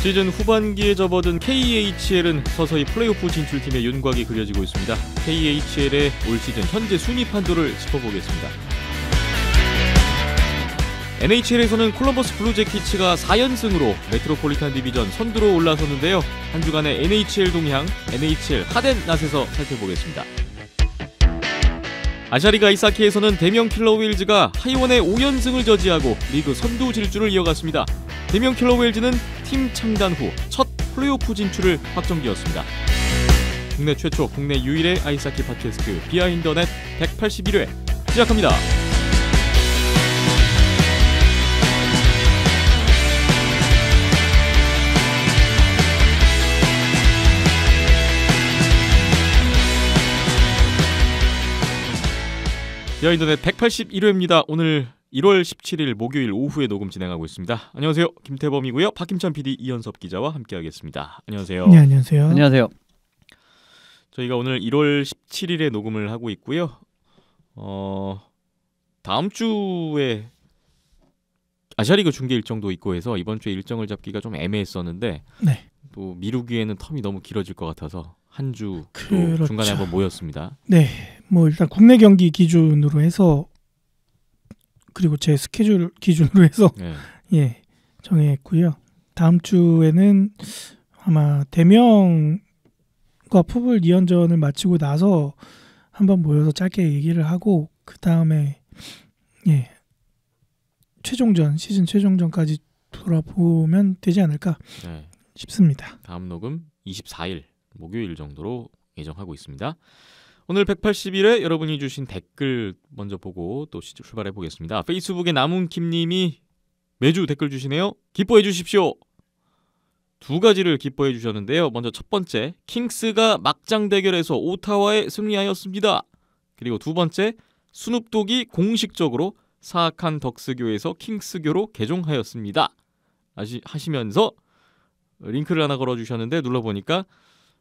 시즌 후반기에 접어든 KHL은 서서히 플레이오프 진출팀의 윤곽이 그려지고 있습니다. KHL의 올 시즌 현재 순위 판도를 짚어보겠습니다. NHL에서는 콜럼버스 블루재킷츠가 4연승으로 메트로폴리탄 디비전 선두로 올라섰는데요. 한 주간의 NHL 동향, NHL 하덴낫에서 살펴보겠습니다. 아샤리가 이사키에서는 대명 킬러 윌즈가 하이원의 5연승을 저지하고 리그 선두 질주를 이어갔습니다. 대명 네 킬러 웨일즈는 팀 창단 후 첫 플레이오프 진출을 확정지었습니다. 국내 최초, 국내 유일의 아이스하키 팟캐스트 비하인더넷 181회 시작합니다. 비하인더넷 181회입니다. 오늘 1월 17일 목요일 오후에 녹음 진행하고 있습니다. 안녕하세요. 김태범이고요. 박김찬 PD 이현섭 기자와 함께하겠습니다. 안녕하세요. 네, 안녕하세요. 안녕하세요. 저희가 오늘 1월 17일에 녹음을 하고 있고요. 어 다음 주에 아시아리그 중계 일정도 있고 해서 이번 주에 일정을 잡기가 좀 애매했었는데 네. 또 미루기에는 텀이 너무 길어질 것 같아서 한주 그렇죠. 중간에 한번 모였습니다. 네, 뭐 일단 국내 경기 기준으로 해서 그리고 제 스케줄 기준으로 해서 네. 예 정했고요. 다음 주에는 아마 대명과 푸블 이연전을 마치고 나서 한번 모여서 짧게 얘기를 하고 그 다음에 예 최종전 시즌 최종전까지 돌아보면 되지 않을까 네. 싶습니다. 다음 녹음 24일 목요일 정도로 예정하고 있습니다. 오늘 181회 여러분이 주신 댓글 먼저 보고 또 출발해 보겠습니다. 페이스북에 남은김님이 매주 댓글 주시네요. 기뻐해 주십시오. 두 가지를 기뻐해 주셨는데요. 먼저 첫 번째, 킹스가 막장 대결에서 오타와에 승리하였습니다. 그리고 두 번째, 수눕독이 공식적으로 사악한 덕스교에서 킹스교로 개종하였습니다. 아시, 하시면서 링크를 하나 걸어주셨는데 눌러보니까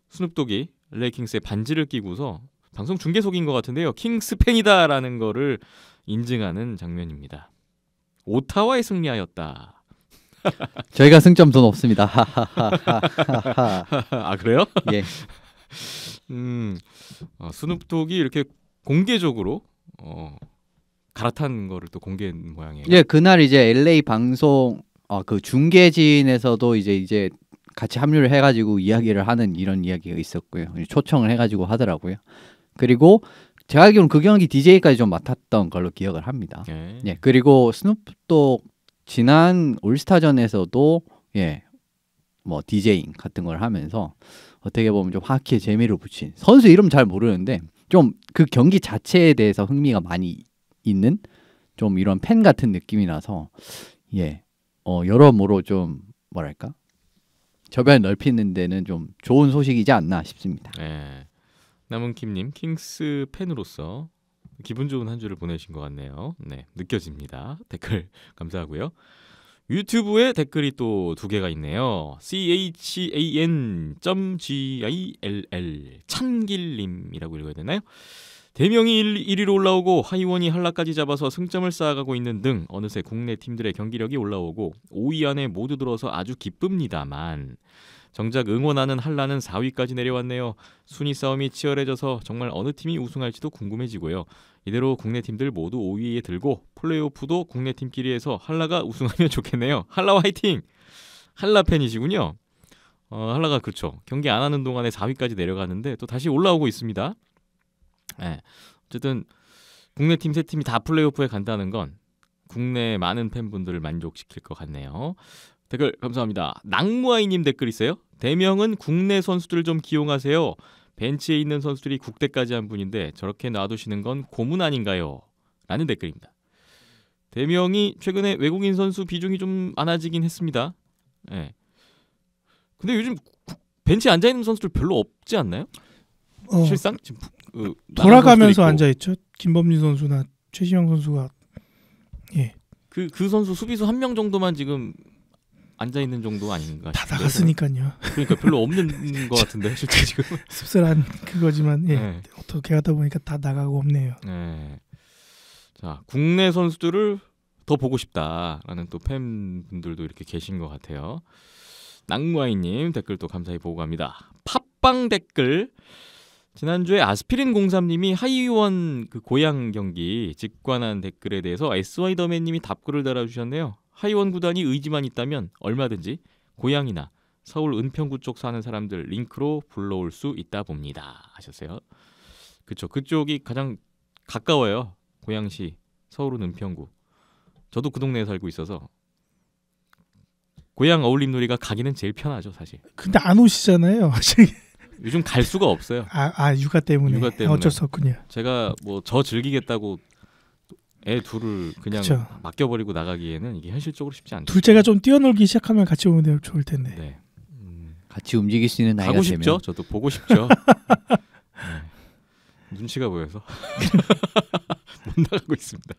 스눕독이 레이킹스의 반지를 끼고서 방송 중계속인 것 같은데요. 킹스 팬이다라는 거를 인증하는 장면입니다. 오타와의 승리하였다. 저희가 승점 돈 없습니다. 아 그래요? 예. 음, 어, 스눕독이 이렇게 공개적으로 어, 갈아탄 거를 또 공개한 모양이에요. 예, 그날 이제 LA 방송 어, 그 중계진에서도 이제 이제 같이 합류를 해가지고 이야기를 하는 이런 이야기가 있었고요. 초청을 해가지고 하더라고요. 그리고 제가 알기로는 그 경기 DJ까지 좀 맡았던 걸로 기억을 합니다. 예. 예 그리고 스눕도 지난 올스타전에서도 예. 뭐 디제잉 같은 걸 하면서 어떻게 보면 좀하키의 재미를 붙인 선수 이름 잘 모르는데 좀 그 경기 자체에 대해서 흥미가 많이 있는 좀 이런 팬 같은 느낌이 나서 예. 어 여러모로 좀 뭐랄까? 저변 넓히는 데는 좀 좋은 소식이지 않나 싶습니다. 예. 남은킴님 킹스 팬으로서 기분 좋은 한 주를 보내신 것 같네요. 네, 느껴집니다. 댓글 감사하고요. 유튜브에 댓글이 또 두 개가 있네요. chan.gill 찬길님이라고 읽어야 되나요? 대명이 1, 위로 올라오고 하이원이 한라까지 잡아서 승점을 쌓아가고 있는 등 어느새 국내 팀들의 경기력이 올라오고 5위 안에 모두 들어서 아주 기쁩니다만 정작 응원하는 한라는 4위까지 내려왔네요. 순위 싸움이 치열해져서 정말 어느 팀이 우승할지도 궁금해지고요. 이대로 국내 팀들 모두 5위에 들고 플레이오프도 국내 팀끼리에서 한라가 우승하면 좋겠네요. 한라 화이팅! 한라 팬이시군요. 어, 한라가 그렇죠. 경기 안 하는 동안에 4위까지 내려갔는데또 다시 올라오고 있습니다. 네. 어쨌든 국내 팀 세 팀이 다 플레이오프에 간다는 건 국내 많은 팬분들을 만족시킬 것 같네요. 댓글 감사합니다. 낭무아이님댓글있어요 대명은 국내 선수들 좀 기용하세요. 벤치에 있는 선수들이 국대까지 한 분인데 저렇게 놔두시는 건 고문 아닌가요? 라는 댓글입니다. 대명이 최근에 외국인 선수 비중이 좀 많아지긴 했습니다. 예. 네. 근데 요즘 벤치에 앉아 있는 선수들 별로 없지 않나요? 어, 실상 지금 그, 아, 돌아가면서 앉아 있죠. 김범진 선수나 최시영 선수가 예. 그그 그 선수 수비수 한 명 정도만 지금 앉아 있는 정도 아닌가? 다 나갔으니까요. 그러니까 별로 없는 것 같은데 실제 지금 씁쓸한 그거지만 예. 네. 어떻게 하다 보니까 다 나가고 없네요. 네. 자 국내 선수들을 더 보고 싶다라는 또 팬분들도 이렇게 계신 것 같아요. 낭무아이님 댓글도 감사히 보고 갑니다. 팟빵 댓글 지난주에 아스피린 공삼님이 하이원 그 고향 경기 직관한 댓글에 대해서 SY 더맨님이 답글을 달아주셨네요. 하이원 구단이 의지만 있다면 얼마든지 고향이나 서울 은평구 쪽 사는 사람들 링크로 불러올 수 있다 봅니다. 하셨어요. 그쵸. 그쪽이 가장 가까워요. 고양시 서울은 은평구. 저도 그 동네에 살고 있어서 고향 어울림 놀이가 가기는 제일 편하죠, 사실. 근데 안 오시잖아요. 요즘 갈 수가 없어요. 아, 아 육아 때문에. 육아 때문에. 어쩔 수 없군요. 제가 뭐 저 즐기겠다고 애 둘을 그냥 그쵸. 맡겨버리고 나가기에는 이게 현실적으로 쉽지 않죠. 둘째가 좀 뛰어놀기 시작하면 같이 오면 되 좋을 텐데. 네. 음, 같이 움직일 수 있는 나이가 가고 싶죠. 되면. 저도 보고 싶죠. 네. 눈치가 보여서 못 나가고 있습니다.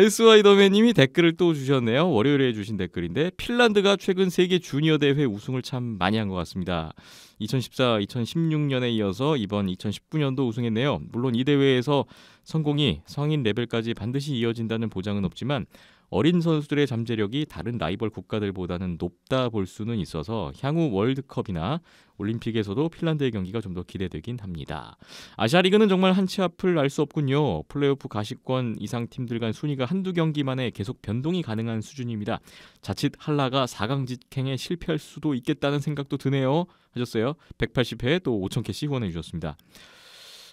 엘스와이더맨님이 댓글을 또 주셨네요. 월요일에 주신 댓글인데 핀란드가 최근 세계 주니어 대회 우승을 참 많이 한 것 같습니다. 2014, 2016년에 이어서 이번 2019년도 우승했네요. 물론 이 대회에서 성공이 성인 레벨까지 반드시 이어진다는 보장은 없지만 어린 선수들의 잠재력이 다른 라이벌 국가들보다는 높다 볼 수는 있어서 향후 월드컵이나 올림픽에서도 핀란드의 경기가 좀 더 기대되긴 합니다. 아시아 리그는 정말 한치 앞을 알 수 없군요. 플레이오프 가시권 이상 팀들 간 순위가 한두 경기만에 계속 변동이 가능한 수준입니다. 자칫 한라가 4강 직행에 실패할 수도 있겠다는 생각도 드네요. 하셨어요. 180회 또 5,000캐시 후원해 주셨습니다.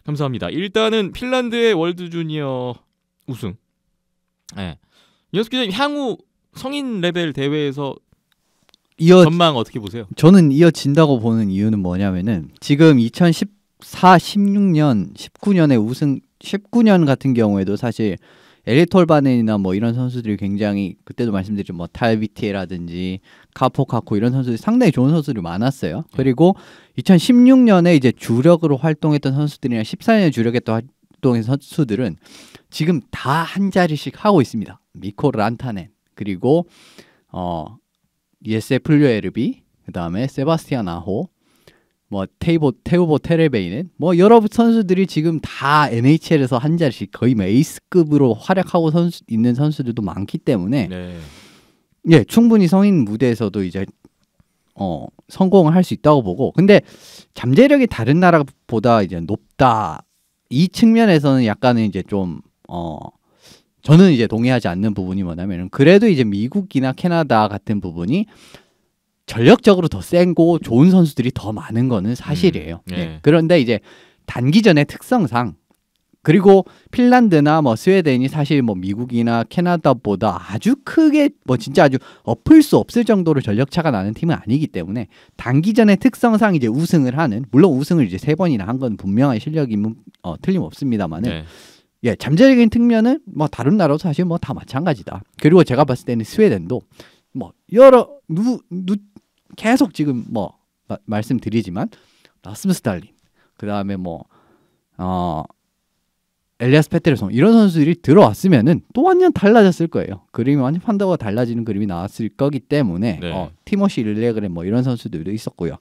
감사합니다. 일단은 핀란드의 월드 주니어 우승. 네. 이현수 기자님 향후 성인 레벨 대회에서 이어 전망 어떻게 보세요? 저는 이어진다고 보는 이유는 뭐냐면은 지금 2014, 16년, 19년에 우승 19년 같은 경우에도 사실 엘리톨바넨이나 뭐 이런 선수들이 굉장히 그때도 말씀드린 뭐 탈비티라든지 에 카포카코 이런 선수들이 상당히 좋은 선수들이 많았어요. 네. 그리고 2016년에 이제 주력으로 활동했던 선수들이나 14년에 주력했던 활동의 선수들은 지금 다 한 자리씩 하고 있습니다. 미코 란타넨 그리고 어 예세 플류에르비 그 다음에 세바스티안 아호 뭐 테이보 테우보 테레베이는 뭐 여러 선수들이 지금 다 NHL에서 한 자리씩 거의 뭐 에이스급으로 활약하고 선수 있는 선수들도 많기 때문에 네. 예 충분히 성인 무대에서도 이제 어 성공을 할 수 있다고 보고 근데 잠재력이 다른 나라보다 이제 높다 이 측면에서는 약간은 이제 좀어 저는 이제 동의하지 않는 부분이 뭐냐면 은 그래도 이제 미국이나 캐나다 같은 부분이 전력적으로 더 센고 좋은 선수들이 더 많은 거는 사실이에요. 음, 예. 그런데 이제 단기전의 특성상 그리고 핀란드나 뭐 스웨덴이 사실 뭐 미국이나 캐나다보다 아주 크게 뭐 진짜 아주 엎을 수 없을 정도로 전력 차가 나는 팀은 아니기 때문에 단기전의 특성상 이제 우승을 하는 물론 우승을 이제 세 번이나 한 건 분명한 실력이은 어, 틀림없습니다만은 네. 예, 잠재적인 측면은뭐 다른 나라도 사실 뭐 다 마찬가지다. 그리고 제가 봤을 때는 스웨덴도 뭐 여러 누, 누 계속 지금 뭐 마, 말씀드리지만 라스무 스달린 그다음에 뭐 어 엘리아스 페테르송 이런 선수들이 들어왔으면은 또 완전 달라졌을 거예요. 그림이 완전 판다고 달라지는 그림이 나왔을 거기 때문에 네. 어, 티모시 릴레그램 뭐 이런 선수들도 있었고요.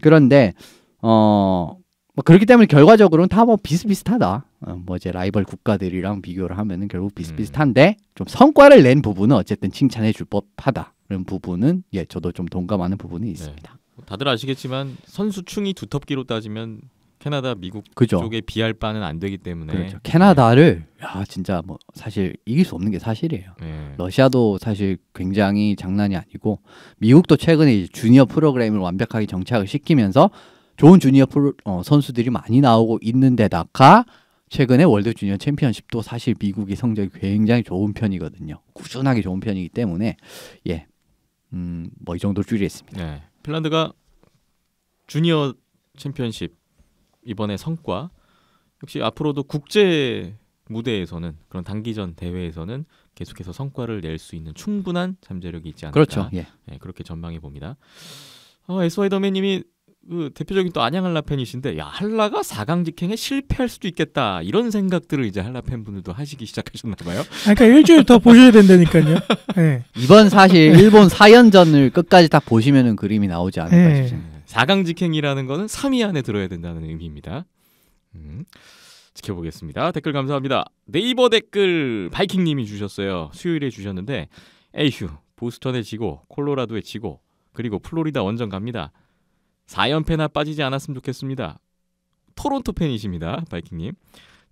그런데 어뭐 그렇기 때문에 결과적으로는 다 뭐 비슷비슷하다. 어, 뭐 이제 라이벌 국가들이랑 비교를 하면은 결국 비슷비슷한데 음. 좀 성과를 낸 부분은 어쨌든 칭찬해 줄 법하다. 그런 부분은 예 저도 좀 동감하는 부분이 네. 있습니다. 네. 다들 아시겠지만 선수충이 두텁기로 따지면 캐나다 미국 그죠. 쪽에 비할 바는 안 되기 때문에 그렇죠. 캐나다를 네. 야 진짜 뭐 사실 이길 수 없는 게 사실이에요. 네. 러시아도 사실 굉장히 장난이 아니고 미국도 최근에 주니어 프로그램을 완벽하게 정착을 시키면서 좋은 주니어 프로, 어, 선수들이 많이 나오고 있는데다가 최근에 월드 주니어 챔피언십도 사실 미국이 성적이 굉장히 좋은 편이거든요. 꾸준하게 좋은 편이기 때문에 예, 음, 뭐 이 정도 줄이겠습니다. 네. 핀란드가 주니어 챔피언십 이번에 성과 역시 앞으로도 국제 무대에서는 그런 단기전 대회에서는 계속해서 성과를 낼 수 있는 충분한 잠재력이 있지 않을까. 그렇죠. 예. 네, 그렇게 전망해 봅니다. 어, 에스더맨님이 그 대표적인 또 안양 한라 팬이신데 야 한라가 4강 직행에 실패할 수도 있겠다 이런 생각들을 이제 한라 팬분들도 하시기 시작하셨나 봐요. 아, 그러니까 일주일 더 보셔야 된다니까요. 네. 이번 사실 일본 4연전을 끝까지 다 보시면은 그림이 나오지 않을까 네. 싶습니다. 4강 직행이라는 거는 3위 안에 들어야 된다는 의미입니다. 음. 지켜보겠습니다. 댓글 감사합니다. 네이버 댓글 바이킹님이 주셨어요. 수요일에 주셨는데 에휴 보스턴에 지고 콜로라도에 지고 그리고 플로리다 원정 갑니다. 4연패나 빠지지 않았으면 좋겠습니다. 토론토 팬이십니다. 바이킹님.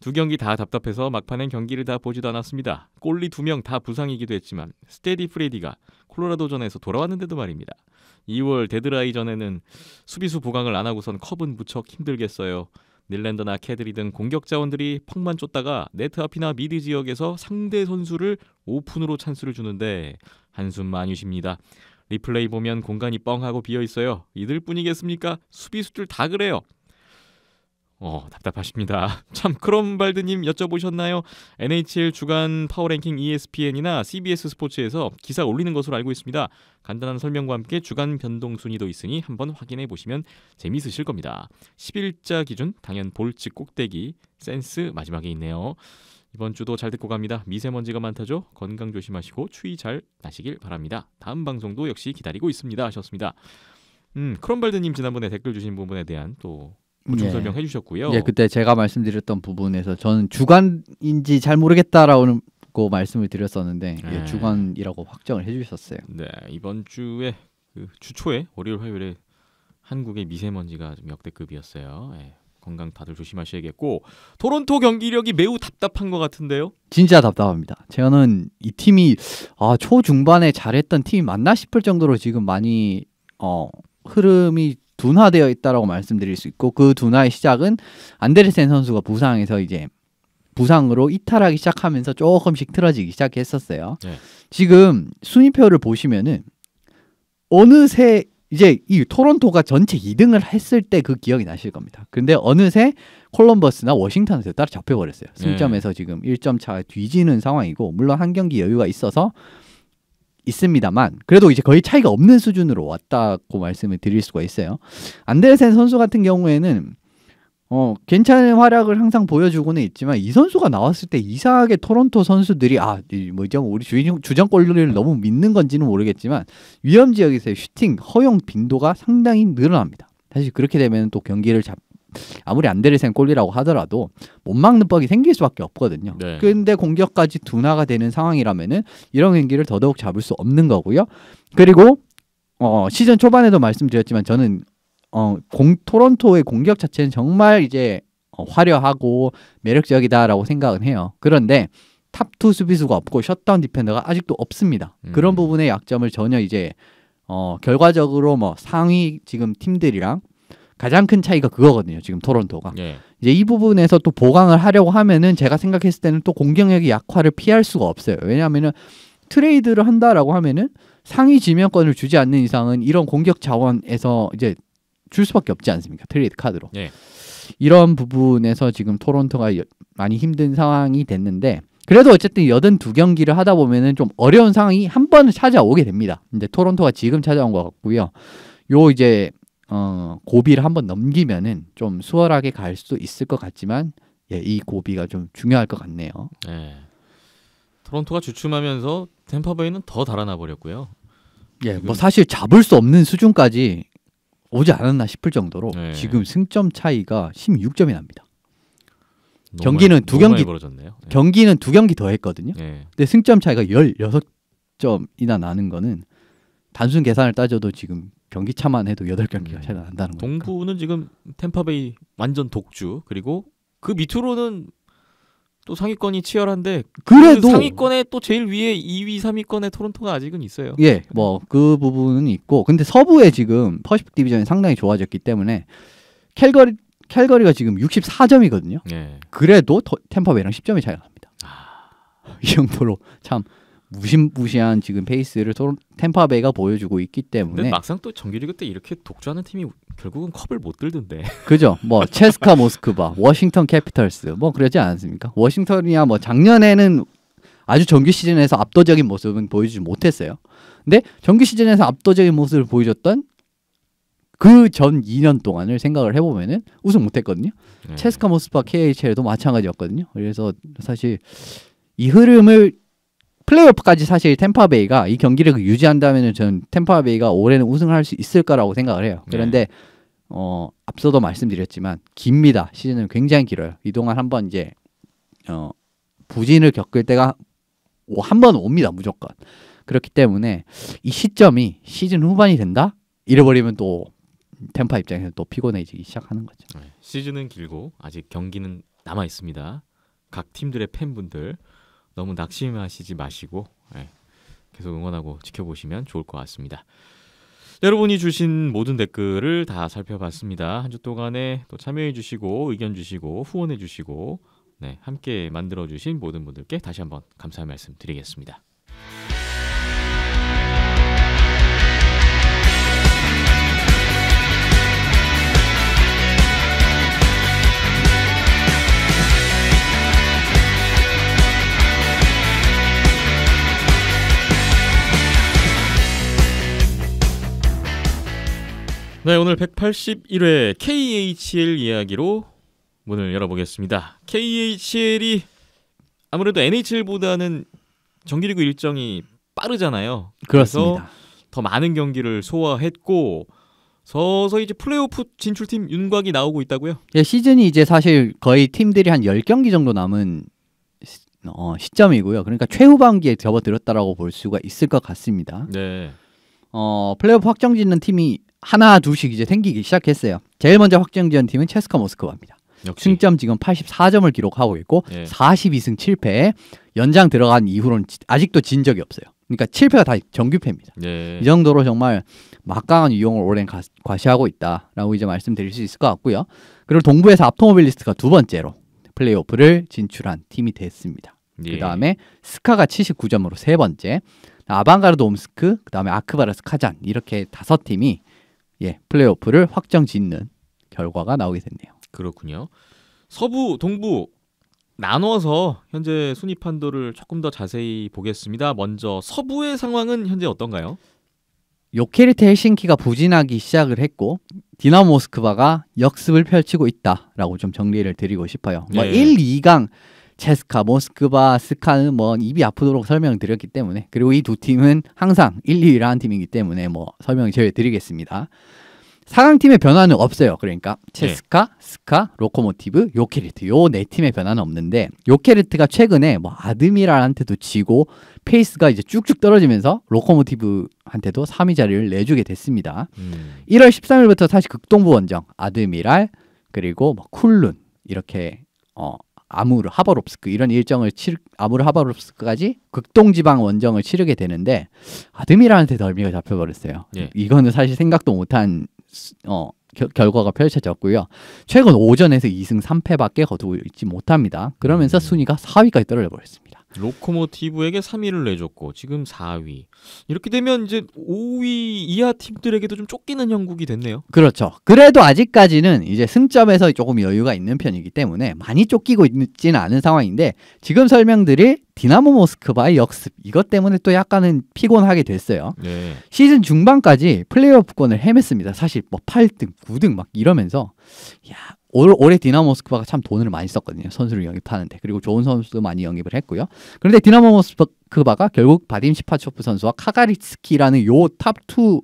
두 경기 다 답답해서 막판엔 경기를 다 보지도 않았습니다. 골리 두 명 다 부상이기도 했지만 스테디 프레디가 콜로라도전에서 돌아왔는데도 말입니다. 2월 데드라이 전에는 수비수 보강을 안 하고선 컵은 무척 힘들겠어요. 닐랜더나 캐드리 등 공격 자원들이 펑만 쫓다가 네트 앞이나 미드 지역에서 상대 선수를 오픈으로 찬스를 주는데 한숨 많이 쉽니다. 리플레이 보면 공간이 뻥하고 비어 있어요. 이들 뿐이겠습니까? 수비 수줄 다 그래요. 어, 답답하십니다. 참 크롬발드님 여쭤보셨나요? NHL 주간 파워랭킹 ESPN이나 CBS 스포츠에서 기사 올리는 것으로 알고 있습니다. 간단한 설명과 함께 주간 변동 순위도 있으니 한번 확인해 보시면 재미있으실 겁니다. 11자 기준 당연 볼지 꼭대기 센스 마지막에 있네요. 이번 주도 잘 듣고 갑니다. 미세먼지가 많다죠? 건강 조심하시고 추위 잘 나시길 바랍니다. 다음 방송도 역시 기다리고 있습니다. 하셨습니다. 음, 크롬발드님 지난번에 댓글 주신 부분에 대한 또 보충 네. 설명해 주셨고요. 예, 그때 제가 말씀드렸던 부분에서 저는 주간인지 잘 모르겠다라고 말씀을 드렸었는데 예. 네. 주간이라고 확정을 해주셨어요. 네, 이번 주에 그 주초에 월요일 화요일에 한국의 미세먼지가 좀 역대급이었어요. 예, 건강 다들 조심하셔야겠고 토론토 경기력이 매우 답답한 것 같은데요. 진짜 답답합니다. 저는 이 팀이 아, 초중반에 잘했던 팀이 맞나 싶을 정도로 지금 많이 어, 흐름이 둔화되어 있다라고 말씀드릴 수 있고 그 둔화의 시작은 안데르센 선수가 부상에서 이제 부상으로 이탈하기 시작하면서 조금씩 틀어지기 시작했었어요. 네. 지금 순위표를 보시면은 어느새 이제 이 토론토가 전체 2등을 했을 때 그 기억이 나실 겁니다. 근데 어느새 콜럼버스나 워싱턴한테 따라 잡혀버렸어요. 네. 승점에서 네. 지금 1점 차 뒤지는 상황이고 물론 한 경기 여유가 있어서 있습니다만 그래도 이제 거의 차이가 없는 수준으로 왔다고 말씀을 드릴 수가 있어요. 안데르센 선수 같은 경우에는 어, 괜찮은 활약을 항상 보여주고는 있지만 이 선수가 나왔을 때 이상하게 토론토 선수들이 아, 뭐죠? 뭐 우리 주인 주전골을 너무 믿는 건지는 모르겠지만 위험 지역에서의 슈팅 허용 빈도가 상당히 늘어납니다. 사실 그렇게 되면 또 경기를 잡 아무리 안데르센 골이라고 하더라도 못 막는 법이 생길 수밖에 없거든요. 네. 근데 공격까지 둔화가 되는 상황이라면은 이런 경기를 더더욱 잡을 수 없는 거고요. 그리고 어, 시즌 초반에도 말씀드렸지만 저는 어, 공, 토론토의 공격 자체는 정말 이제 어, 화려하고 매력적이다라고 생각은 해요. 그런데 탑투 수비수가 없고 셧다운 디펜더가 아직도 없습니다. 음. 그런 부분의 약점을 전혀 이제 어, 결과적으로 뭐 상위 지금 팀들이랑 가장 큰 차이가 그거거든요. 지금 토론토가. 예. 이제 이 부분에서 또 보강을 하려고 하면은 제가 생각했을 때는 또 공격력의 약화를 피할 수가 없어요. 왜냐하면은 트레이드를 한다라고 하면은 상위 지명권을 주지 않는 이상은 이런 공격 자원에서 이제 줄 수밖에 없지 않습니까? 트레이드 카드로. 예. 이런 부분에서 지금 토론토가 여, 많이 힘든 상황이 됐는데 그래도 어쨌든 여든 두 경기를 하다 보면은 좀 어려운 상황이 한번은 찾아오게 됩니다. 근데 토론토가 지금 찾아온 것 같고요. 요 이제 어, 고비를 한 번 넘기면은 좀 수월하게 갈 수도 있을 것 같지만 예, 이 고비가 좀 중요할 것 같네요. 네. 토론토가 주춤하면서 템파베이는 더 달아나 버렸고요. 예, 뭐 지금... 뭐 사실 잡을 수 없는 수준까지 오지 않았나 싶을 정도로 네. 지금 승점 차이가 16점이 납니다. 경기는 많이, 두 경기 네. 경기는 두 경기 더 했거든요. 네. 근데 승점 차이가 16점이나 나는 거는 단순 계산을 따져도 지금 경기 차만 해도 8경기가 차이 난다는 거죠. 동부는 지금 템파베이 완전 독주 그리고 그 밑으로는 또 상위권이 치열한데 그래도 그 상위권에 또 제일 위에 2위, 3위권에 토론토가 아직은 있어요. 예, 뭐 그 부분은 있고 근데 서부에 지금 퍼시픽 디비전이 상당히 좋아졌기 때문에 캘거리 캘거리가 지금 64점이거든요. 예. 그래도 템파베랑 10점이 차이가 납니다. 아... 이 정도로 참 무시무시한 지금 페이스를 템파베이가 보여주고 있기 때문에 막상 또 정규리그 때 이렇게 독주하는 팀이 결국은 컵을 못 들던데 그죠 뭐 체스카 모스크바 워싱턴 캐피털스 뭐 그러지 않습니까 워싱턴이야 뭐 작년에는 아주 정규 시즌에서 압도적인 모습은 보여주지 못했어요 근데 정규 시즌에서 압도적인 모습을 보여줬던 그 전 2년 동안을 생각을 해보면은 우승 못했거든요 네. 체스카 모스크바 KHL도 마찬가지였거든요 그래서 사실 이 흐름을 플레이오프까지 사실 템파베이가 이 경기를 유지한다면 저는 템파베이가 올해는 우승할 수 있을까라고 생각을 해요. 그런데 네. 어 앞서도 말씀드렸지만 깁니다. 시즌은 굉장히 길어요. 이동안 한번 이제 어 부진을 겪을 때가 한 번 옵니다. 무조건. 그렇기 때문에 이 시점이 시즌 후반이 된다? 잃어버리면 또 템파 입장에서 또 피곤해지기 시작하는 거죠. 네. 시즌은 길고 아직 경기는 남아 있습니다. 각 팀들의 팬분들 너무 낙심하시지 마시고 예, 계속 응원하고 지켜보시면 좋을 것 같습니다. 여러분이 주신 모든 댓글을 다 살펴봤습니다. 한 주 동안에 또 참여해주시고 의견 주시고 후원해주시고 네, 함께 만들어주신 모든 분들께 다시 한번 감사의 말씀 드리겠습니다. 네, 오늘 181회 KHL 이야기로 문을 열어보겠습니다. KHL이 아무래도 NHL보다는 정규리그 일정이 빠르잖아요. 그렇습니다. 더 많은 경기를 소화했고 서서히 이제 플레이오프 진출팀 윤곽이 나오고 있다고요? 예, 시즌이 이제 사실 거의 팀들이 한 10경기 정도 남은 시, 어, 시점이고요. 그러니까 최후반기에 접어들었다라고 볼 수가 있을 것 같습니다. 네. 어, 플레이오프 확정 짓는 팀이 하나 두씩 이제 생기기 시작했어요. 제일 먼저 확정지은 팀은 체스카 모스크바입니다. 역시. 승점 지금 84점을 기록하고 있고 예. 42승 7패 연장 들어간 이후로는 아직도 진 적이 없어요. 그러니까 7패가 다 정규패입니다. 예. 이 정도로 정말 막강한 유형을 오랜 가, 과시하고 있다라고 이제 말씀드릴 수 있을 것 같고요. 그리고 동부에서 압토모빌리스트가 두 번째로 플레이오프를 진출한 팀이 됐습니다. 예. 그 다음에 스카가 79점으로 세 번째, 아방가르도 옴스크, 그 다음에 아크바르스 카잔 이렇게 다섯 팀이 예, 플레이오프를 확정 짓는 결과가 나오게 됐네요. 그렇군요. 서부, 동부 나눠서 현재 순위 판도를 조금 더 자세히 보겠습니다. 먼저 서부의 상황은 현재 어떤가요? 요케르테 헬싱키가 부진하기 시작을 했고 디나모스크바가 역습을 펼치고 있다라고 좀 정리를 드리고 싶어요. 예. 뭐 1, 2강 체스카, 모스크바, 스카는 뭐 입이 아프도록 설명드렸기 때문에 그리고 이 두 팀은 항상 1, 2위를 하는 팀이기 때문에 뭐 설명 제외드리겠습니다. 4강 팀의 변화는 없어요. 그러니까 체스카, 네. 스카, 로코모티브, 요케르트 요 네 팀의 변화는 없는데 요케르트가 최근에 뭐 아드미랄한테도 지고 페이스가 이제 쭉쭉 떨어지면서 로코모티브한테도 3위 자리를 내주게 됐습니다. 음. 1월 13일부터 사실 극동부 원정 아드미랄 그리고 뭐 쿨룬 이렇게 어 아무르 하바롭스크 이런 일정을 치 아무르 하바롭스크까지 극동 지방 원정을 치르게 되는데 아드미라한테 덜미가 잡혀버렸어요. 예. 이거는 사실 생각도 못한 어 겨, 결과가 펼쳐졌고요. 최근 오전에서 2승 3패밖에 거두지 못합니다. 그러면서 음. 순위가 4위까지 떨어져 버렸습니다. 로코모티브에게 3위를 내줬고 지금 4위. 이렇게 되면 이제 5위 이하 팀들에게도 좀 쫓기는 형국이 됐네요. 그렇죠. 그래도 아직까지는 이제 승점에서 조금 여유가 있는 편이기 때문에 많이 쫓기고 있지는 않은 상황인데 지금 설명드릴 디나모 모스크바의 역습 이것 때문에 또 약간은 피곤하게 됐어요. 네. 시즌 중반까지 플레이오프권을 헤맸습니다. 사실 뭐 8등, 9등 막 이러면서 야 올, 올해 디나모 스크바가참 돈을 많이 썼거든요. 선수를 영입하는데. 그리고 좋은 선수도 많이 영입을 했고요. 그런데 디나모 스크바가 결국 바딤 시파초프 선수와 카가리스키라는 요 탑 2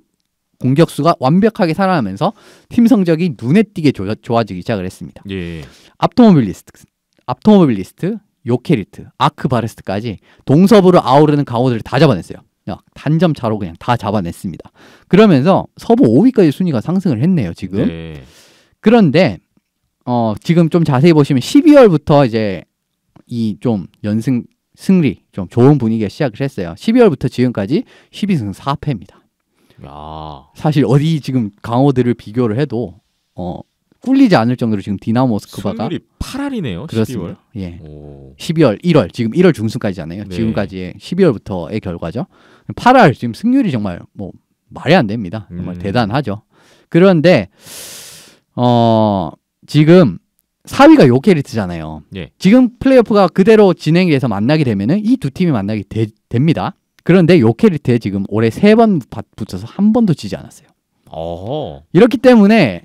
공격수가 완벽하게 살아나면서 팀 성적이 눈에 띄게 조, 좋아지기 시작을 했습니다. 예. 압토모빌리스트, 압토모빌리스트, 요케리트, 아크바레스트까지 동서부를 아우르는 강호들을 다 잡아냈어요. 단점 차로 그냥 다 잡아냈습니다. 그러면서 서부 5위까지 순위가 상승을 했네요, 지금. 네. 그런데 어, 지금 좀 자세히 보시면 12월부터 이제 이 좀 연승 승리 좀 좋은 분위기가 시작을 했어요. 12월부터 지금까지 12승 4패입니다. 아. 사실 어디 지금 강호들을 비교를 해도 어 꿀리지 않을 정도로 지금 디나모스크바가 승률이 8할이네요. 그렇습니다. 12월. 예. 오. 12월 1월 지금 1월 중순까지잖아요. 네. 지금까지의 12월부터의 결과죠. 8할 지금 승률이 정말 뭐 말이 안 됩니다. 정말 음. 대단하죠. 그런데 어 지금 4위가 요캐리트잖아요 예. 지금 플레이오프가 그대로 진행이 돼서 만나게 되면이 두 팀이 만나게 되, 됩니다. 그런데 요캐리트에 지금 올해 세 번 붙어서 한 번도 지지 않았어요. 어허. 이렇기 때문에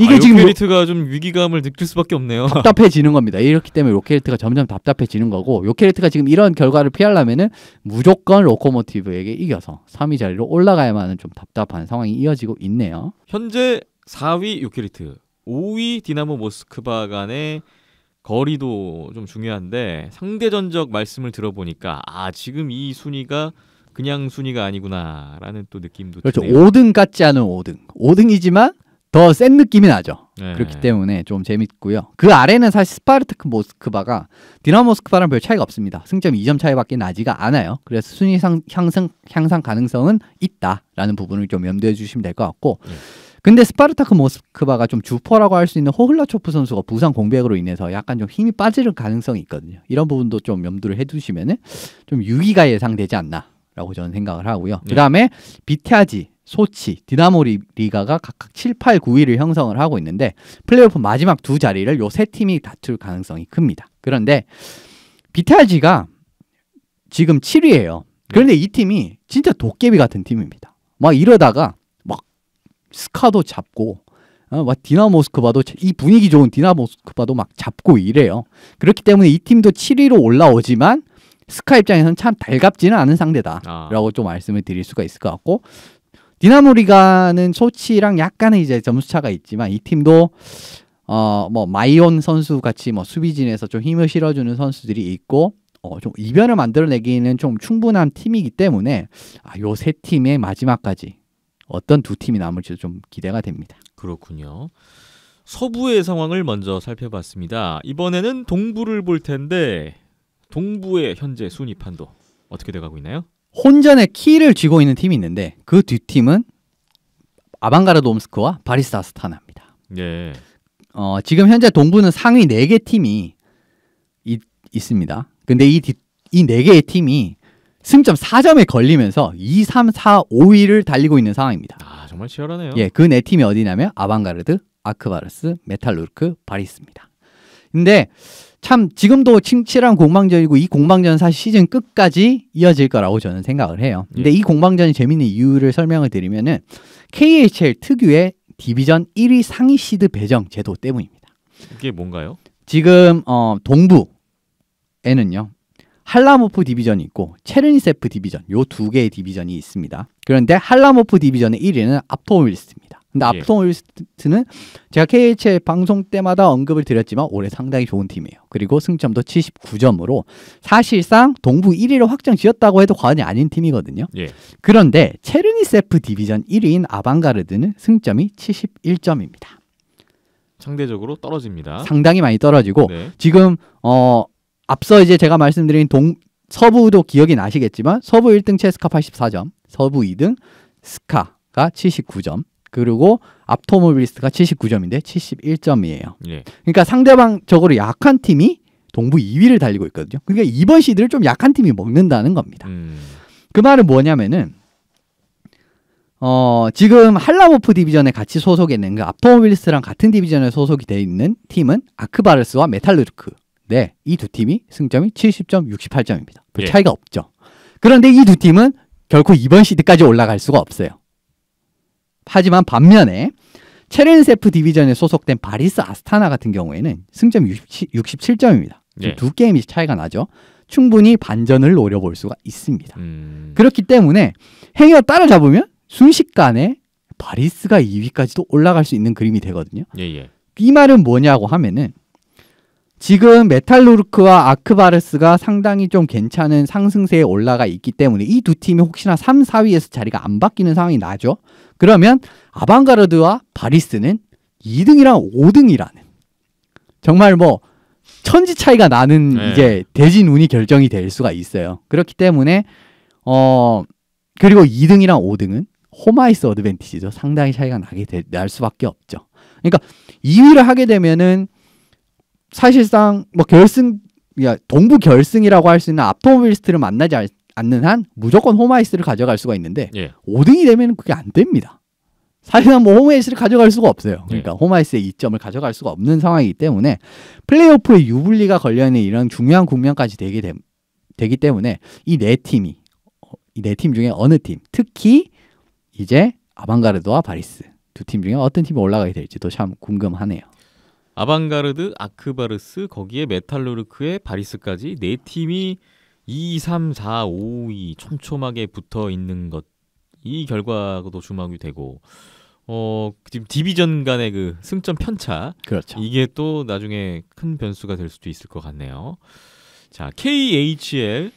이게 아, 지금 요케리트가 요... 좀 위기감을 느낄 수밖에 없네요. 답답해지는 겁니다. 이렇기 때문에 요케리트가 점점 답답해지는 거고 요케리트가 지금 이런 결과를 피하려면 무조건 로코모티브에게 이겨서 3위 자리로 올라가야만은 좀 답답한 상황이 이어지고 있네요. 현재 4위 요케리트 5위 디나모 모스크바 간의 거리도 좀 중요한데 상대 전적 말씀을 들어보니까 아 지금 이 순위가 그냥 순위가 아니구나라는 또 느낌도 그렇죠. 드네요. 5등 같지 않은 5등. 5등이지만 더 센 느낌이 나죠. 네. 그렇기 때문에 좀 재밌고요. 그 아래는 사실 스파르타크 모스크바가 디나모 모스크바랑 별 차이가 없습니다. 승점 2점 차이밖에 나지가 않아요. 그래서 순위 상, 향상 향상 가능성은 있다라는 부분을 좀 염두해 주시면 될 것 같고. 네. 근데 스파르타크 모스크바가 좀 주포라고 할 수 있는 호흘라초프 선수가 부상 공백으로 인해서 약간 좀 힘이 빠질 가능성이 있거든요. 이런 부분도 좀 염두를 해두시면은 좀 유기가 예상되지 않나라고 저는 생각을 하고요. 네. 그다음에 비티아지 소치, 디나모 리가가 각각 7, 8, 9위를 형성을 하고 있는데 플레이오프 마지막 두 자리를 요 세 팀이 다툴 가능성이 큽니다. 그런데 비티아지가 지금 7위예요. 그런데 이 팀이 진짜 도깨비 같은 팀입니다. 막 이러다가 스카도 잡고 어, 막 뭐 디나 모스크바도 이 분위기 좋은 디나 모스크바도 막 잡고 이래요. 그렇기 때문에 이 팀도 7위로 올라오지만 스카 입장에서는 참 달갑지는 않은 상대다라고 아. 좀 말씀을 드릴 수가 있을 것 같고 디나모 리가는 소치랑 약간의 이제 점수 차가 있지만 이 팀도 어뭐 마이온 선수 같이 뭐 수비진에서 좀 힘을 실어주는 선수들이 있고 어좀 이변을 만들어내기는 좀 충분한 팀이기 때문에 아, 요세 팀의 마지막까지 어떤 두 팀이 남을지도 좀 기대가 됩니다. 그렇군요. 서부의 상황을 먼저 살펴봤습니다. 이번에는 동부를 볼 텐데 동부의 현재 순위 판도 어떻게 돼가고 있나요? 혼전의 키를 쥐고 있는 팀이 있는데 그뒷 팀은 아방가르드 옴스크와 바리스타 스타나입니다. 네. 예. 어, 지금 현재 동부는 상위 4개 팀이 있, 습니다 근데 이이 4개의 팀이 승점 4점에 걸리면서 2, 3, 4, 5위를 달리고 있는 상황입니다. 아 정말 치열하네요. 예, 그 네 팀이 어디냐면 아방가르드, 아크바르스, 메탈루르크, 바리스입니다. 근데 참 지금도 침칠한 공방전이고 이 공방전 사실 시즌 끝까지 이어질 거라고 저는 생각을 해요. 근데 예. 이 공방전이 재밌는 이유를 설명을 드리면은 KHL 특유의 디비전 1위 상위 시드 배정 제도 때문입니다. 이게 뭔가요? 지금 어 동부 에는요. 할라모프 디비전이 있고 체르니세프 디비전 요 두 개의 디비전이 있습니다. 그런데 할라모프 디비전의 1위는 압토밀스트입니다. 근데 압토밀스트는 예. 제가 KHL 방송 때마다 언급을 드렸지만 올해 상당히 좋은 팀이에요. 그리고 승점도 79점으로 사실상 동부 1위를 확정 지었다고 해도 과언이 아닌 팀이거든요. 예. 그런데 체르니세프 디비전 1위인 아방가르드는 승점이 71점입니다. 상대적으로 떨어집니다. 상당히 많이 떨어지고 네. 지금 어 앞서 이제 제가 말씀드린 동 서부도 기억이 나시겠지만 서부 1등 체스카 84점, 서부 2등 스카가 79점, 그리고 앞토모빌리스트가 79점인데 71점이에요. 예. 그러니까 상대방적으로 약한 팀이 동부 2위를 달리고 있거든요. 그러니까 이번 시드를 좀 약한 팀이 먹는다는 겁니다. 음. 그 말은 뭐냐면은 어, 지금 할라모프 디비전에 같이 소속이 있는 그 앞토모빌리스트랑 같은 디비전에 소속이 돼 있는 팀은 아크바르스와 메탈루르크 네, 이 두 팀이 승점이 70점, 68점입니다. 예. 차이가 없죠. 그런데 이 두 팀은 결코 이번 시드까지 올라갈 수가 없어요. 하지만 반면에 체렌세프 디비전에 소속된 바리스 아스타나 같은 경우에는 승점 67, 점입니다 그 예. 두 게임이 차이가 나죠. 충분히 반전을 노려볼 수가 있습니다. 음... 그렇기 때문에 행여 따라잡으면 순식간에 바리스가 2위까지도 올라갈 수 있는 그림이 되거든요. 예예. 예. 이 말은 뭐냐고 하면은 지금 메탈루르크와 아크바르스가 상당히 좀 괜찮은 상승세에 올라가 있기 때문에 이 두 팀이 혹시나 3, 4위에서 자리가 안 바뀌는 상황이 나죠. 그러면 아방가르드와 바리스는 2등이랑 5등이라는 정말 뭐 천지 차이가 나는 네. 이제 대진 운이 결정이 될 수가 있어요. 그렇기 때문에 어 그리고 2등이랑 5등은 호마이스 어드밴티지죠. 상당히 차이가 나게 될, 수밖에 없죠. 그러니까 2위를 하게 되면은 사실상 뭐 결승 동부 결승이라고 할 수 있는 아토모빌스트를 만나지 않는 한 무조건 홈아이스를 가져갈 수가 있는데 예. 5등이 되면 그게 안 됩니다. 사실상 뭐 홈아이스를 가져갈 수가 없어요. 예. 그러니까 예. 홈아이스의 이점을 가져갈 수가 없는 상황이기 때문에 플레이오프의 유불리가 걸려있는 이런 중요한 국면까지 되게 되, 되기 때문에 이 네 팀이 어, 이네 팀 중에 어느 팀 특히 이제 아방가르드와 바리스 두 팀 중에 어떤 팀이 올라가게 될지도 참 궁금하네요. 아방가르드, 아크바르스, 거기에 메탈로르크의 바리스까지 네 팀이 2, 3, 4, 5, 2 촘촘하게 붙어 있는 것 이 결과도 주목이 되고 어 지금 디비전 간의 그 승점 편차 그렇죠. 이게 또 나중에 큰 변수가 될 수도 있을 것 같네요. 자 KHL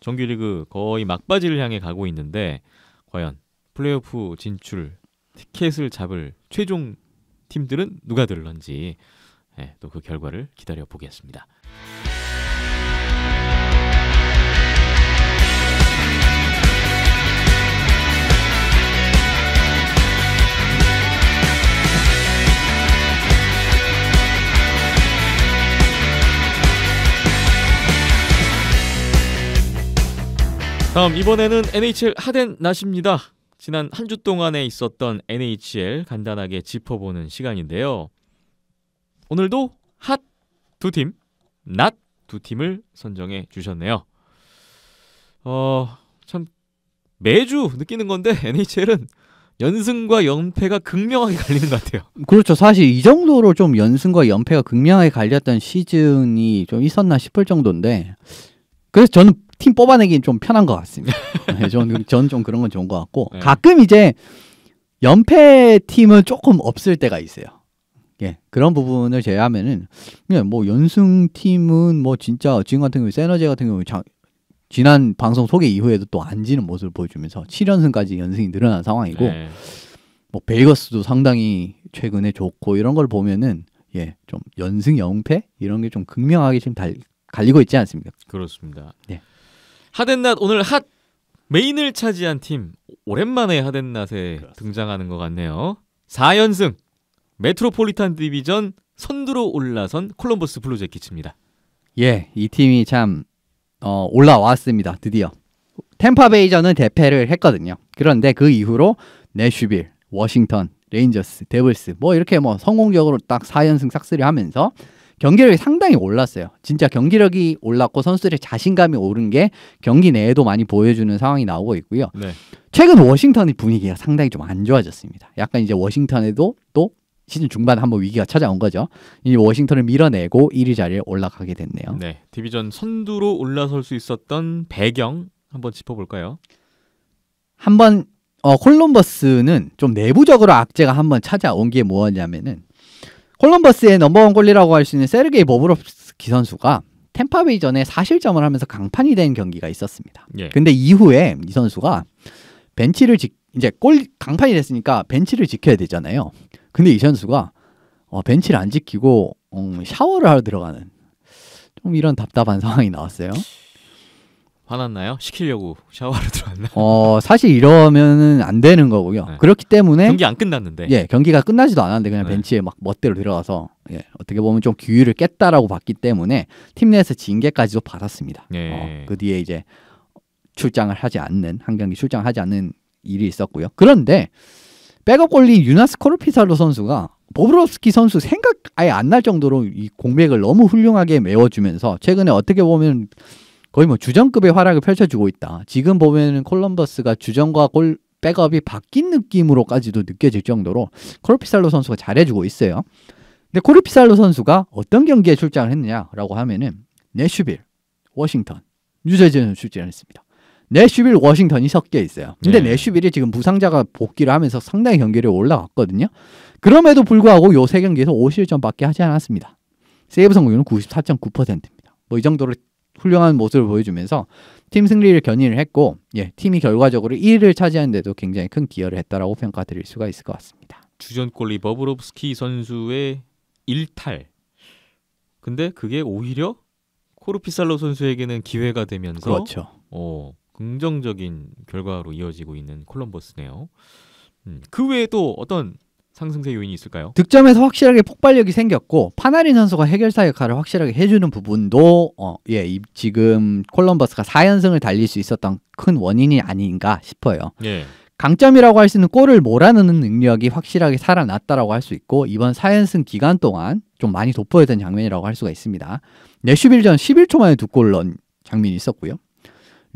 정규리그 거의 막바지를 향해 가고 있는데 과연 플레이오프 진출 티켓을 잡을 최종 팀들은 누가 들런지 예, 또그 결과를 기다려 보겠습니다. 다음 이번에는 NHL 하덴 낫입니다. 지난 한 주 동안에 있었던 NHL 간단하게 짚어보는 시간인데요. 오늘도 핫 두 팀, 낫 두 팀을 선정해 주셨네요. 어, 참 매주 느끼는 건데 NHL은 연승과 연패가 극명하게 갈리는 것 같아요. 그렇죠. 사실 이 정도로 좀 연승과 연패가 극명하게 갈렸던 시즌이 좀 있었나 싶을 정도인데 그래서 저는 팀 뽑아내기는 좀 편한 것 같습니다. 네, 저는 저좀 그런 건 좋은 것 같고 네. 가끔 이제 연패 팀은 조금 없을 때가 있어요. 예, 그런 부분을 제외하면은 그냥 예, 뭐 연승 팀은 뭐 진짜 지금 같은 경우 에 세너제 같은 경우 자, 지난 방송 소개 이후에도 또 안지는 모습을 보여주면서 7연승까지 연승이 늘어난 상황이고 네. 뭐 베이거스도 상당히 최근에 좋고 이런 걸 보면은 예, 좀 연승 영패 이런 게 좀 극명하게 지금 달, 갈리고 있지 않습니까? 그렇습니다. 예. 하덴낫 오늘 핫 메인을 차지한 팀 오랜만에 하덴낫에 등장하는 것 같네요. 4연승 메트로폴리탄 디비전 선두로 올라선 콜럼버스 블루재킷입니다. 예, 이 팀이 참 어, 올라왔습니다. 드디어. 템파베이저는 대패를 했거든요. 그런데 그 이후로 내슈빌, 워싱턴, 레인저스, 데블스 뭐 이렇게 뭐 성공적으로 딱 4연승 싹쓸이 하면서 경기력이 상당히 올랐어요. 진짜 경기력이 올랐고 선수들의 자신감이 오른 게 경기 내에도 많이 보여주는 상황이 나오고 있고요. 네. 최근 워싱턴의 분위기가 상당히 좀 안 좋아졌습니다. 약간 이제 워싱턴에도 또 시즌 중반 한번 위기가 찾아온 거죠. 이 워싱턴을 밀어내고 1위 자리에 올라가게 됐네요. 네, 디비전 선두로 올라설 수 있었던 배경 한번 짚어볼까요? 한번 어, 콜럼버스는 좀 내부적으로 악재가 한번 찾아온 게 뭐냐면은 였 콜럼버스의 넘버원 골리라고 할 수 있는 세르게이 버브롭스키 선수가 템파베이전에 사실점을 하면서 강판이 된 경기가 있었습니다. 예. 근데 이후에 이 선수가 벤치를 지, 이제 골 강판이 됐으니까 벤치를 지켜야 되잖아요. 근데 이 선수가 어, 벤치를 안 지키고 어, 샤워를 하러 들어가는 좀 이런 답답한 상황이 나왔어요. 화났나요? 시키려고 샤워하 들어왔나? 어 사실 이러면은 안 되는 거고요. 네. 그렇기 때문에 경기 안 끝났는데. 예, 경기가 끝나지도 않았는데 그냥 네. 벤치에 막 멋대로 들어가서 예, 어떻게 보면 좀 규율을 깼다라고 봤기 때문에 팀 내에서 징계까지도 받았습니다. 네. 어, 그 뒤에 이제 출장을 하지 않는 한 경기 출장하지 않는 일이 있었고요. 그런데 백업 골리 유나스코르 피살로 선수가 보브로스키 선수 생각 아예 안 날 정도로 이 공백을 너무 훌륭하게 메워주면서 최근에 어떻게 보면 거의 뭐 주전급의 활약을 펼쳐주고 있다. 지금 보면 콜럼버스가 주전과 골 백업이 바뀐 느낌으로까지도 느껴질 정도로 코르피살로 선수가 잘해주고 있어요. 근데 코르피살로 선수가 어떤 경기에 출장을 했느냐라고 하면은 내슈빌, 워싱턴, 뉴저지에서 출전을 했습니다. 내슈빌 워싱턴이 섞여 있어요. 근데 네. 내슈빌이 지금 부상자가 복귀를 하면서 상당히 경기를 올라갔거든요. 그럼에도 불구하고 요 세 경기에서 5실점밖에 하지 않았습니다. 세이브 성공률은 94.9%입니다. 뭐 이 정도로 훌륭한 모습을 보여주면서 팀 승리를 견인을 했고 예, 팀이 결과적으로 1위를 차지하는데도 굉장히 큰 기여를 했다라고 평가드릴 수가 있을 것 같습니다. 주전골리 버브롭스키 선수의 1탈. 근데 그게 오히려 코르피살로 선수에게는 기회가 되면서 그렇죠. 어, 긍정적인 결과로 이어지고 있는 콜럼버스네요. 음, 그 외에 도 어떤 상승세 요인이 있을까요? 득점에서 확실하게 폭발력이 생겼고 파나린 선수가 해결사 역할을 확실하게 해주는 부분도 어, 예 이, 지금 콜럼버스가 4연승을 달릴 수 있었던 큰 원인이 아닌가 싶어요. 예. 강점이라고 할 수 있는 골을 몰아넣는 능력이 확실하게 살아났다라고 할 수 있고 이번 4연승 기간 동안 좀 많이 돋보였던 장면이라고 할 수가 있습니다. 내슈빌전 11초 만에 두 골 넣은 장면이 있었고요.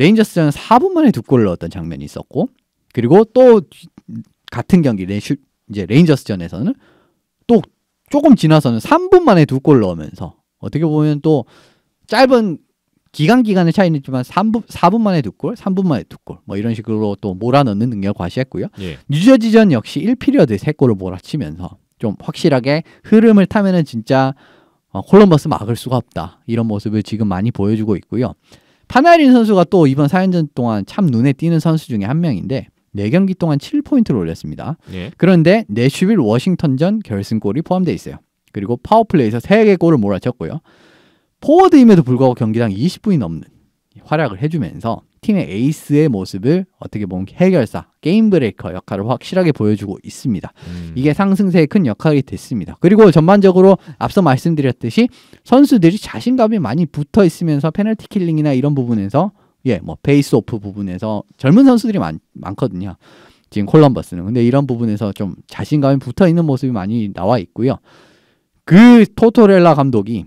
레인저스전 4분 만에 두 골을 넣었던 장면이 있었고 그리고 또 같은 경기 레슈, 이제 레인저스전에서는 또 조금 지나서는 3분 만에 두 골 넣으면서 어떻게 보면 또 짧은 기간 기간의 차이는 있지만 3분 4분 만에 두 골, 3분 만에 두 골, 뭐 이런 식으로 또 몰아넣는 능력 과시했고요. 예. 뉴저지전 역시 1피리어드 세 골을 몰아치면서 좀 확실하게 흐름을 타면은 진짜 어, 콜럼버스 막을 수가 없다 이런 모습을 지금 많이 보여주고 있고요. 파나린 선수가 또 이번 4연전 동안 참 눈에 띄는 선수 중에 한 명인데 4경기 동안 7포인트를 올렸습니다. 예. 그런데 내슈빌 네 워싱턴전 결승골이 포함되어 있어요. 그리고 파워플레이에서 3개 골을 몰아쳤고요. 포워드임에도 불구하고 경기당 20분이 넘는 활약을 해주면서 팀의 에이스의 모습을 어떻게 보면 해결사, 게임 브레이커 역할을 확실하게 보여주고 있습니다. 음. 이게 상승세의큰 역할이 됐습니다. 그리고 전반적으로 앞서 말씀드렸듯이 선수들이 자신감이 많이 붙어 있으면서 페널티 킬링이나 이런 부분에서 예, 뭐 베이스 오프 부분에서 젊은 선수들이 많, 많거든요. 지금 콜럼버스는 근데 이런 부분에서 좀 자신감이 붙어 있는 모습이 많이 나와 있고요. 그 토토렐라 감독이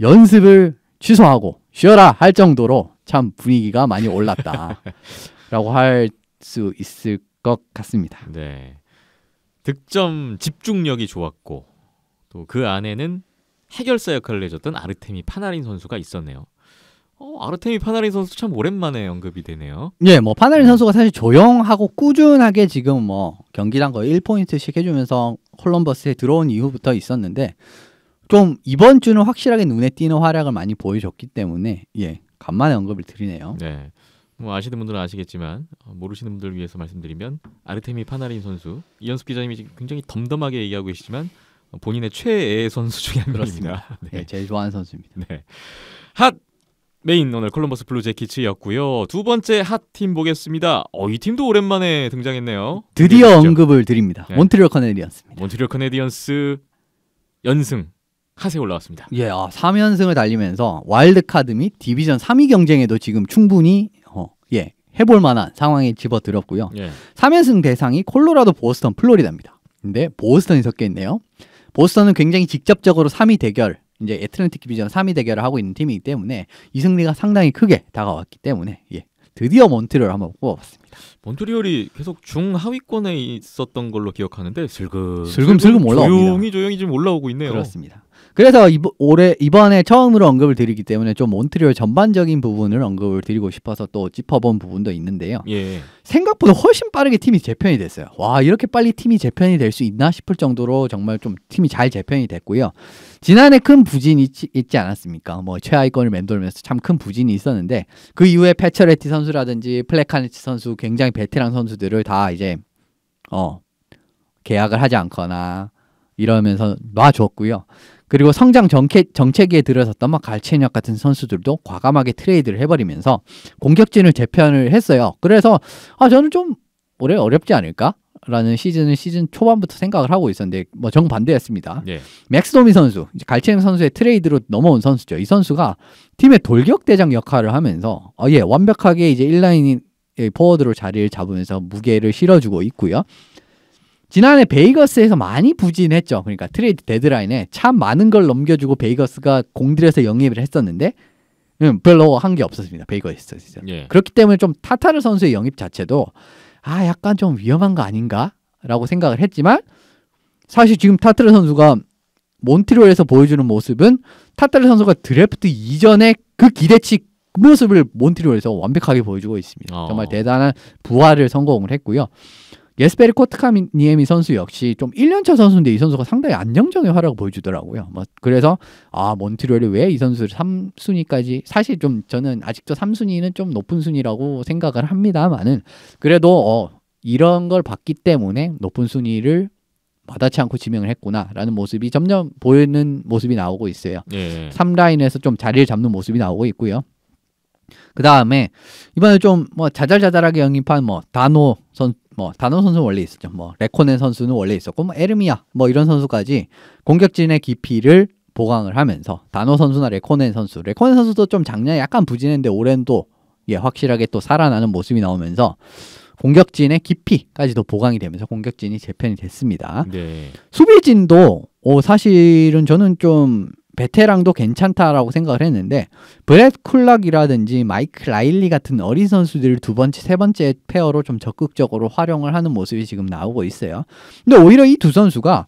연습을 취소하고 쉬어라 할 정도로 참 분위기가 많이 올랐다라고 할 수 있을 것 같습니다. 네. 득점 집중력이 좋았고 또 그 안에는 해결사 역할을 해줬던 아르테미 파나린 선수가 있었네요. 어, 아르테미 파나린 선수 참 오랜만에 언급이 되네요. 예, 뭐 파나린 네. 선수가 사실 조용하고 꾸준하게 지금 뭐 경기당 거의 1포인트씩 해주면서 콜럼버스에 들어온 이후부터 있었는데 좀 이번 주는 확실하게 눈에 띄는 활약을 많이 보여줬기 때문에 예 간만에 언급을 드리네요. 네. 뭐 아시는 분들은 아시겠지만 어, 모르시는 분들 위해서 말씀드리면 아르테미 파나린 선수 이현숙 기자님이 굉장히 덤덤하게 얘기하고 계시지만 어, 본인의 최애 선수 중에 한 명입니다. 네. 네, 제일 좋아하는 선수입니다. 네. 핫 메인 오늘 콜럼버스 블루 재킷이었고요. 두 번째 핫 팀 보겠습니다. 어, 이 팀도 오랜만에 등장했네요. 드디어 네, 언급을 드립니다. 네. 몬트리올 커네디언스입니다. 몬트리올 커네디언스 연승 하세에 올라왔습니다. 예, 아, 3연승을 달리면서 와일드카드 및 디비전 3위 경쟁에도 지금 충분히 어, 예, 해볼 만한 상황에 집어들었고요. 예. 3연승 대상이 콜로라도, 보스턴, 플로리다입니다. 근데 보스턴이 섞여 있네요. 보스턴은 굉장히 직접적으로 3위 대결, 이제 애틀랜틱 디비전 3위 대결을 하고 있는 팀이기 때문에 이 승리가 상당히 크게 다가왔기 때문에 예, 드디어 몬트리올 한번 뽑아봤습니다. 몬트리올이 계속 중하위권에 있었던 걸로 기억하는데 슬금 슬금 슬금, 슬금 올라옵니다. 조용히 조용히 지 올라오고 있네요. 그렇습니다. 그래서 이번, 올해 이번에 처음으로 언급을 드리기 때문에 좀 몬트리올 전반적인 부분을 언급을 드리고 싶어서 또 짚어본 부분도 있는데요. 예. 생각보다 훨씬 빠르게 팀이 재편이 됐어요. 와 이렇게 빨리 팀이 재편이 될 수 있나 싶을 정도로 정말 좀 팀이 잘 재편이 됐고요. 지난해 큰 부진이 있지, 있지 않았습니까? 뭐 최하위권을 맴돌면서 참 큰 부진이 있었는데 그 이후에 페처레티 선수라든지 플레카네치 선수 굉장히 베테랑 선수들을 다 이제 어 계약을 하지 않거나 이러면서 놔줬고요. 그리고 성장 정책, 에 들어섰던 막 뭐 갈체인역 같은 선수들도 과감하게 트레이드를 해버리면서 공격진을 재편을 했어요. 그래서 아 저는 좀 올해 어렵지 않을까? 라는 시즌은 시즌 초반부터 생각을 하고 있었는데 뭐 정반대였습니다. 예. 맥스도미 선수, 갈치행 선수의 트레이드로 넘어온 선수죠. 이 선수가 팀의 돌격 대장 역할을 하면서 아, 예 완벽하게 이제 1라인 포워드로 자리를 잡으면서 무게를 실어주고 있고요. 지난해 베이거스에서 많이 부진했죠. 그러니까 트레이드 데드라인에 참 많은 걸 넘겨주고 베이거스가 공들여서 영입을 했었는데 음, 별로 한 게 없었습니다. 베이거스. 에 예. 그렇기 때문에 좀 타타르 선수의 영입 자체도 아 약간 좀 위험한 거 아닌가라고 생각을 했지만 사실 지금 타타르 선수가 몬트리올에서 보여주는 모습은 타타르 선수가 드래프트 이전에 그 기대치 모습을 몬트리올에서 완벽하게 보여주고 있습니다. 어. 정말 대단한 부활을 성공을 했고요. 예스페리 코트카니에미 선수 역시 좀 1년차 선수인데 이 선수가 상당히 안정적인 활약을 보여주더라고요. 뭐 그래서 아 몬트리올이 왜 이 선수를 3순위까지 사실 좀 저는 아직도 3순위는 좀 높은 순위라고 생각을 합니다만은 그래도 어 이런 걸 봤기 때문에 높은 순위를 받아치 않고 지명을 했구나라는 모습이 점점 보이는 모습이 나오고 있어요. 예. 3라인에서 좀 자리를 잡는 모습이 나오고 있고요. 그 다음에 이번에 좀 뭐 자잘자잘하게 영입한 뭐 다노 선뭐 단호 선수 원래 있었죠. 뭐 레코넨 선수는 원래 있었고 뭐 에르미야 뭐 이런 선수까지 공격진의 깊이를 보강을 하면서 단호 선수나 레코넨 선수, 레코넨 선수도 좀 작년에 약간 부진했는데 올해는 또 예, 확실하게 또 살아나는 모습이 나오면서 공격진의 깊이까지도 보강이 되면서 공격진이 재편이 됐습니다. 네. 수비진도 어, 사실은 저는 좀 베테랑도 괜찮다라고 생각을 했는데 브렛 쿨락이라든지 마이크 라일리 같은 어린 선수들을 두 번째, 세 번째 페어로 좀 적극적으로 활용을 하는 모습이 지금 나오고 있어요. 근데 오히려 이 두 선수가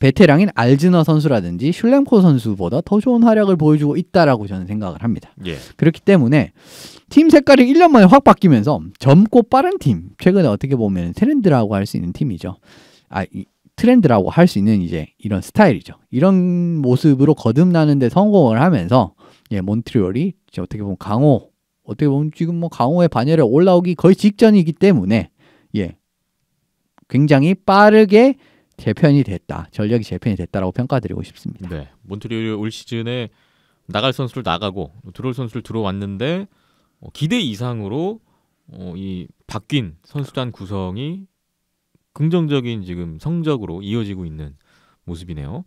베테랑인 알즈너 선수라든지 슐랭코 선수보다 더 좋은 활약을 보여주고 있다라고 저는 생각을 합니다. 예. 그렇기 때문에 팀 색깔이 1년 만에 확 바뀌면서 젊고 빠른 팀, 최근에 어떻게 보면 트렌드라고 할 수 있는 팀이죠. 아, 이, 트렌드라고 할 수 있는 이제 이런 스타일이죠. 이런 모습으로 거듭나는 데 성공을 하면서 예, 몬트리올이 이제 어떻게 보면 강호 어떻게 보면 지금 뭐 강호의 반열에 올라오기 거의 직전이기 때문에 예. 굉장히 빠르게 재편이 됐다. 전력이 재편이 됐다라고 평가드리고 싶습니다. 네. 몬트리올 올 시즌에 나갈 선수를 나가고 들어올 선수를 들어왔는데 어, 기대 이상으로 어, 이 바뀐 선수단 구성이 긍정적인 지금 성적으로 이어지고 있는 모습이네요.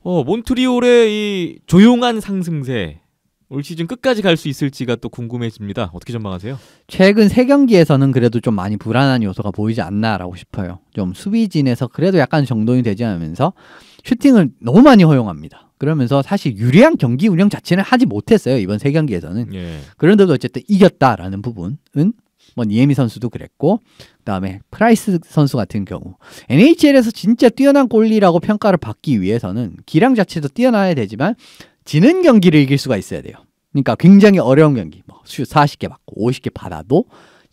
어, 몬트리올의 이 조용한 상승세 올 시즌 끝까지 갈 수 있을지가 또 궁금해집니다. 어떻게 전망하세요? 최근 세 경기에서는 그래도 좀 많이 불안한 요소가 보이지 않나라고 싶어요. 좀 수비진에서 그래도 약간 정돈이 되지 않으면서 슈팅을 너무 많이 허용합니다. 그러면서 사실 유리한 경기 운영 자체는 하지 못했어요. 이번 세 경기에서는. 예. 그런데도 어쨌든 이겼다라는 부분은 뭐 니에미 선수도 그랬고 그다음에 프라이스 선수 같은 경우 NHL에서 진짜 뛰어난 골리라고 평가를 받기 위해서는 기량 자체도 뛰어나야 되지만 지는 경기를 이길 수가 있어야 돼요. 그러니까 굉장히 어려운 경기 뭐슛 40개 받고 50개 받아도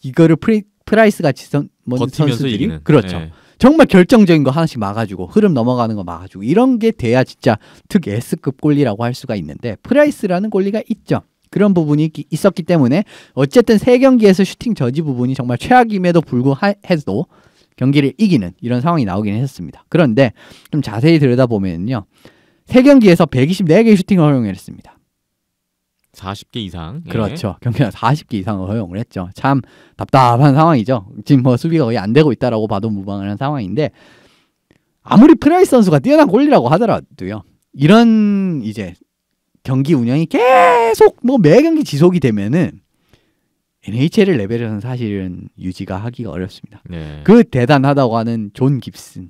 이거를 프리, 프라이스 같이 선, 뭐 선수들이 이기는. 그렇죠. 네. 정말 결정적인 거 하나씩 막아주고 흐름 넘어가는 거 막아주고 이런 게 돼야 진짜 특 S급 골리라고 할 수가 있는데 프라이스라는 골리가 있죠. 그런 부분이 있었기 때문에 어쨌든 세 경기에서 슈팅 저지 부분이 정말 최악임에도 불구해도 경기를 이기는 이런 상황이 나오긴 했습니다. 그런데 좀 자세히 들여다보면요. 세 경기에서 124개의 슈팅을 허용했습니다. 40개 이상. 예. 그렇죠. 경기당 40개 이상을 허용을 했죠. 참 답답한 상황이죠. 지금 뭐 수비가 거의 안 되고 있다라고 봐도 무방한 상황인데 아무리 프라이스 선수가 뛰어난 골이라고 하더라도요. 이런 이제 경기 운영이 계속 뭐 매 경기 지속이 되면은 NHL 레벨에서는 사실은 유지가 하기가 어렵습니다. 네. 그 대단하다고 하는 존 깁슨,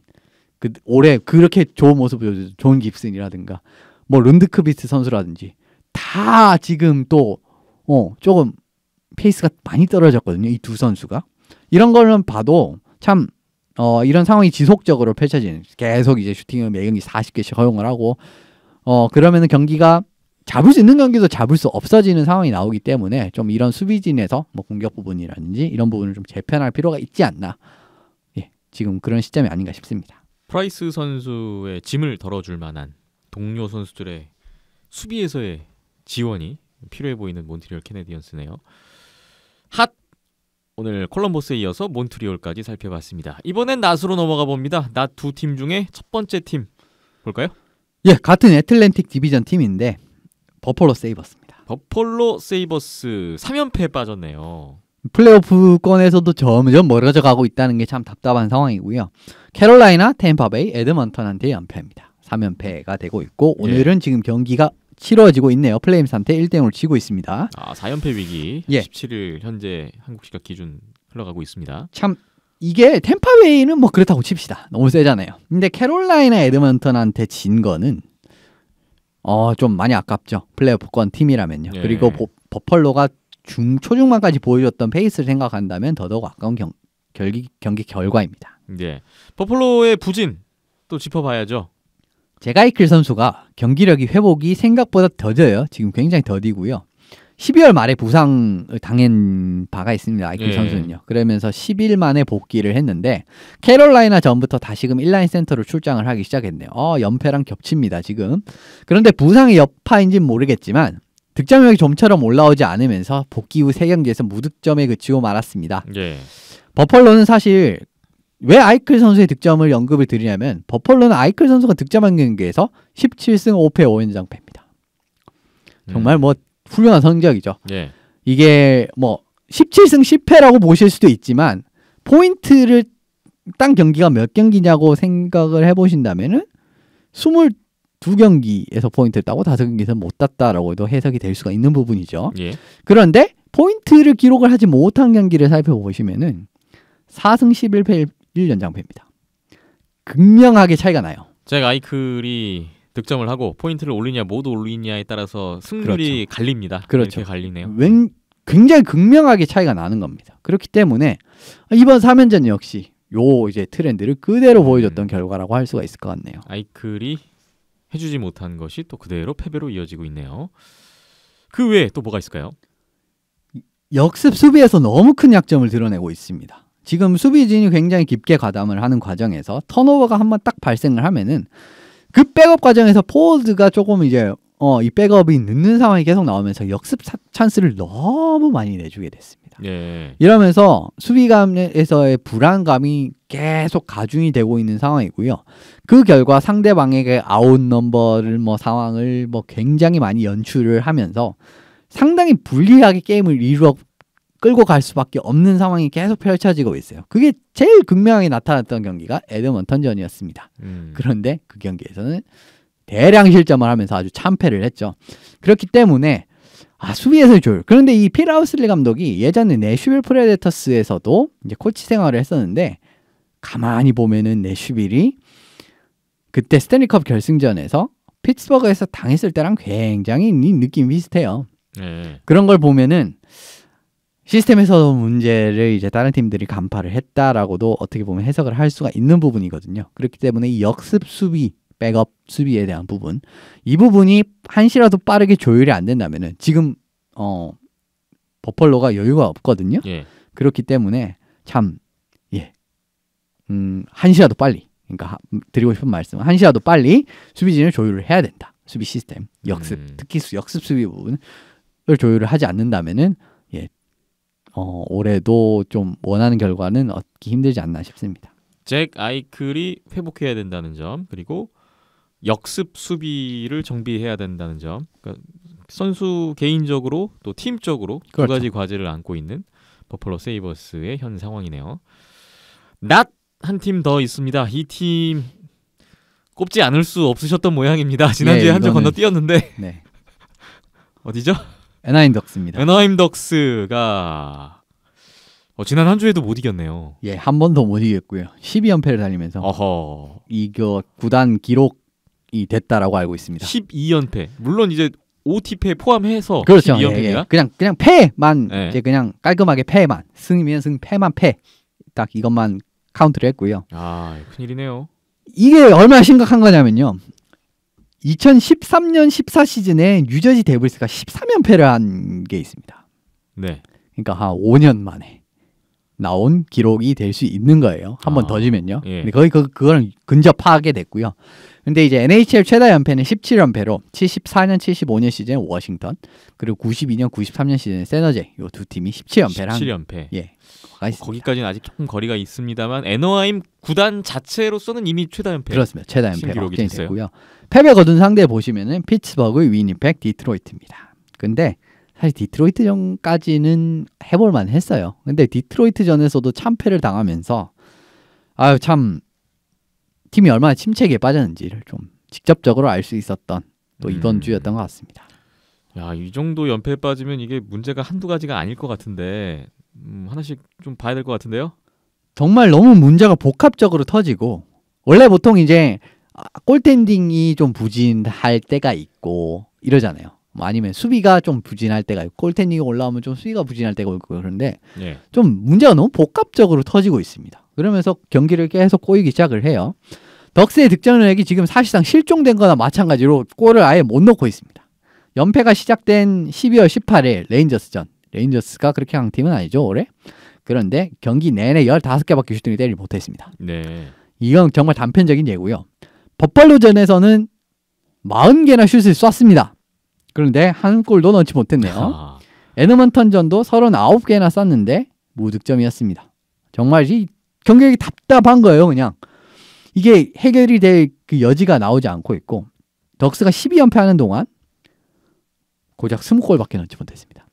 그 올해 그렇게 좋은 모습 보여준 존 깁슨이라든가 뭐 룬드크비트 선수라든지 다 지금 또 어, 조금 페이스가 많이 떨어졌거든요. 이 두 선수가 이런 거는 봐도 참 어, 이런 상황이 지속적으로 펼쳐지는 계속 이제 슈팅을 매 경기 40개씩 허용을 하고 어 그러면은 경기가 잡을 수 있는 경기도 잡을 수 없어지는 상황이 나오기 때문에 좀 이런 수비진에서 뭐 공격 부분이라든지 이런 부분을 좀 재편할 필요가 있지 않나. 예, 지금 그런 시점이 아닌가 싶습니다. 프라이스 선수의 짐을 덜어줄 만한 동료 선수들의 수비에서의 지원이 필요해 보이는 몬트리올 캐네디언스네요. 핫 오늘 콜럼버스에 이어서 몬트리올까지 살펴봤습니다. 이번엔 낫으로 넘어가 봅니다. 낫 두 팀 중에 첫 번째 팀 볼까요? 예, 같은 애틀랜틱 디비전 팀인데 버펄로 세이버스입니다. 버펄로 세이버스 3연패에 빠졌네요. 플레이오프권에서도 점점 멀어져 가고 있다는 게 참 답답한 상황이고요. 캐롤라이나, 템파베이, 에드먼턴한테 연패입니다. 3연패가 되고 있고 예. 오늘은 예. 지금 경기가 치러지고 있네요. 플레임스한테 1대0으로 지고 있습니다. 아, 4연패 위기. 예. 17일 현재 한국 시각 기준 흘러가고 있습니다. 참 이게 템파베이는 뭐 그렇다고 칩시다. 너무 세잖아요. 근데 캐롤라이나 에드먼턴한테 진 거는 어, 좀 많이 아깝죠. 플레이오프권 팀이라면요. 예. 그리고 보, 버펄로가 중 초중반까지 보여줬던 페이스를 생각한다면 더더욱 아까운 경, 결기, 경기 결과입니다. 예. 버펄로의 부진 또 짚어봐야죠. 제가이클 선수가 경기력이 회복이 생각보다 더뎌요. 지금 굉장히 더디고요. 12월 말에 부상을 당한 바가 있습니다. 아이큐 예. 선수는요. 그러면서 10일 만에 복귀를 했는데 캐롤라이나 전부터 다시금 1라인 센터로 출장을 하기 시작했네요. 어, 연패랑 겹칩니다, 지금. 그런데 부상의 여파인지는 모르겠지만 득점력이 좀처럼 올라오지 않으면서 복귀 후 3경기에서 무득점에 그치고 말았습니다. 예. 버펄로는 사실 왜 아이클 선수의 득점을 언급을 드리냐면 버펄로는 아이클 선수가 득점한 경기에서 17승 5패 5연장패입니다. 정말 음. 뭐 훌륭한 성적이죠. 예. 이게 뭐 17승 10패라고 보실 수도 있지만 포인트를 딴 경기가 몇 경기냐고 생각을 해보신다면은 22경기에서 포인트를 따고 5경기에서 못 땄다라고도 해석이 될 수가 있는 부분이죠. 예. 그런데 포인트를 기록을 하지 못한 경기를 살펴보시면은 4승 11패 1연장패입니다. 극명하게 차이가 나요. 제가 아이클이 득점을 하고 포인트를 올리냐 못 올리냐에 따라서 승률이 그렇죠. 갈립니다. 그렇죠. 갈리네요. 웬, 굉장히 극명하게 차이가 나는 겁니다. 그렇기 때문에 이번 3연전 역시 요 이제 트렌드를 그대로 음. 보여줬던 음. 결과라고 할 수가 있을 것 같네요. 아이클이 해주지 못한 것이 또 그대로 패배로 이어지고 있네요. 그 외에 또 뭐가 있을까요? 역습 수비에서 너무 큰 약점을 드러내고 있습니다. 지금 수비진이 굉장히 깊게 가담을 하는 과정에서 턴오버가 한번 딱 발생을 하면은 그 백업 과정에서 포워드가 조금 이제 어, 이 백업이 늦는 상황이 계속 나오면서 역습 차, 찬스를 너무 많이 내주게 됐습니다. 예. 이러면서 수비감에서의 불안감이 계속 가중이 되고 있는 상황이고요. 그 결과 상대방에게 아웃 넘버를 뭐 상황을 뭐 굉장히 많이 연출을 하면서 상당히 불리하게 게임을 이루어 끌고 갈 수밖에 없는 상황이 계속 펼쳐지고 있어요. 그게 제일 극명하게 나타났던 경기가 에드먼턴전이었습니다. 음. 그런데 그 경기에서는 대량 실점을 하면서 아주 참패를 했죠. 그렇기 때문에 아 수비에서 조율. 그런데 이피라우슬리 감독이 예전에 내슈빌 프레데터스에서도 이제 코치 생활을 했었는데 가만히 보면은 내슈빌이 그때 스탠리컵 결승전에서 피츠버그에서 당했을 때랑 굉장히 느낌 비슷해요. 네. 그런 걸 보면은 시스템에서 문제를 이제 다른 팀들이 간파를 했다라고도 어떻게 보면 해석을 할 수가 있는 부분이거든요. 그렇기 때문에 이 역습 수비, 백업 수비에 대한 부분 이 부분이 한시라도 빠르게 조율이 안 된다면은 지금 어 버펄로가 여유가 없거든요. 예. 그렇기 때문에 참 예. 음, 한시라도 빨리 그러니까 드리고 싶은 말씀은 한시라도 빨리 수비진을 조율을 해야 된다. 수비 시스템, 역습, 음. 특히 역습 수비 부분을 조율을 하지 않는다면은 어, 올해도 좀 원하는 결과는 얻기 힘들지 않나 싶습니다. 잭 아이클이 회복해야 된다는 점 그리고 역습 수비를 정비해야 된다는 점 그러니까 선수 개인적으로 또 팀적으로 그렇죠. 두 가지 과제를 안고 있는 버펄로 세이버스의 현 상황이네요. 낮한팀 더 있습니다. 이 팀 꼽지 않을 수 없으셨던 모양입니다. 지난주에 네, 한주 건너뛰었는데 네. 어디죠? 에나임 덕스입니다. 에나임 덕스가 어, 지난 한 주에도 못 이겼네요. 예, 한 번도 못 이겼고요. 12연패를 달리면서 어허. 이거 구단 기록이 됐다라고 알고 있습니다. 12연패. 물론 이제 OT패 포함해서 그렇죠. 12연패가 예, 예. 그냥 그냥 패만 예. 이제 그냥 깔끔하게 패만 승이면 승 패만 패. 딱 이것만 카운트를 했고요. 아, 큰일이네요. 이게 얼마나 심각한 거냐면요. 2013년 14 시즌에 뉴저지 데블스가 13연패를 한 게 있습니다. 네. 그러니까 한 5년 만에 나온 기록이 될 수 있는 거예요. 한번더 아, 지면요. 예. 거의 그 그거랑 근접하게 됐고요. 근데 이제 NHL 최다 연패는 17연패로 74년 75년 시즌 워싱턴 그리고 92년 93년 시즌 세너제 이 두 팀이 17연패를 17연패. 예. 어, 거기까지는 아직 조금 거리가 있습니다만 에너하임 구단 자체로서는 이미 최다 연패 그렇습니다. 최다 연패가 확정됐고요. 패배 거둔 상대 보시면은 피츠버그, 위니펙, 디트로이트입니다. 근데 사실 디트로이트전까지는 해볼만 했어요. 근데 디트로이트전에서도 참패를 당하면서 아유 참 팀이 얼마나 침체기에 빠졌는지를 좀 직접적으로 알 수 있었던 또 이번 음. 주였던 것 같습니다. 야, 이 정도 연패에 빠지면 이게 문제가 한두 가지가 아닐 것 같은데 음, 하나씩 좀 봐야 될 것 같은데요. 정말 너무 문제가 복합적으로 터지고 원래 보통 이제 아, 골텐딩이 좀 부진할 때가 있고 이러잖아요. 뭐 아니면 수비가 좀 부진할 때가 있고 골텐딩이 올라오면 좀 수비가 부진할 때가 있고 그런데 예. 좀 문제가 너무 복합적으로 터지고 있습니다. 그러면서 경기를 계속 꼬이기 시작을 해요. 덕스의 득점력이 지금 사실상 실종된 거나 마찬가지로 골을 아예 못 넣고 있습니다. 연패가 시작된 12월 18일 레인저스전. 레인저스가 그렇게 한 팀은 아니죠, 올해. 그런데 경기 내내 15개밖에 슈팅이 때리지 못했습니다. 네. 이건 정말 단편적인 예고요. 버팔로전에서는 40개나 슛을 쐈습니다. 그런데 한 골도 넣지 못했네요. 아. 에너먼턴전도 39개나 쐈는데 무득점이었습니다. 정말 이 경쟁이 답답한 거예요, 그냥. 이게 해결이 될 그 여지가 나오지 않고 있고 덕스가 12연패하는 동안 고작 20골밖에 넣지 못했습니다.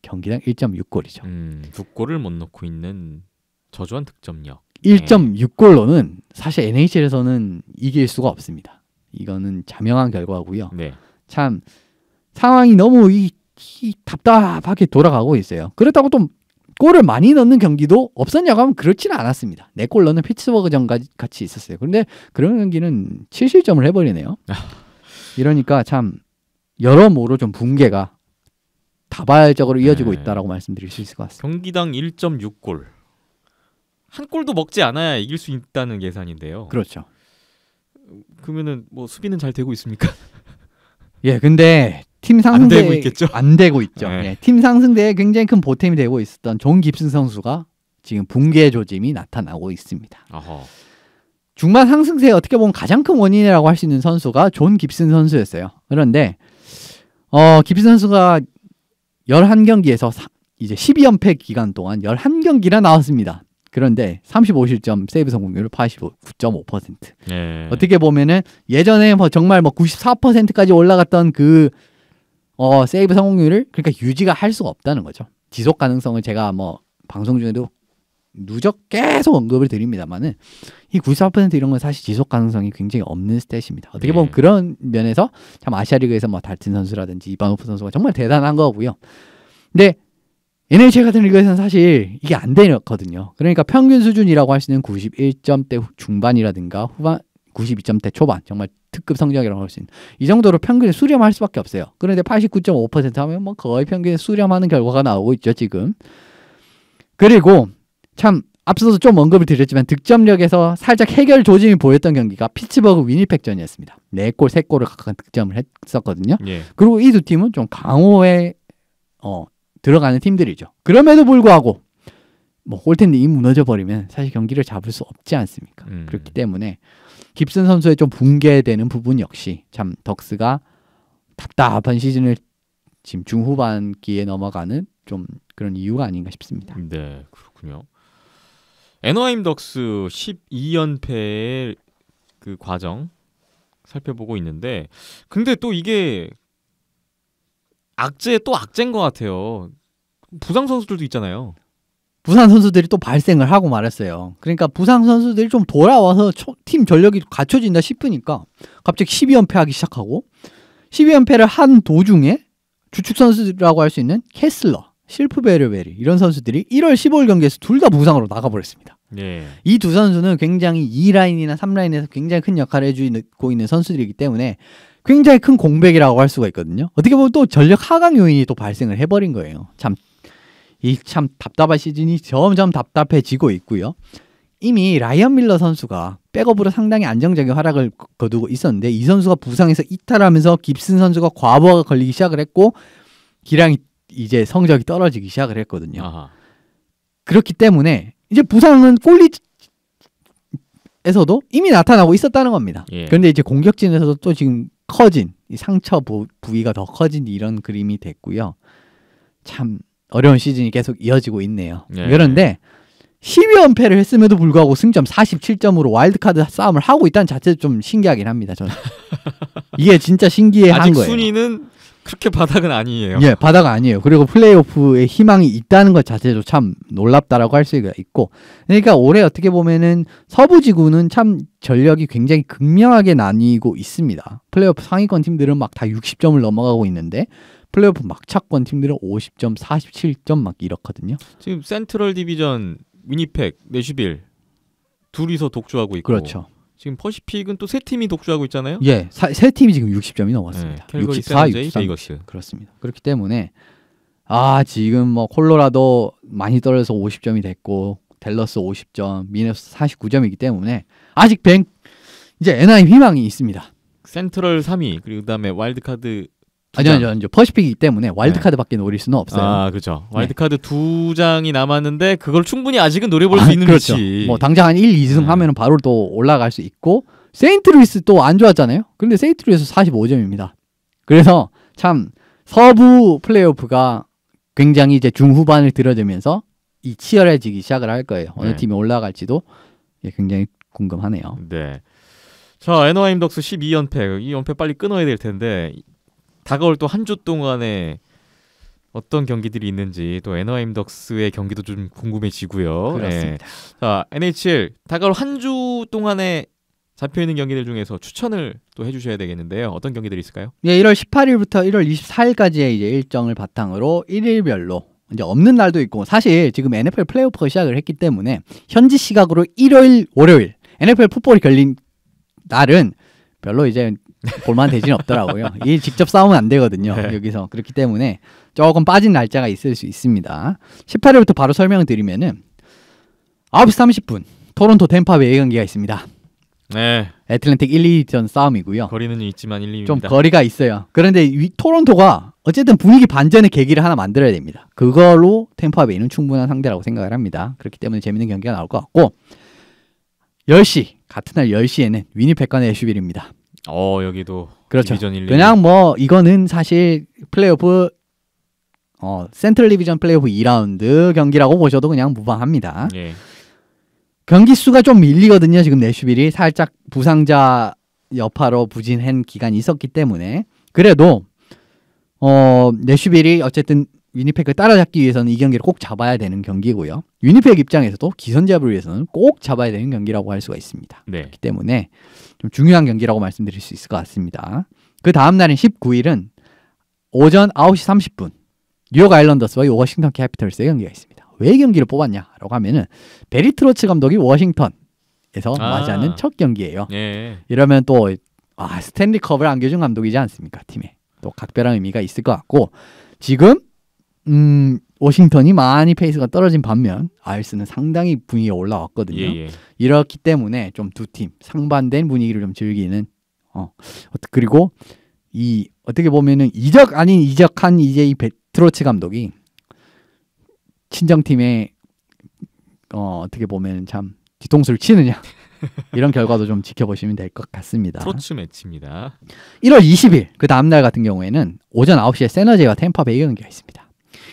경기당 1.6골이죠. 음, 6골을 못 넣고 있는 저조한 득점력. 1.6골로는 예. 사실 NHL에서는 이길 수가 없습니다. 이거는 자명한 결과고요. 네. 참 상황이 너무 이, 이 답답하게 돌아가고 있어요. 그렇다고 또 골을 많이 넣는 경기도 없었냐고 하면 그렇지는 않았습니다. 네골 넣는 피츠버그전 같이 있었어요. 그런데 그런 경기는 7실점을 해버리네요. 아. 이러니까 참 여러모로 좀 붕괴가 다발적으로 이어지고 네. 있다라고 말씀드릴 수 있을 것 같습니다. 경기당 1.6골. 한 골도 먹지 않아야 이길 수 있다는 계산인데요. 그렇죠. 그러면은 뭐 수비는 잘 되고 있습니까? 예, 근데 팀 상승대에 안 되고 있겠죠. 안 되고 있죠. 네. 예, 팀 상승대에 굉장히 큰 보탬이 되고 있었던 존 깁슨 선수가 지금 붕괴 조짐이 나타나고 있습니다. 어허. 중반 상승세에 어떻게 보면 가장 큰 원인이라고 할 수 있는 선수가 존 깁슨 선수였어요. 그런데 어, 깁슨 선수가 1 1 경기에서 이제 12연패 기간 동안 1 1 경기나 나왔습니다. 그런데 35실점 세이브 성공률 89.5%. 예. 어떻게 보면은 예전에 뭐 정말 뭐 94%까지 올라갔던 그 어, 세이브 성공률을 그러니까 유지가 할 수가 없다는 거죠. 지속 가능성을 제가 뭐 방송 중에도 누적 계속 언급을 드립니다만은 이 94% 이런 건 사실 지속 가능성이 굉장히 없는 스탯입니다. 어떻게 보면 네. 그런 면에서 참 아시아 리그에서 뭐 달튼 선수라든지 이바노프 선수가 정말 대단한 거고요. 근데 NHL 같은 리그에서는 사실 이게 안 되거든요. 그러니까 평균 수준이라고 할 수 있는 91점대 중반이라든가 후반 92점대 초반 정말 특급 성적이라고 할 수 있는 이 정도로 평균에 수렴할 수밖에 없어요. 그런데 89.5% 하면 뭐 거의 평균에 수렴하는 결과가 나오고 있죠 지금. 그리고 참 앞서서 좀 언급을 드렸지만 득점력에서 살짝 해결 조짐이 보였던 경기가 피츠버그 위니펙전이었습니다. 4골, 3골을 각각 득점을 했었거든요. 예. 그리고 이 두 팀은 좀 강호에 어, 들어가는 팀들이죠. 그럼에도 불구하고 뭐 골텐데 이 무너져 버리면 사실 경기를 잡을 수 없지 않습니까? 음. 그렇기 때문에 깁슨 선수의 좀 붕괴되는 부분 역시 참 덕스가 답답한 시즌을 지금 중후반기에 넘어가는 좀 그런 이유가 아닌가 싶습니다. 네, 그렇군요. 에너하임 덕스 12연패의 그 과정 살펴보고 있는데 근데 또 이게 악재 또 악재인 것 같아요. 부상 선수들도 있잖아요. 부상 선수들이 또 발생을 하고 말았어요. 그러니까 부상 선수들이 좀 돌아와서 팀 전력이 갖춰진다 싶으니까 갑자기 12연패하기 시작하고 12연패를 한 도중에 주축 선수라고 할 수 있는 캐슬러, 실프베르베리 이런 선수들이 1월 15일 경기에서 둘 다 부상으로 나가버렸습니다. 네. 예. 이두 선수는 굉장히 2라인이나 3라인에서 굉장히 큰 역할을 해주고 있는 선수들이기 때문에 굉장히 큰 공백이라고 할 수가 있거든요. 어떻게 보면 또 전력 하강 요인이 또 발생을 해버린 거예요. 참 이참 답답한 시즌이 점점 답답해지고 있고요. 이미 라이언 밀러 선수가 백업으로 상당히 안정적인 활약을 거두고 있었는데 이 선수가 부상에서 이탈하면서 깁슨 선수가 과부하가 걸리기 시작을 했고 기량이 이제 성적이 떨어지기 시작을 했거든요. 아하. 그렇기 때문에 이제 부상은 골리에서도 이미 나타나고 있었다는 겁니다. 예. 그런데 이제 공격진에서도 또 지금 커진 상처 부, 부위가 더 커진 이런 그림이 됐고요. 참 어려운 시즌이 계속 이어지고 있네요. 예. 그런데 12연패를 했음에도 불구하고 승점 47점으로 와일드카드 싸움을 하고 있다는 자체도 좀 신기하긴 합니다. 저는 이게 진짜 신기해한 아직 거예요. 순위는 그렇게 바닥은 아니에요. 예, 바닥 아니에요. 그리고 플레이오프에 희망이 있다는 것 자체도 참 놀랍다라고 할 수가 있고, 그러니까 올해 어떻게 보면은 서부 지구는 참 전력이 굉장히 극명하게 나뉘고 있습니다. 플레이오프 상위권 팀들은 막 다 60점을 넘어가고 있는데 플레이오프 막차권 팀들은 50점, 47점 막 이렇거든요. 지금 센트럴 디비전 위니팩 내슈빌 둘이서 독주하고 있고 그렇죠. 지금 퍼시픽은 또 세 팀이 독주하고 있잖아요. 예, 사, 세 팀이 지금 60점이 넘었습니다. 네, 64, 63, 베이거스. 그렇습니다. 그렇기 때문에 아 지금 뭐 콜로라도 많이 떨어져서 50점이 됐고 댈러스 50점, 미네소타 49점이기 때문에 아직 뱅 이제 NI 희망이 있습니다. 센트럴 3위 그리고 그다음에 와일드카드 아니요, 아니요, 아니요. 퍼시픽이기 때문에 와일드카드밖에 네. 노릴 수는 없어요. 아, 그죠 네. 와일드카드 네. 두 장이 남았는데 그걸 충분히 아직은 노려볼 아, 수 있는 그렇죠. 위치. 뭐 당장 한 1, 2승 네. 하면은 바로 또 올라갈 수 있고 세인트루이스 또 안 좋았잖아요. 근데 세인트루이스 45점입니다. 그래서 참 서부 플레이오프가 굉장히 이제 중후반을 들어대면서 이 치열해지기 시작을 할 거예요. 어느 네. 팀이 올라갈지도 예, 굉장히 궁금하네요. 네. 자, 에너와 임덕스 12연패. 이 연패 빨리 끊어야 될 텐데 다가올 또 한 주 동안에 어떤 경기들이 있는지 또 NYM 덕스의 경기도 좀 궁금해지고요. 그렇습니다. 예. 자 NHL 다가올 한 주 동안에 잡혀 있는 경기들 중에서 추천을 또 해주셔야 되겠는데요. 어떤 경기들이 있을까요? 예, 1월 18일부터 1월 24일까지의 이제 일정을 바탕으로 1일별로 이제 없는 날도 있고 사실 지금 NFL 플레이오프가 시작을 했기 때문에 현지 시각으로 일요일, 월요일 NFL 풋볼이 걸린 날은 별로 이제 볼만 대진 없더라고요. 이 직접 싸우면 안 되거든요. 네. 여기서 그렇기 때문에 조금 빠진 날짜가 있을 수 있습니다. 18일부터 바로 설명드리면은 9시 30분 토론토 템파베이 경기가 있습니다. 네. 애틀랜틱 1, 2전 싸움이고요. 거리는 있지만 1, 2입니다. 좀 거리가 있어요. 그런데 이 토론토가 어쨌든 분위기 반전의 계기를 하나 만들어야 됩니다. 그걸로 템파베이는 충분한 상대라고 생각을 합니다. 그렇기 때문에 재밌는 경기가 나올 것 같고 10시 같은 날 10시에는 위니펙과 내슈빌입니다. 어 여기도 그렇죠. 그냥 뭐 이거는 사실 플레이오프 어 센트럴 디비전 플레이오프 2라운드 경기라고 보셔도 그냥 무방합니다. 예. 경기 수가 좀 밀리거든요. 지금 내슈빌이 살짝 부상자 여파로 부진한 기간이 있었기 때문에 그래도 어 내슈빌이 어쨌든 위니펙을 따라잡기 위해서는 이 경기를 꼭 잡아야 되는 경기고요. 위니펙 입장에서도 기선제압을 위해서는 꼭 잡아야 되는 경기라고 할 수가 있습니다. 네. 그렇기 때문에 좀 중요한 경기라고 말씀드릴 수 있을 것 같습니다. 그 다음 날인 19일은 오전 9시 30분 뉴욕 아일런더스와 워싱턴 캐피털스의 경기가 있습니다. 왜 경기를 뽑았냐라고 하면은 베리 트로츠 감독이 워싱턴에서 아. 맞이하는 첫 경기예요. 예. 이러면 또 아, 스탠리 컵을 안겨준 감독이지 않습니까 팀에 또 각별한 의미가 있을 것 같고 지금 음, 워싱턴이 많이 페이스가 떨어진 반면 아일스는 상당히 분위기가 올라왔거든요. 예, 예. 이렇기 때문에 좀 두 팀 상반된 분위기를 좀 즐기는 어 그리고 이 어떻게 보면은 이적 아닌 이적한 이제 이 베트로치 감독이 친정팀에 어 어떻게 보면 참 뒤통수를 치느냐 이런 결과도 좀 지켜보시면 될 것 같습니다. 트츠 매치입니다. 1월 20일 그 다음 날 같은 경우에는 오전 9시에 세너제와 템파베이 경기가 있습니다.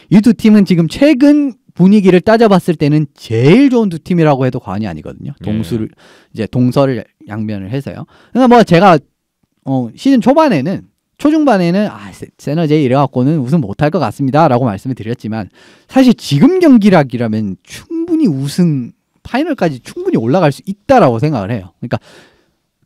이두 팀은 지금 최근 분위기를 따져봤을 때는 제일 좋은 두 팀이라고 해도 과언이 아니거든요. 예. 동수를 네. 이제 동서를 양면을 해서요. 그러니까 뭐 제가 어, 시즌 초반에는 초중반에는 아 세너제이 이래갖고는 우승 못할 것 같습니다라고 말씀을 드렸지만 사실 지금 경기락이라면 충분히 우승 파이널까지 충분히 올라갈 수 있다라고 생각을 해요. 그러니까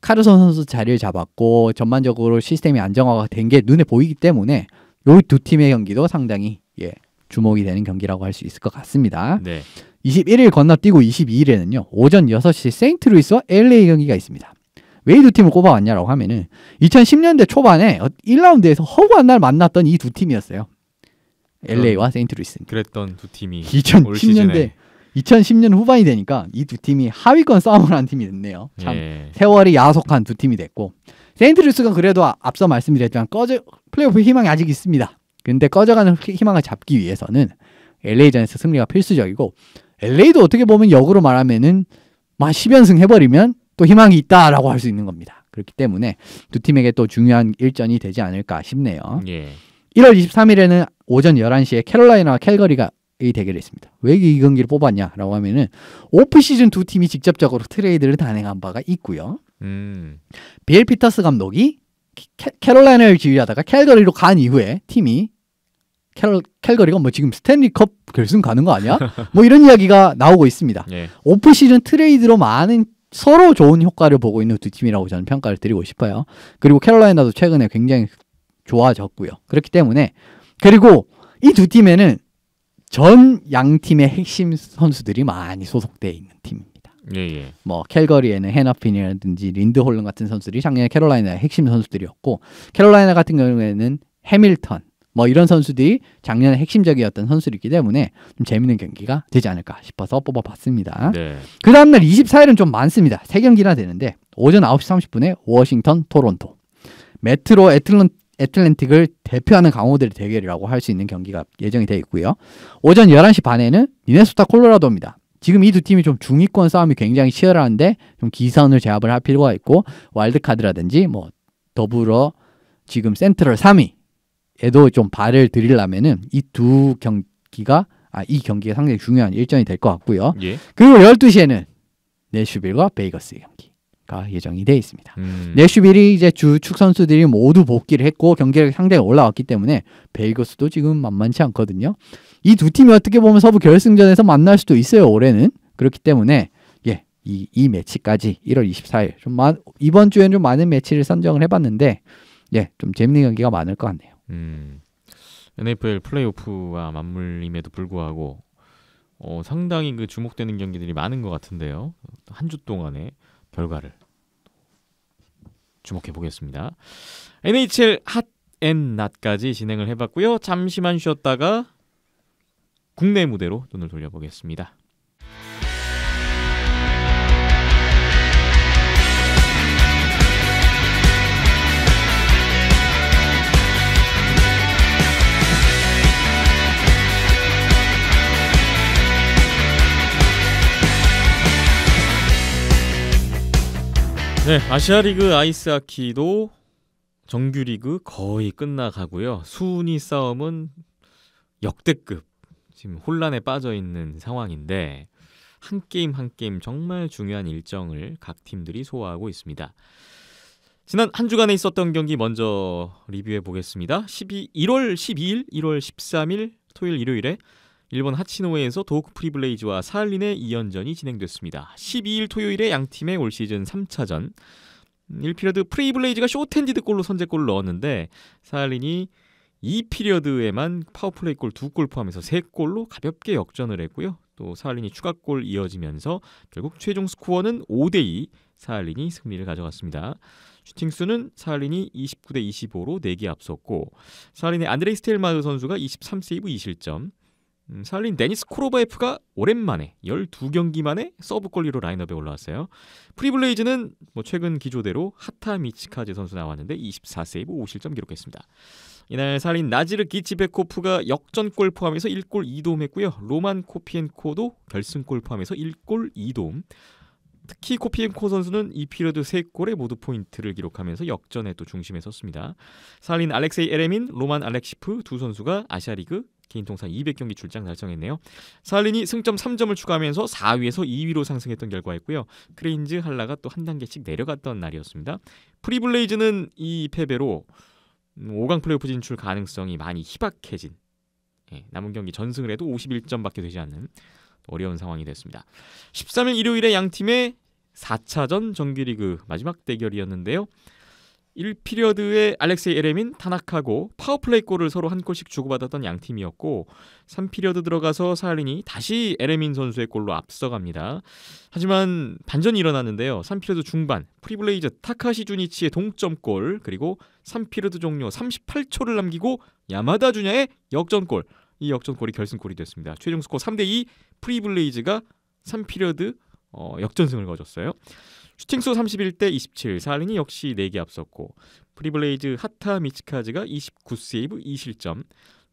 카르손 선수 자리를 잡았고 전반적으로 시스템이 안정화가 된 게 눈에 보이기 때문에 이 두 팀의 경기도 상당히 예 주목이 되는 경기라고 할 수 있을 것 같습니다. 네. 21일 건너뛰고 22일에는요. 오전 6시 세인트루이스와 LA 경기가 있습니다. 왜 이 두 팀을 꼽아왔냐라고 하면은 2010년대 초반에 1라운드에서 허구한 날 만났던 이 두 팀이었어요. LA와 어, 세인트루이스. 그랬던 두 팀이 2010년대 2010년 후반이 되니까 이 두 팀이 하위권 싸움을 한 팀이 됐네요. 참 예. 세월이 야속한 두 팀이 됐고 세인트루이스가 그래도 앞서 말씀드렸지만 꺼져 플레이오프 희망이 아직 있습니다. 근데 꺼져가는 희망을 잡기 위해서는 LA전에서 승리가 필수적이고 LA도 어떻게 보면 역으로 말하면은 막 10연승 해버리면 또 희망이 있다라고 할 수 있는 겁니다. 그렇기 때문에 두 팀에게 또 중요한 일전이 되지 않을까 싶네요. 예. 1월 23일에는 오전 11시에 캐롤라이나와 캘거리가 이 대결이 있습니다. 왜 이 경기를 뽑았냐라고 하면은 오프 시즌 두 팀이 직접적으로 트레이드를 단행한 바가 있고요. 음. 빌 피터스 감독이 캐롤라이나를 지휘하다가 캘거리로 간 이후에 팀이 캘, 캘거리가 뭐 지금 스탠리컵 결승 가는 거 아니야? 뭐 이런 이야기가 나오고 있습니다. 예. 오프 시즌 트레이드로 많은 서로 좋은 효과를 보고 있는 두 팀이라고 저는 평가를 드리고 싶어요. 그리고 캐롤라이나도 최근에 굉장히 좋아졌고요. 그렇기 때문에 그리고 이 두 팀에는 전 양 팀의 핵심 선수들이 많이 소속돼 있는 팀입니다. 예, 예. 뭐 캘거리에는 헤나핀이라든지 린드홀름 같은 선수들이 작년에 캐롤라이나의 핵심 선수들이었고 캐롤라이나 같은 경우에는 해밀턴, 뭐 이런 선수들이 작년에 핵심적이었던 선수들이기 때문에 좀 재밌는 경기가 되지 않을까 싶어서 뽑아봤습니다. 네. 그 다음날 24일은 좀 많습니다. 세 경기나 되는데 오전 9시 30분에 워싱턴 토론토 메트로 애틀런, 애틀랜틱을 대표하는 강호들의 대결이라고 할 수 있는 경기가 예정이 되어 있고요. 오전 11시 반에는 미네소타 콜로라도입니다. 지금 이 두 팀이 좀 중위권 싸움이 굉장히 치열한데 좀 기선을 제압을 할 필요가 있고 와일드카드라든지 뭐 더불어 지금 센트럴 3위 에도 좀 발을 들이려면은 이 두 경기가 아, 이 경기가 상당히 중요한 일정이 될 것 같고요. 예. 그리고 12시에는 네슈빌과 베이거스 경기가 예정이 돼 있습니다. 음. 네슈빌이 이제 주축 선수들이 모두 복귀를 했고 경기를 상당히 올라왔기 때문에 베이거스도 지금 만만치 않거든요. 이 두 팀이 어떻게 보면 서부 결승전에서 만날 수도 있어요. 올해는 그렇기 때문에 예, 이, 이 매치까지 1월 24일 좀 마, 이번 주에는 좀 많은 매치를 선정을 해봤는데 예, 좀 재밌는 경기가 많을 것 같네요. 음, NFL 플레이오프와 맞물림에도 불구하고 어, 상당히 그 주목되는 경기들이 많은 것 같은데요. 한 주 동안의 결과를 주목해 보겠습니다. NHL 핫앤 낮까지 진행을 해봤고요. 잠시만 쉬었다가 국내 무대로 눈을 돌려보겠습니다. 네, 아시아리그 아이스하키도 정규리그 거의 끝나가고요. 순위 싸움은 역대급 지금 혼란에 빠져 있는 상황인데 한 게임 한 게임 정말 중요한 일정을 각 팀들이 소화하고 있습니다. 지난 한 주간에 있었던 경기 먼저 리뷰해 보겠습니다. 12, 1월 12일, 1월 13일 토요일 일요일에 일본 하치노에에서 도호 프리블레이즈와 사할린의 2연전이 진행됐습니다. 12일 토요일에 양 팀의 올 시즌 3차전 1피리어드 음, 프리블레이즈가 쇼텐디드 골로 선제골을 넣었는데 사할린이 2피리어드에만 파워플레이 골 2골 포함해서 3골로 가볍게 역전을 했고요. 또 사할린이 추가골 이어지면서 결국 최종 스코어는 5대2 사할린이 승리를 가져갔습니다. 슈팅 수는 사할린이 29대 25로 4개 앞섰고 사할린의 안드레이 스텔마르 선수가 23세이브 2실점 음, 살린 데니스 코로바예프가 오랜만에 12경기 만에 서브 골리로 라인업에 올라왔어요. 프리블레이즈는 뭐 최근 기조대로 하타 미치카제 선수 나왔는데 24세이브 5실점 기록했습니다. 이날 살린 나지르 기치베코프가 역전골 포함해서 1골 2도움했고요. 로만 코피엔코도 결승골 포함해서 1골 2도움. 특히 코피엔코 선수는 이피리드 3골에 모두 포인트를 기록하면서 역전에 또 중심에 섰습니다. 살린 알렉세이 에레민, 로만 알렉시프 두 선수가 아시아리그 개인 통산 200경기 출장 달성했네요. 살린이 승점 3점을 추가하면서 4위에서 2위로 상승했던 결과였고요. 크레인즈 할라가 또 한 단계씩 내려갔던 날이었습니다. 프리블레이즈는 이 패배로 5강 플레이오프 진출 가능성이 많이 희박해진 예, 남은 경기 전승을 해도 51점밖에 되지 않는 어려운 상황이 됐습니다. 13일 일요일에 양 팀의 4차전 정규리그 마지막 대결이었는데요. 1피리어드에 알렉세이 에레민, 타나카고 파워플레이 골을 서로 한 골씩 주고받았던 양 팀이었고 3피리어드 들어가서 사할린이 다시 에레민 선수의 골로 앞서갑니다. 하지만 반전이 일어났는데요. 3피리어드 중반 프리블레이즈 타카시 주니치의 동점골 그리고 3피리어드 종료 38초를 남기고 야마다 주냐의 역전골 이 역전골이 결승골이 됐습니다. 최종 스코어 3대2 프리블레이즈가 3피리어드 어, 역전승을 거뒀어요. 슈팅수 31대 27, 살링이 역시 4개 앞섰고 프리블레이즈 하타 미츠카즈가 29세이브 2실점,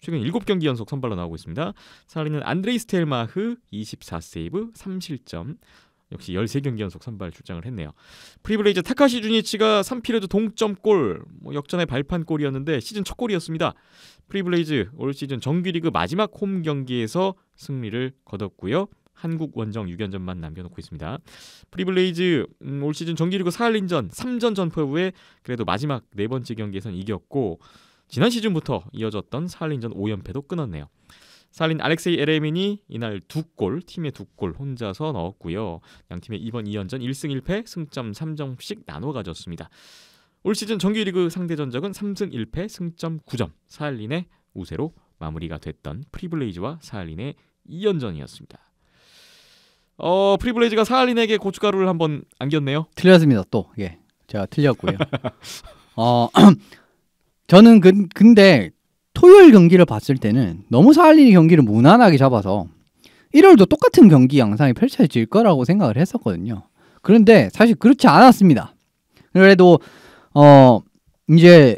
최근 7경기 연속 선발로 나오고 있습니다. 살리는 안드레이 스텔마흐 24세이브 3실점, 역시 13경기 연속 선발 출장을 했네요. 프리블레이즈 타카시 주니치가 3피리드 동점골, 뭐 역전의 발판골이었는데 시즌 첫 골이었습니다. 프리블레이즈 올 시즌 정규리그 마지막 홈 경기에서 승리를 거뒀고요. 한국 원정 6연전만 남겨놓고 있습니다. 프리블레이즈 음, 올 시즌 정기리그 4할린전 3전 전패 후에 그래도 마지막 네 번째 경기에선 이겼고 지난 시즌부터 이어졌던 4할린전 5연패도 끊었네요. 살린 알렉세이 에레민이 이날 두 골, 팀의 두 골 혼자서 넣었고요. 양 팀의 이번 2연전 1승 1패, 승점 3점씩 나눠 가졌습니다. 올 시즌 정규리그 상대 전적은 3승 1패, 승점 9점. 사린의 우세로 마무리가 됐던 프리블레이즈와 사린의 2연전이었습니다. 어 프리블레이즈가 사할린에게 고춧가루를 한번 안겼네요. 틀렸습니다. 또 예, 제가 틀렸고요. 어 저는 그, 근데 토요일 경기를 봤을 때는 너무 사할린이 경기를 무난하게 잡아서 일요도 똑같은 경기 양상이 펼쳐질 거라고 생각을 했었거든요. 그런데 사실 그렇지 않았습니다. 그래도 어 이제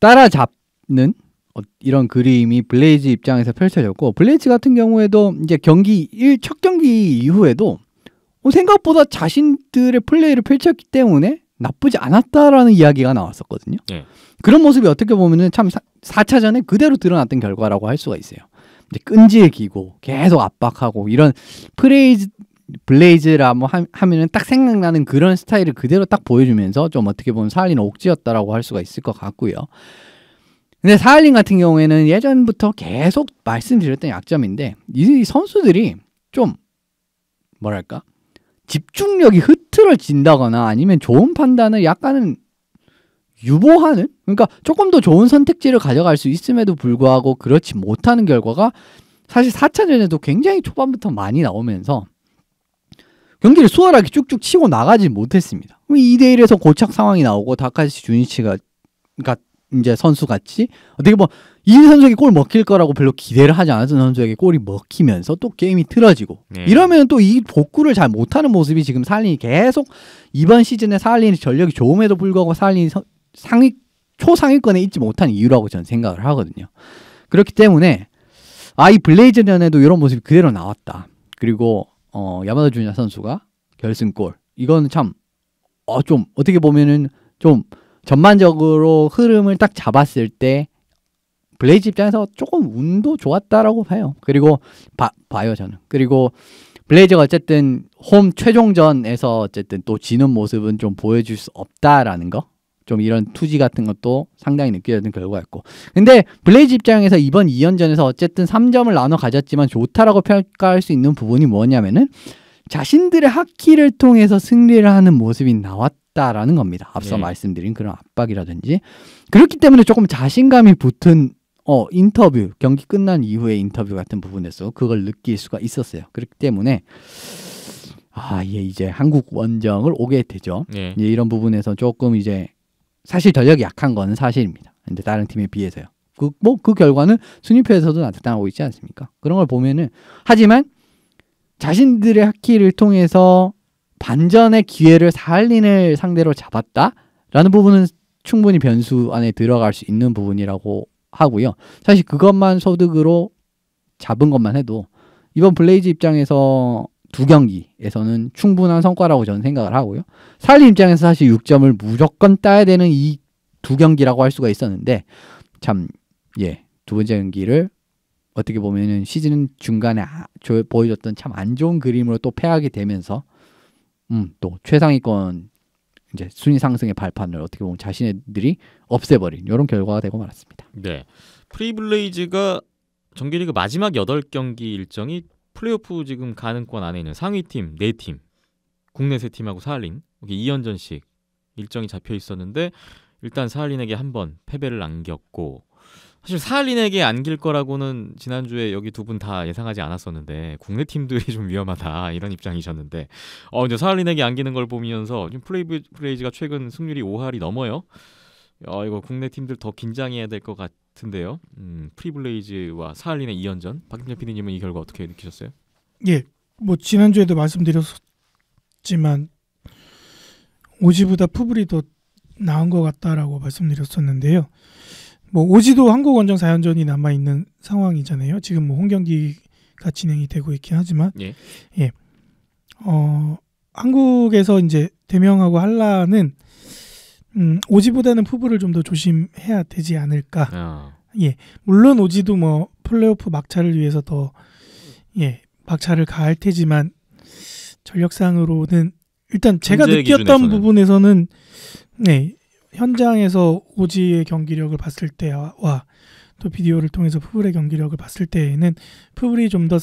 따라잡는 어, 이런 그림이 블레이즈 입장에서 펼쳐졌고 블레이즈 같은 경우에도 이제 경기 1, 첫 경기 이후에도 뭐 생각보다 자신들의 플레이를 펼쳤기 때문에 나쁘지 않았다라는 이야기가 나왔었거든요. 네. 그런 모습이 어떻게 보면은 참 사, 차전에 그대로 드러났던 결과라고 할 수가 있어요. 이제 끈질기고 계속 압박하고 이런 프레이즈 블레이즈라 뭐 하, 하면은 딱 생각나는 그런 스타일을 그대로 딱 보여주면서 좀 어떻게 보면 살인 옥지였다라고 할 수가 있을 것 같고요. 근데 사할린 같은 경우에는 예전부터 계속 말씀드렸던 약점인데 이 선수들이 좀 뭐랄까 집중력이 흐트러진다거나 아니면 좋은 판단을 약간은 유보하는 그러니까 조금 더 좋은 선택지를 가져갈 수 있음에도 불구하고 그렇지 못하는 결과가 사실 4차전에도 굉장히 초반부터 많이 나오면서 경기를 수월하게 쭉쭉 치고 나가지 못했습니다. 2대1에서 고착 상황이 나오고 다카시 주니치가 그러니까 이제 선수 같이 어떻게 보면 이 선수에게 골 먹힐 거라고 별로 기대를 하지 않았던 선수에게 골이 먹히면서 또 게임이 틀어지고 네. 이러면 또 이 복구를 잘 못하는 모습이 지금 살린이 계속 이번 시즌에 살린이 전력이 좋음에도 불구하고 살린이 상위 초상위권에 있지 못한 이유라고 저는 생각을 하거든요. 그렇기 때문에 아 이 블레이즈전에도 이런 모습이 그대로 나왔다. 그리고 어 야마다 주니아 선수가 결승골 이건 참어 좀 어떻게 보면은 좀 전반적으로 흐름을 딱 잡았을 때 블레이즈 입장에서 조금 운도 좋았다라고 봐요. 그리고 바, 봐요 저는. 그리고 블레이즈가 어쨌든 홈 최종전에서 어쨌든 또 지는 모습은 좀 보여줄 수 없다라는 거. 좀 이런 투지 같은 것도 상당히 느껴지는 결과였고. 근데 블레이즈 입장에서 이번 2연전에서 어쨌든 3점을 나눠 가졌지만 좋다라고 평가할 수 있는 부분이 뭐냐면은 자신들의 하키를 통해서 승리를 하는 모습이 나왔다. 있다라는 겁니다. 앞서 네. 말씀드린 그런 압박이라든지 그렇기 때문에 조금 자신감이 붙은 어 인터뷰 경기 끝난 이후의 인터뷰 같은 부분에서 그걸 느낄 수가 있었어요. 그렇기 때문에 아, 예, 이제 한국 원정을 오게 되죠. 예. 예, 이런 부분에서 조금 이제 사실 전력이 약한 건 사실입니다. 근데 다른 팀에 비해서요. 그, 뭐, 그 결과는 순위표에서도 나타나고 있지 않습니까? 그런 걸 보면은, 하지만 자신들의 하키를 통해서 반전의 기회를 살린을 상대로 잡았다라는 부분은 충분히 변수 안에 들어갈 수 있는 부분이라고 하고요. 사실 그것만 소득으로 잡은 것만 해도 이번 블레이즈 입장에서 두 경기에서는 충분한 성과라고 저는 생각을 하고요. 살린 입장에서 사실 6점을 무조건 따야 되는 이 두 경기라고 할 수가 있었는데 참 예, 두 번째 경기를 어떻게 보면 시즌 중간에 아, 보여줬던 참 안 좋은 그림으로 또 패하게 되면서 음, 또 최상위권 이제 순위 상승의 발판을 어떻게 보면 자신들이 없애버린 이런 결과가 되고 말았습니다. 네. 프리블레이즈가 정규리그 마지막 여 경기 일정이 플레이오프 지금 가능권 안에 있는 상위 팀네팀 네 국내 세 팀하고 사할린 이연전씩 일정이 잡혀 있었는데 일단 사할린에게 한 번 패배를 안겼고 사실 사할린에게 안길 거라고는 지난주에 여기 두 분 다 예상하지 않았었는데 국내 팀들이 좀 위험하다 이런 입장이셨는데 어 이제 사할린에게 안기는 걸 보면서 플레이브 브레이즈가 최근 승률이 5할이 넘어요. 어 이거 국내 팀들 더 긴장해야 될 것 같은데요. 음, 프리블레이즈와 사할린의 2연전 박진재 PD님은 이 결과 어떻게 느끼셨어요? 예, 뭐 지난주에도 말씀드렸지만 오지보다 푸블이 더 나은 것 같다라고 말씀드렸었는데요. 뭐 오지도 한국 원정 사연전이 남아 있는 상황이잖아요. 지금 뭐홍경기가 진행이 되고 있긴 하지만 예. 예. 어, 한국에서 이제 대명하고 한라는 음, 오지보다는 푸브를 좀 더 조심해야 되지 않을까. 아. 예. 물론 오지도 뭐 플레이오프 막차를 위해서 더 예, 막차를 가할 테지만 전력상으로는 일단 제가 느꼈던 기준에서는. 부분에서는 네, 현장에서 오지의 경기력을 봤을 때와 또 비디오를 통해서 푸블의 경기력을 봤을 때에는 푸블이 좀 더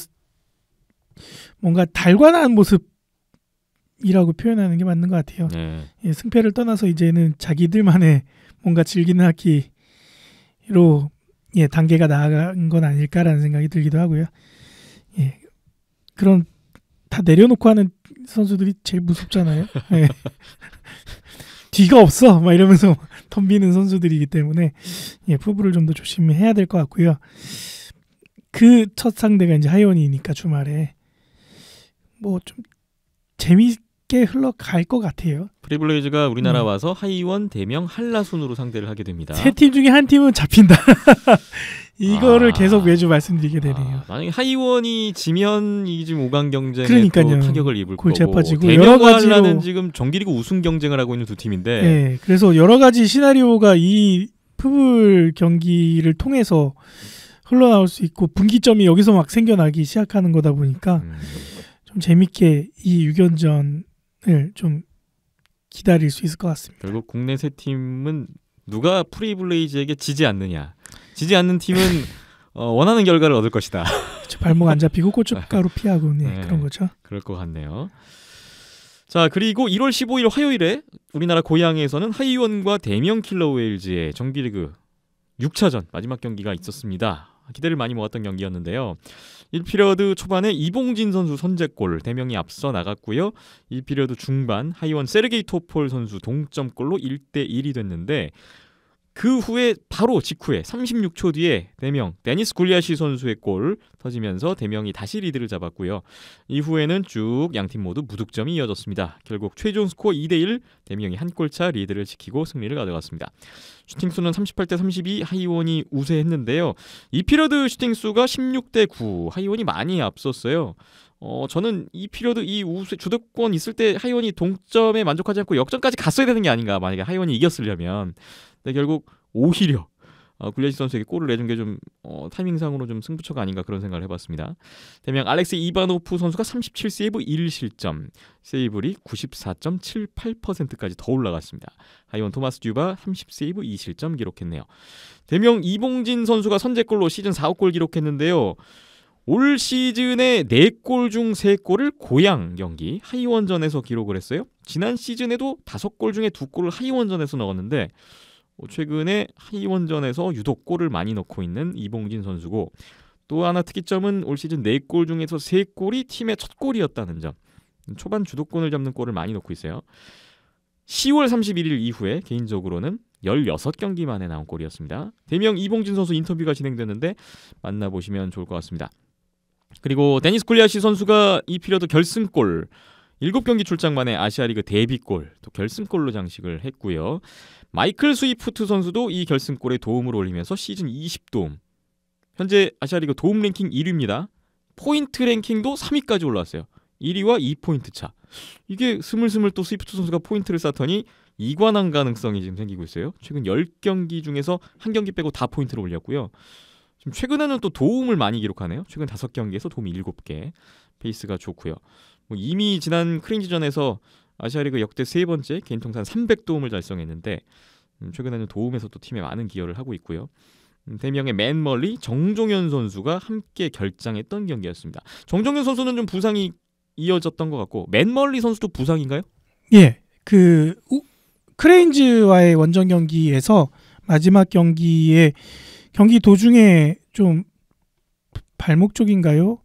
뭔가 달관한 모습이라고 표현하는 게 맞는 것 같아요. 네. 예, 승패를 떠나서 이제는 자기들만의 뭔가 즐기는 하기로 예, 단계가 나아간 건 아닐까라는 생각이 들기도 하고요. 예, 그런 다 내려놓고 하는 선수들이 제일 무섭잖아요. 예. 뒤가 없어 막 이러면서 덤비는 선수들이기 때문에 예, 푸로브를좀 더 조심해야 될 것 같고요. 그 첫 상대가 이제 하이원이니까 주말에 뭐 좀 재미있게 흘러갈 것 같아요. 프리블레이즈가 우리나라 음. 와서 하이원, 대명, 한라순으로 상대를 하게 됩니다. 세 팀 중에 한 팀은 잡힌다. 이거를 아, 계속 매주 말씀드리게 되네요. 아, 만약에 하이원이 지면 이 지금 5강 경쟁에 그러니까요. 타격을 입을 골치 거고 아파지고 여러 가지로 지금 정기리그 우승 경쟁을 하고 있는 두 팀인데 네, 그래서 여러 가지 시나리오가 이 풋볼 경기를 통해서 흘러나올 수 있고 분기점이 여기서 막 생겨나기 시작하는 거다 보니까 음. 좀 재밌게 이 6연전을 좀 기다릴 수 있을 것 같습니다. 결국 국내 세 팀은 누가 프리블레이즈에게 지지 않느냐 지지 않는 팀은 어, 원하는 결과를 얻을 것이다. 발목 안 잡히고 고춧가루 네. 피하고 네, 네, 그런 거죠. 그럴 것 같네요. 자 그리고 1월 15일 화요일에 우리나라 고양에서는 하이원과 대명 킬러웨일즈의 정비리그 6차전 마지막 경기가 있었습니다. 기대를 많이 모았던 경기였는데요. 1피리어드 초반에 이봉진 선수 선제골 대명이 앞서 나갔고요. 1피리어드 중반 하이원 세르게이 토폴 선수 동점골로 1대 1이 됐는데 그 후에 바로 직후에 36초 뒤에 대명 데니스 굴리아시 선수의 골 터지면서 대명이 다시 리드를 잡았고요. 이후에는 쭉 양팀 모두 무득점이 이어졌습니다. 결국 최종 스코어 2대 1 대명이 한 골차 리드를 지키고 승리를 가져갔습니다. 슈팅 수는 38대 32 하이원이 우세했는데요. 이피리드 슈팅 수가 16대 9 하이원이 많이 앞섰어요. 어, 저는 이 피리어드 이 우세 주도권 있을 때 하이원이 동점에 만족하지 않고 역전까지 갔어야 되는 게 아닌가 만약에 하이원이 이겼으려면 근데 네, 결국 오히려 어, 굴리시 선수에게 골을 내준 게좀 어, 타이밍상으로 좀 승부처가 아닌가 그런 생각을 해봤습니다. 대명 알렉스 이바노프 선수가 37 세이브 1실점, 세이브리 94.78%까지 더 올라갔습니다. 하이원 토마스 듀바 30 세이브 2실점 기록했네요. 대명 이봉진 선수가 선제골로 시즌 4호 골 기록했는데요. 올 시즌에 4골 중 3골을 고향 경기 하이원전에서 기록을 했어요. 지난 시즌에도 5골 중에 2골을 하이원전에서 넣었는데 어, 최근에 하이원전에서 유독 골을 많이 넣고 있는 이봉진 선수고 또 하나 특이점은 올 시즌 네 골 중에서 세골이 팀의 첫 골이었다는 점. 초반 주도권을 잡는 골을 많이 넣고 있어요. 10월 31일 이후에 개인적으로는 16경기 만에 나온 골이었습니다. 대명 이봉진 선수 인터뷰가 진행되는데 만나보시면 좋을 것 같습니다. 그리고 데니스 콜리아시 선수가 이 피리어드 결승골 7경기 출장 만에 아시아리그 데뷔골 또 결승골로 장식을 했고요. 마이클 스위프트 선수도 이 결승골에 도움을 올리면서 시즌 20도움. 현재 아시아리그 도움 랭킹 1위입니다. 포인트 랭킹도 3위까지 올라왔어요. 1위와 2포인트 차. 이게 스물스물 또 스위프트 선수가 포인트를 쌓더니 이관한 가능성이 지금 생기고 있어요. 최근 10경기 중에서 한 경기 빼고 다 포인트를 올렸고요. 지금 최근에는 또 도움을 많이 기록하네요. 최근 5경기에서 도움이 7개. 페이스가 좋고요. 뭐 이미 지난 크린지전에서 아시아리그 역대 세 번째 개인 통산 300도움을 달성했는데 음, 최근에는 도움에서또 팀에 많은 기여를 하고 있고요. 대명의 음, 맨 멀리 정종현 선수가 함께 결장했던 경기였습니다. 정종현 선수는 좀 부상이 이어졌던 것 같고 맨 멀리 선수도 부상인가요? 예, 그 우, 크레인즈와의 원정 경기에서 마지막 경기에 경기 도중에 좀 발목 쪽인가요?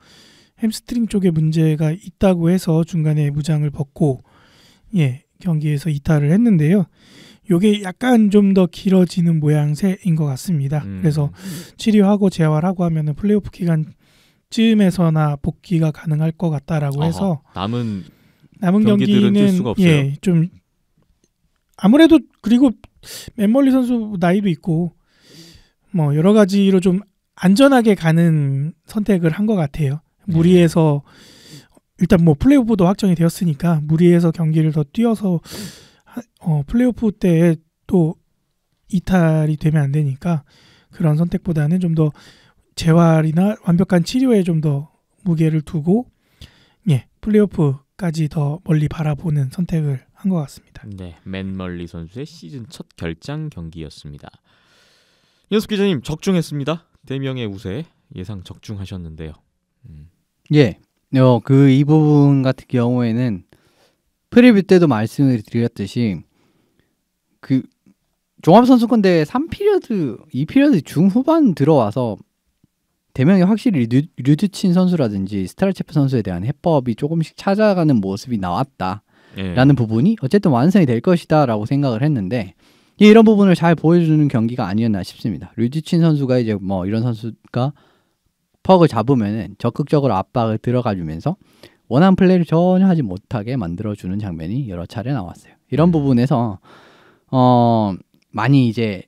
햄스트링 쪽에 문제가 있다고 해서 중간에 무장을 벗고 예, 경기에서 이탈을 했는데요. 요게 약간 좀 더 길어지는 모양새인 것 같습니다. 음. 그래서 치료하고 재활하고 하면은 플레이오프 기간 쯤에서나 복귀가 가능할 것 같다라고 아하, 해서 남은 남은 경기는 예, 좀 아무래도 그리고 맨멀리 선수 나이도 있고 뭐 여러 가지로 좀 안전하게 가는 선택을 한 것 같아요. 네. 무리해서 네. 일단 뭐 플레이오프도 확정이 되었으니까 무리해서 경기를 더 뛰어서 어, 플레이오프 때 또 이탈이 되면 안 되니까 그런 선택보다는 좀 더 재활이나 완벽한 치료에 좀 더 무게를 두고 예 플레이오프까지 더 멀리 바라보는 선택을 한 것 같습니다. 네, 맨멀리 선수의 시즌 첫 결장 경기였습니다. 연습 기자님 적중했습니다. 대명의 네 우세 예상 적중하셨는데요. 음. 예, 어, 그이 부분 같은 경우에는 프리뷰 때도 말씀을 드렸듯이 그 종합선수권대 3피리어드, 2피리어드 중후반 들어와서 대명이 확실히 류, 류드친 선수라든지 스타르체프 선수에 대한 해법이 조금씩 찾아가는 모습이 나왔다라는 예. 부분이 어쨌든 완성이 될 것이다라고 생각을 했는데 이런 부분을 잘 보여주는 경기가 아니었나 싶습니다. 류지친 선수가 이제 뭐 이런 선수가 퍽을 잡으면 적극적으로 압박을 들어가주면서 원한 플레이를 전혀 하지 못하게 만들어주는 장면이 여러 차례 나왔어요. 이런 음. 부분에서 어 많이 이제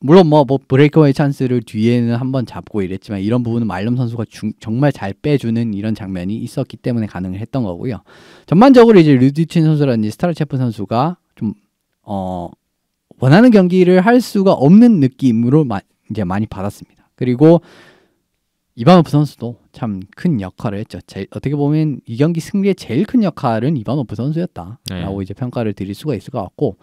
물론 뭐, 뭐 브레이크웨이 찬스를 뒤에는 한번 잡고 이랬지만 이런 부분은 말름 선수가 중, 정말 잘 빼주는 이런 장면이 있었기 때문에 가능했던 거고요. 전반적으로 이제 류디친 선수라든지 스타르체프 선수가 좀 어, 원하는 경기를 할 수가 없는 느낌으로 마, 이제 많이 받았습니다. 그리고 이반호프 선수도 참 큰 역할을 했죠. 제, 어떻게 보면 이 경기 승리의 제일 큰 역할은 이반호프 선수였다라고 네. 이제 평가를 드릴 수가 있을 것 같고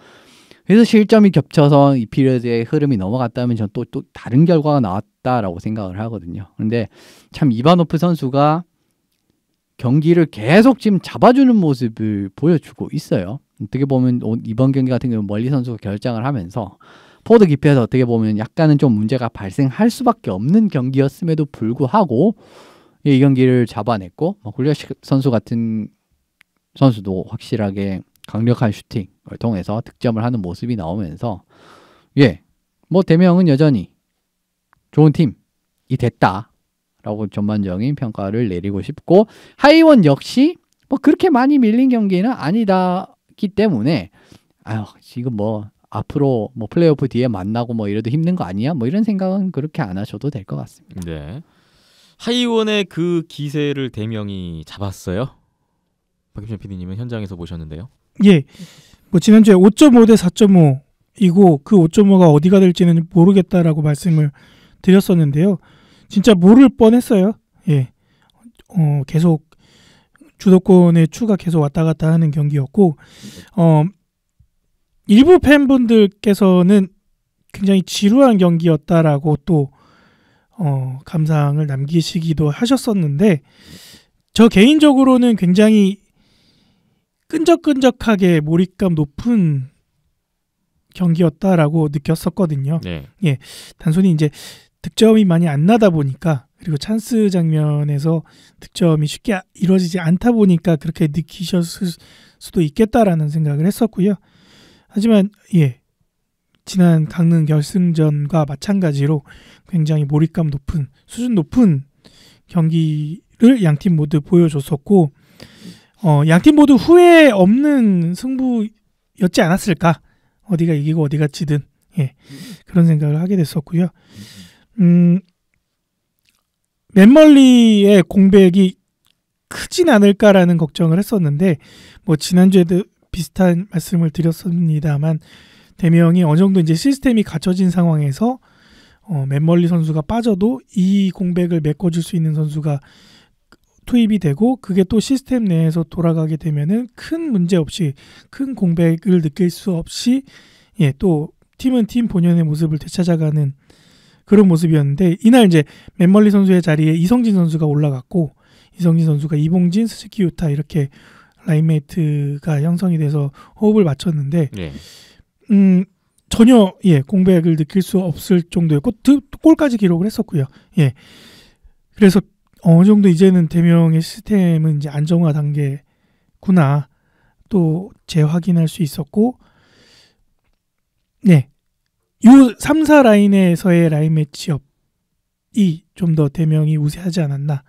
그래서 실점이 겹쳐서 이 피리어드의 흐름이 넘어갔다면 전 또 또 다른 결과가 나왔다라고 생각을 하거든요. 근데 참 이반호프 선수가 경기를 계속 지금 잡아주는 모습을 보여주고 있어요. 어떻게 보면 이번 경기 같은 경우 멀리 선수가 결장을 하면서 포드 기피에서 어떻게 보면 약간은 좀 문제가 발생할 수밖에 없는 경기였음에도 불구하고 예, 이 경기를 잡아냈고 뭐 굴리아 선수 같은 선수도 확실하게 강력한 슈팅을 통해서 득점을 하는 모습이 나오면서 예, 뭐 대명은 여전히 좋은 팀이 됐다 라고 전반적인 평가를 내리고 싶고 하이원 역시 뭐 그렇게 많이 밀린 경기는 아니다기 때문에 아유 지금 뭐 앞으로 뭐 플레이오프 뒤에 만나고 뭐 이래도 힘든 거 아니야? 뭐 이런 생각은 그렇게 안 하셔도 될 것 같습니다. 네. 하이원의 그 기세를 대명이 잡았어요. 박김준 PD님은 현장에서 보셨는데요. 예. 뭐 지난주에 5.5 대 4.5이고 그 5.5가 어디가 될지는 모르겠다라고 말씀을 드렸었는데요. 진짜 모를 뻔했어요. 예. 어, 계속 주도권의 추가 계속 왔다 갔다 하는 경기였고 어 일부 팬분들께서는 굉장히 지루한 경기였다라고 또 어, 감상을 남기시기도 하셨었는데 저 개인적으로는 굉장히 끈적끈적하게 몰입감 높은 경기였다라고 느꼈었거든요. 네. 예, 단순히 이제 득점이 많이 안 나다 보니까 그리고 찬스 장면에서 득점이 쉽게 이루어지지 않다 보니까 그렇게 느끼셨을 수도 있겠다라는 생각을 했었고요. 하지만 예 지난 강릉 결승전과 마찬가지로 굉장히 몰입감 높은 수준 높은 경기를 양 팀 모두 보여줬었고 어, 양 팀 모두 후회 없는 승부였지 않았을까 어디가 이기고 어디가 지든 예 그런 생각을 하게 됐었고요 음 맨멀리의 공백이 크진 않을까라는 걱정을 했었는데 뭐 지난주에도 비슷한 말씀을 드렸습니다만 대명이 어느 정도 이제 시스템이 갖춰진 상황에서 어, 맨멀리 선수가 빠져도 이 공백을 메꿔줄 수 있는 선수가 투입이 되고 그게 또 시스템 내에서 돌아가게 되면은 큰 문제 없이 큰 공백을 느낄 수 없이 예 또 팀은 팀 본연의 모습을 되찾아가는 그런 모습이었는데 이날 이제 맨멀리 선수의 자리에 이성진 선수가 올라갔고 이성진 선수가 이봉진, 스즈키 유타 이렇게 라인메이트가 형성이 돼서 호흡을 맞췄는데 예. 음 전혀 예 공백을 느낄 수 없을 정도였고 드, 골까지 기록을 했었고요. 예 그래서 어느 정도 이제는 대명의 시스템은 이제 안정화 단계구나 또 재확인할 수 있었고 네. 요 3, 4 라인에서의 라인 매치업이 좀 더 대명이 우세하지 않았나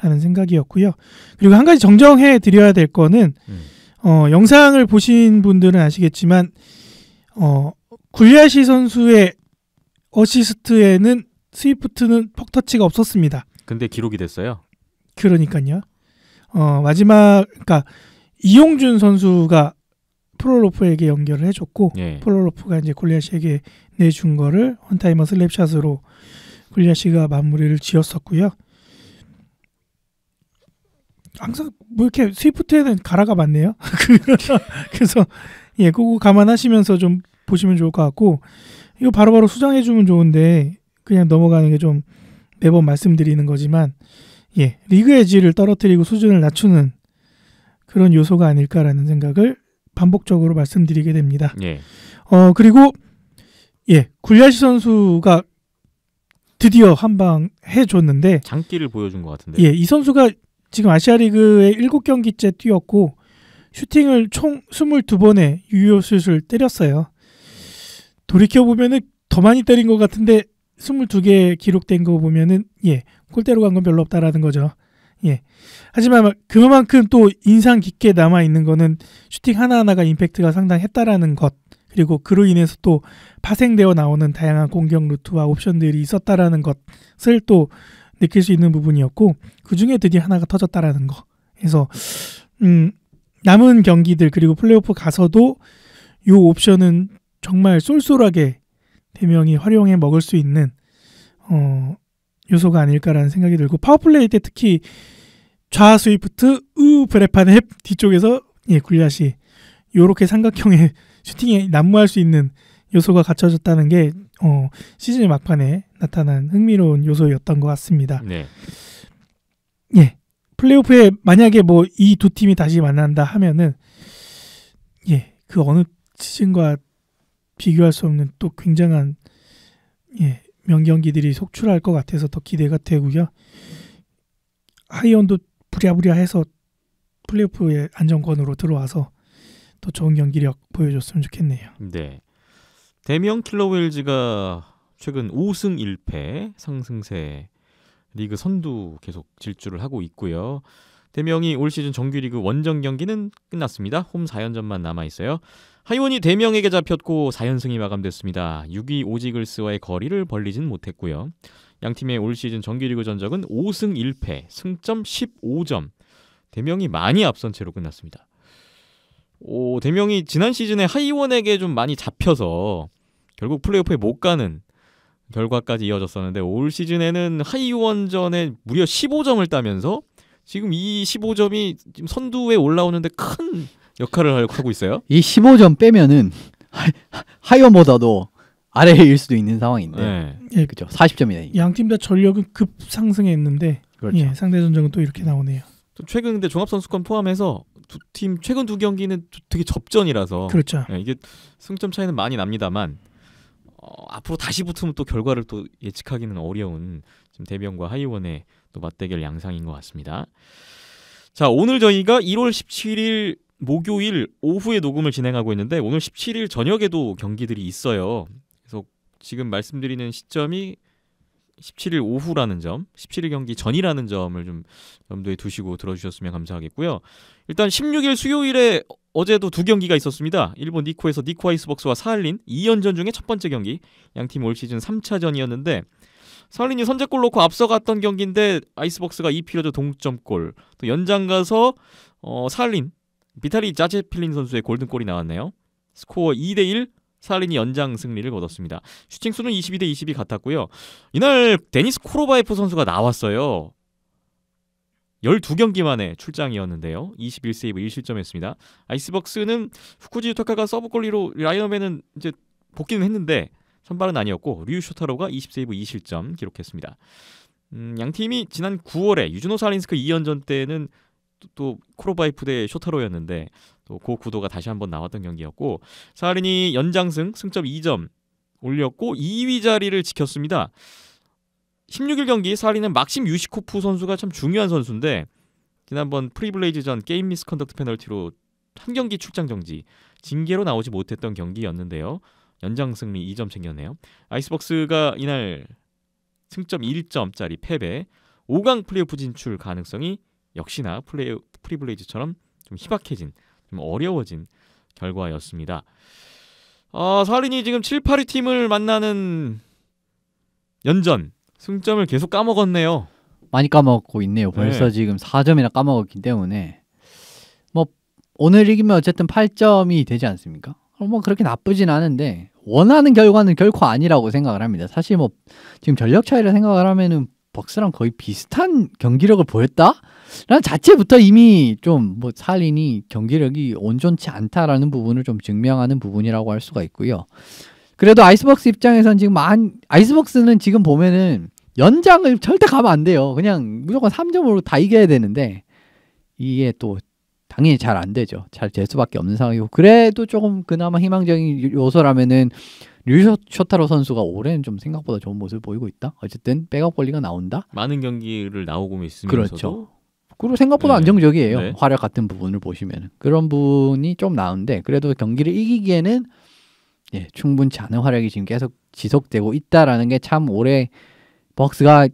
라는 생각이었고요. 그리고 한 가지 정정해 드려야 될 거는 음. 어, 영상을 보신 분들은 아시겠지만 어, 굴리아시 선수의 어시스트에는 스위프트는 퍽터치가 없었습니다. 근데 기록이 됐어요. 그러니까요. 어, 마지막 그러니까 이용준 선수가 프로로프에게 연결을 해줬고 예. 프로로프가 이제 골리아시에게 내준 거를 헌타이머 슬랩샷으로 골리아시가 마무리를 지었었고요. 항상 뭐 이렇게 스위프트에는 가라가 많네요. 그, 그래서 예, 그거 감안하시면서 좀 보시면 좋을 것 같고 이거 바로바로 수정해 주면 좋은데 그냥 넘어가는 게 좀 매번 말씀드리는 거지만 예, 리그의 질을 떨어뜨리고 수준을 낮추는 그런 요소가 아닐까라는 생각을 반복적으로 말씀드리게 됩니다. 예. 어, 그리고 예, 굴야시 선수가 드디어 한 방 해줬는데 장기를 보여준 것 같은데. 예, 이 선수가 지금 아시아리그에 7경기째 뛰었고 슈팅을 총 22번의 유효슛을 때렸어요. 돌이켜보면은 더 많이 때린 것 같은데 22개 기록된 거 보면은 예 골대로 간 건 별로 없다라는 거죠. 예. 하지만 그만큼 또 인상 깊게 남아 있는 거는 슈팅 하나하나가 임팩트가 상당했다라는 것. 그리고 그로 인해서 또 파생되어 나오는 다양한 공격 루트와 옵션들이 있었다라는 것을 또 느낄 수 있는 부분이었고 그 중에 드디어 하나가 터졌다라는 거. 그래서 음, 남은 경기들 그리고 플레이오프 가서도 요 옵션은 정말 쏠쏠하게 대명이 활용해 먹을 수 있는 어, 요소가 아닐까라는 생각이 들고 파워플레이 때 특히 좌 스위프트 우 브레파넵 뒤쪽에서 예 굴리앗이 요렇게 삼각형의 슈팅에 난무할 수 있는 요소가 갖춰졌다는 게 어, 시즌 막판에 나타난 흥미로운 요소였던 것 같습니다. 네. 예. 플레이오프에 만약에 뭐 이 두 팀이 다시 만난다 하면은 예, 그 어느 시즌과 비교할 수 없는 또 굉장한 예, 명경기들이 속출할 것 같아서 더 기대가 되고요. 하이온도 부랴부랴 해서 플레이오프의 안정권으로 들어와서 더 좋은 경기력 보여줬으면 좋겠네요. 네. 대명 언킬러일즈가 최근 5승 1패 상승세 리그 선두 계속 질주를 하고 있고요. 대명이 올 시즌 정규리그 원정 경기는 끝났습니다. 홈 4연전만 남아 있어요. 하이원이 대명에게 잡혔고 4연승이 마감됐습니다. 6위 오지글스와의 거리를 벌리진 못했고요. 양 팀의 올 시즌 정규리그 전적은 5승 1패, 승점 15점. 대명이 많이 앞선 채로 끝났습니다. 오, 대명이 네 지난 시즌에 하이원에게 좀 많이 잡혀서 결국 플레이오프에 못 가는 결과까지 이어졌었는데 올 시즌에는 하이원전에 무려 15점을 따면서 지금 이 15점이 지금 선두에 올라오는데 큰 역할을 하고 있어요. 이 15점 빼면은 하이원보다도 아래일 수도 있는 상황인데. 네. 예, 그죠. 40점이네. 양팀 다 전력은 급상승했는데 그렇죠. 예, 상대 전적은 또 이렇게 나오네요. 최근 근데 종합 선수권 포함해서 두팀 최근 두 경기는 되게 접전이라서 그렇죠. 네, 이게 승점 차이는 많이 납니다만 어, 앞으로 다시 붙으면 또 결과를 또 예측하기는 어려운 지금 대변과 하이원의 또 맞대결 양상인 것 같습니다. 자 오늘 저희가 1월 17일 목요일 오후에 녹음을 진행하고 있는데 오늘 17일 저녁에도 경기들이 있어요. 그래서 지금 말씀드리는 시점이 17일 오후라는 점, 17일 경기 전이라는 점을 좀 염두에 두시고 들어주셨으면 감사하겠고요. 일단 16일 수요일에 어제도 두 경기가 있었습니다. 일본 니코에서 니코 아이스벅스와 사할린 2연전 중에 첫 번째 경기 양팀 올 시즌 3차전이었는데 사할린이 선제골 넣고 앞서갔던 경기인데 아이스벅스가 2필요저 동점골 또 연장 가서 어, 사할린 비타리 자제필린 선수의 골든골이 나왔네요. 스코어 2대1 살린이 연장 승리를 거뒀습니다. 슈팅 수는 22대 22 같았고요. 이날 데니스 코로바이프 선수가 나왔어요. 12경기 만에 출장이었는데요. 21세이브 1실점했습니다. 아이스벅스는 후쿠지 유타카가 서브골리로 라이너맨은 이제 복귀는 했는데 선발은 아니었고 류 쇼타로가 20세이브 2실점 기록했습니다. 음, 양 팀이 지난 9월에 유준호 살린스크 2연전 때는 또, 또 코로바이프 대 쇼타로였는데 또그 구도가 다시 한번 나왔던 경기였고 사하린이 연장승 승점 2점 올렸고 2위 자리를 지켰습니다. 16일 경기 사하린은 막심 유시코프 선수가 참 중요한 선수인데 지난번 프리블레이즈전 게임 미스컨덕트 페널티로 한 경기 출장 정지 징계로 나오지 못했던 경기였는데요. 연장 승리 2점 챙겼네요. 아이스벅스가 이날 승점 1점짜리 패배 5강 플레이오프 진출 가능성이 역시나 플레이 프리블레이즈처럼 좀 희박해진 좀 어려워진 결과였습니다. 아, 어, 사린이 지금 7, 8위 팀을 만나는 연전 승점을 계속 까먹었네요. 많이 까먹고 있네요. 네. 벌써 네. 지금 4점이나 까먹었기 때문에 뭐 오늘 이기면 어쨌든 8점이 되지 않습니까? 어, 뭐 그렇게 나쁘진 않은데 원하는 결과는 결코 아니라고 생각을 합니다. 사실 뭐 지금 전력 차이를 생각을 하면은 벅스랑 거의 비슷한 경기력을 보였다? 라는 자체부터 이미 좀 뭐 살인이 경기력이 온전치 않다라는 부분을 좀 증명하는 부분이라고 할 수가 있고요. 그래도 아이스벅스 입장에선 지금 만 아이스벅스는 지금 보면은 연장을 절대 가면 안 돼요. 그냥 무조건 3점으로 다 이겨야 되는데 이게 또 당연히 잘 안 되죠. 잘 될 수밖에 없는 상황이고 그래도 조금 그나마 희망적인 요소라면은 류쇼타로 선수가 올해는 좀 생각보다 좋은 모습을 보이고 있다. 어쨌든 백업 권리가 나온다. 많은 경기를 나오고 있으면서도 그렇죠. 그리고 생각보다 네. 안정적이에요. 네. 활약 같은 부분을 보시면 그런 부분이 좀 나은데 그래도 경기를 이기기에는 예, 충분치 않은 활약이 지금 계속 지속되고 있다라는 게 참 오래 벅스가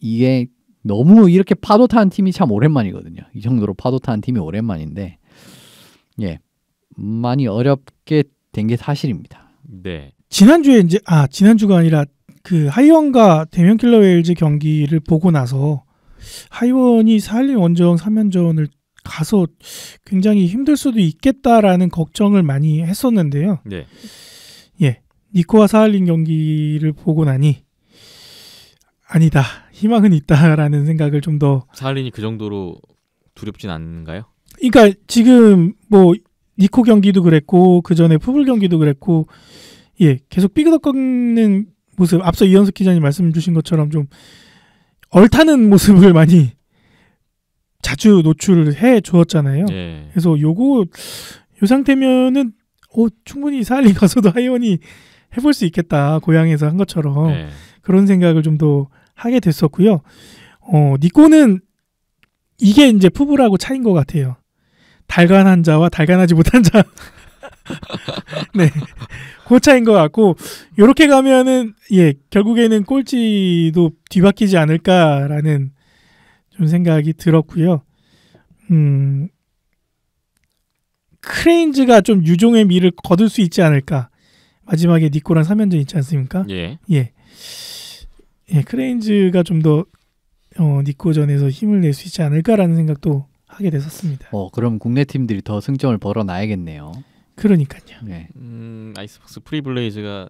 이게 너무 이렇게 파도 타는 팀이 참 오랜만이거든요. 이 정도로 파도 타는 팀이 오랜만인데 예 많이 어렵게 된 게 사실입니다. 네 지난주에 이제 아 지난주가 아니라 그 하이원과 대면 킬러 웨일즈 경기를 보고 나서 하이원이 사할리 원정 3연전을 가서 굉장히 힘들 수도 있겠다라는 걱정을 많이 했었는데요. 네. 예. 니코와 사할린 경기를 보고 나니 아니다. 희망은 있다라는 생각을 좀 더 사할린이 그 정도로 두렵진 않은가요? 그러니까 지금 뭐 니코 경기도 그랬고 그 전에 푸블 경기도 그랬고 예 계속 삐그덕거리는 모습 앞서 이현석 기자님 말씀 주신 것처럼 좀 얼타는 모습을 많이 자주 노출을 해 주었잖아요. 예. 그래서 요거 요 상태면은 어, 충분히 사할리 가서도 하이원이 해볼 수 있겠다 고향에서 한 것처럼 예. 그런 생각을 좀 더 하게 됐었고요. 어 니코는 이게 이제 푸브라고 차인 것 같아요. 달간 한자와 달간하지 못한 자. 네. 고 차인 것 같고, 요렇게 가면은, 예, 결국에는 꼴찌도 뒤바뀌지 않을까라는 좀 생각이 들었고요 음, 크레인즈가 좀 유종의 미를 거둘 수 있지 않을까. 마지막에 니코랑 3연전 있지 않습니까? 예. 예. 예 크레인즈가 좀더 어, 니코전에서 힘을 낼 수 있지 않을까라는 생각도 하게 됐었습니다. 어, 그럼 국내 팀들이 더 승점을 벌어놔야겠네요. 그러니까요. 네. 네. 음, 아이스박스 프리블레이즈가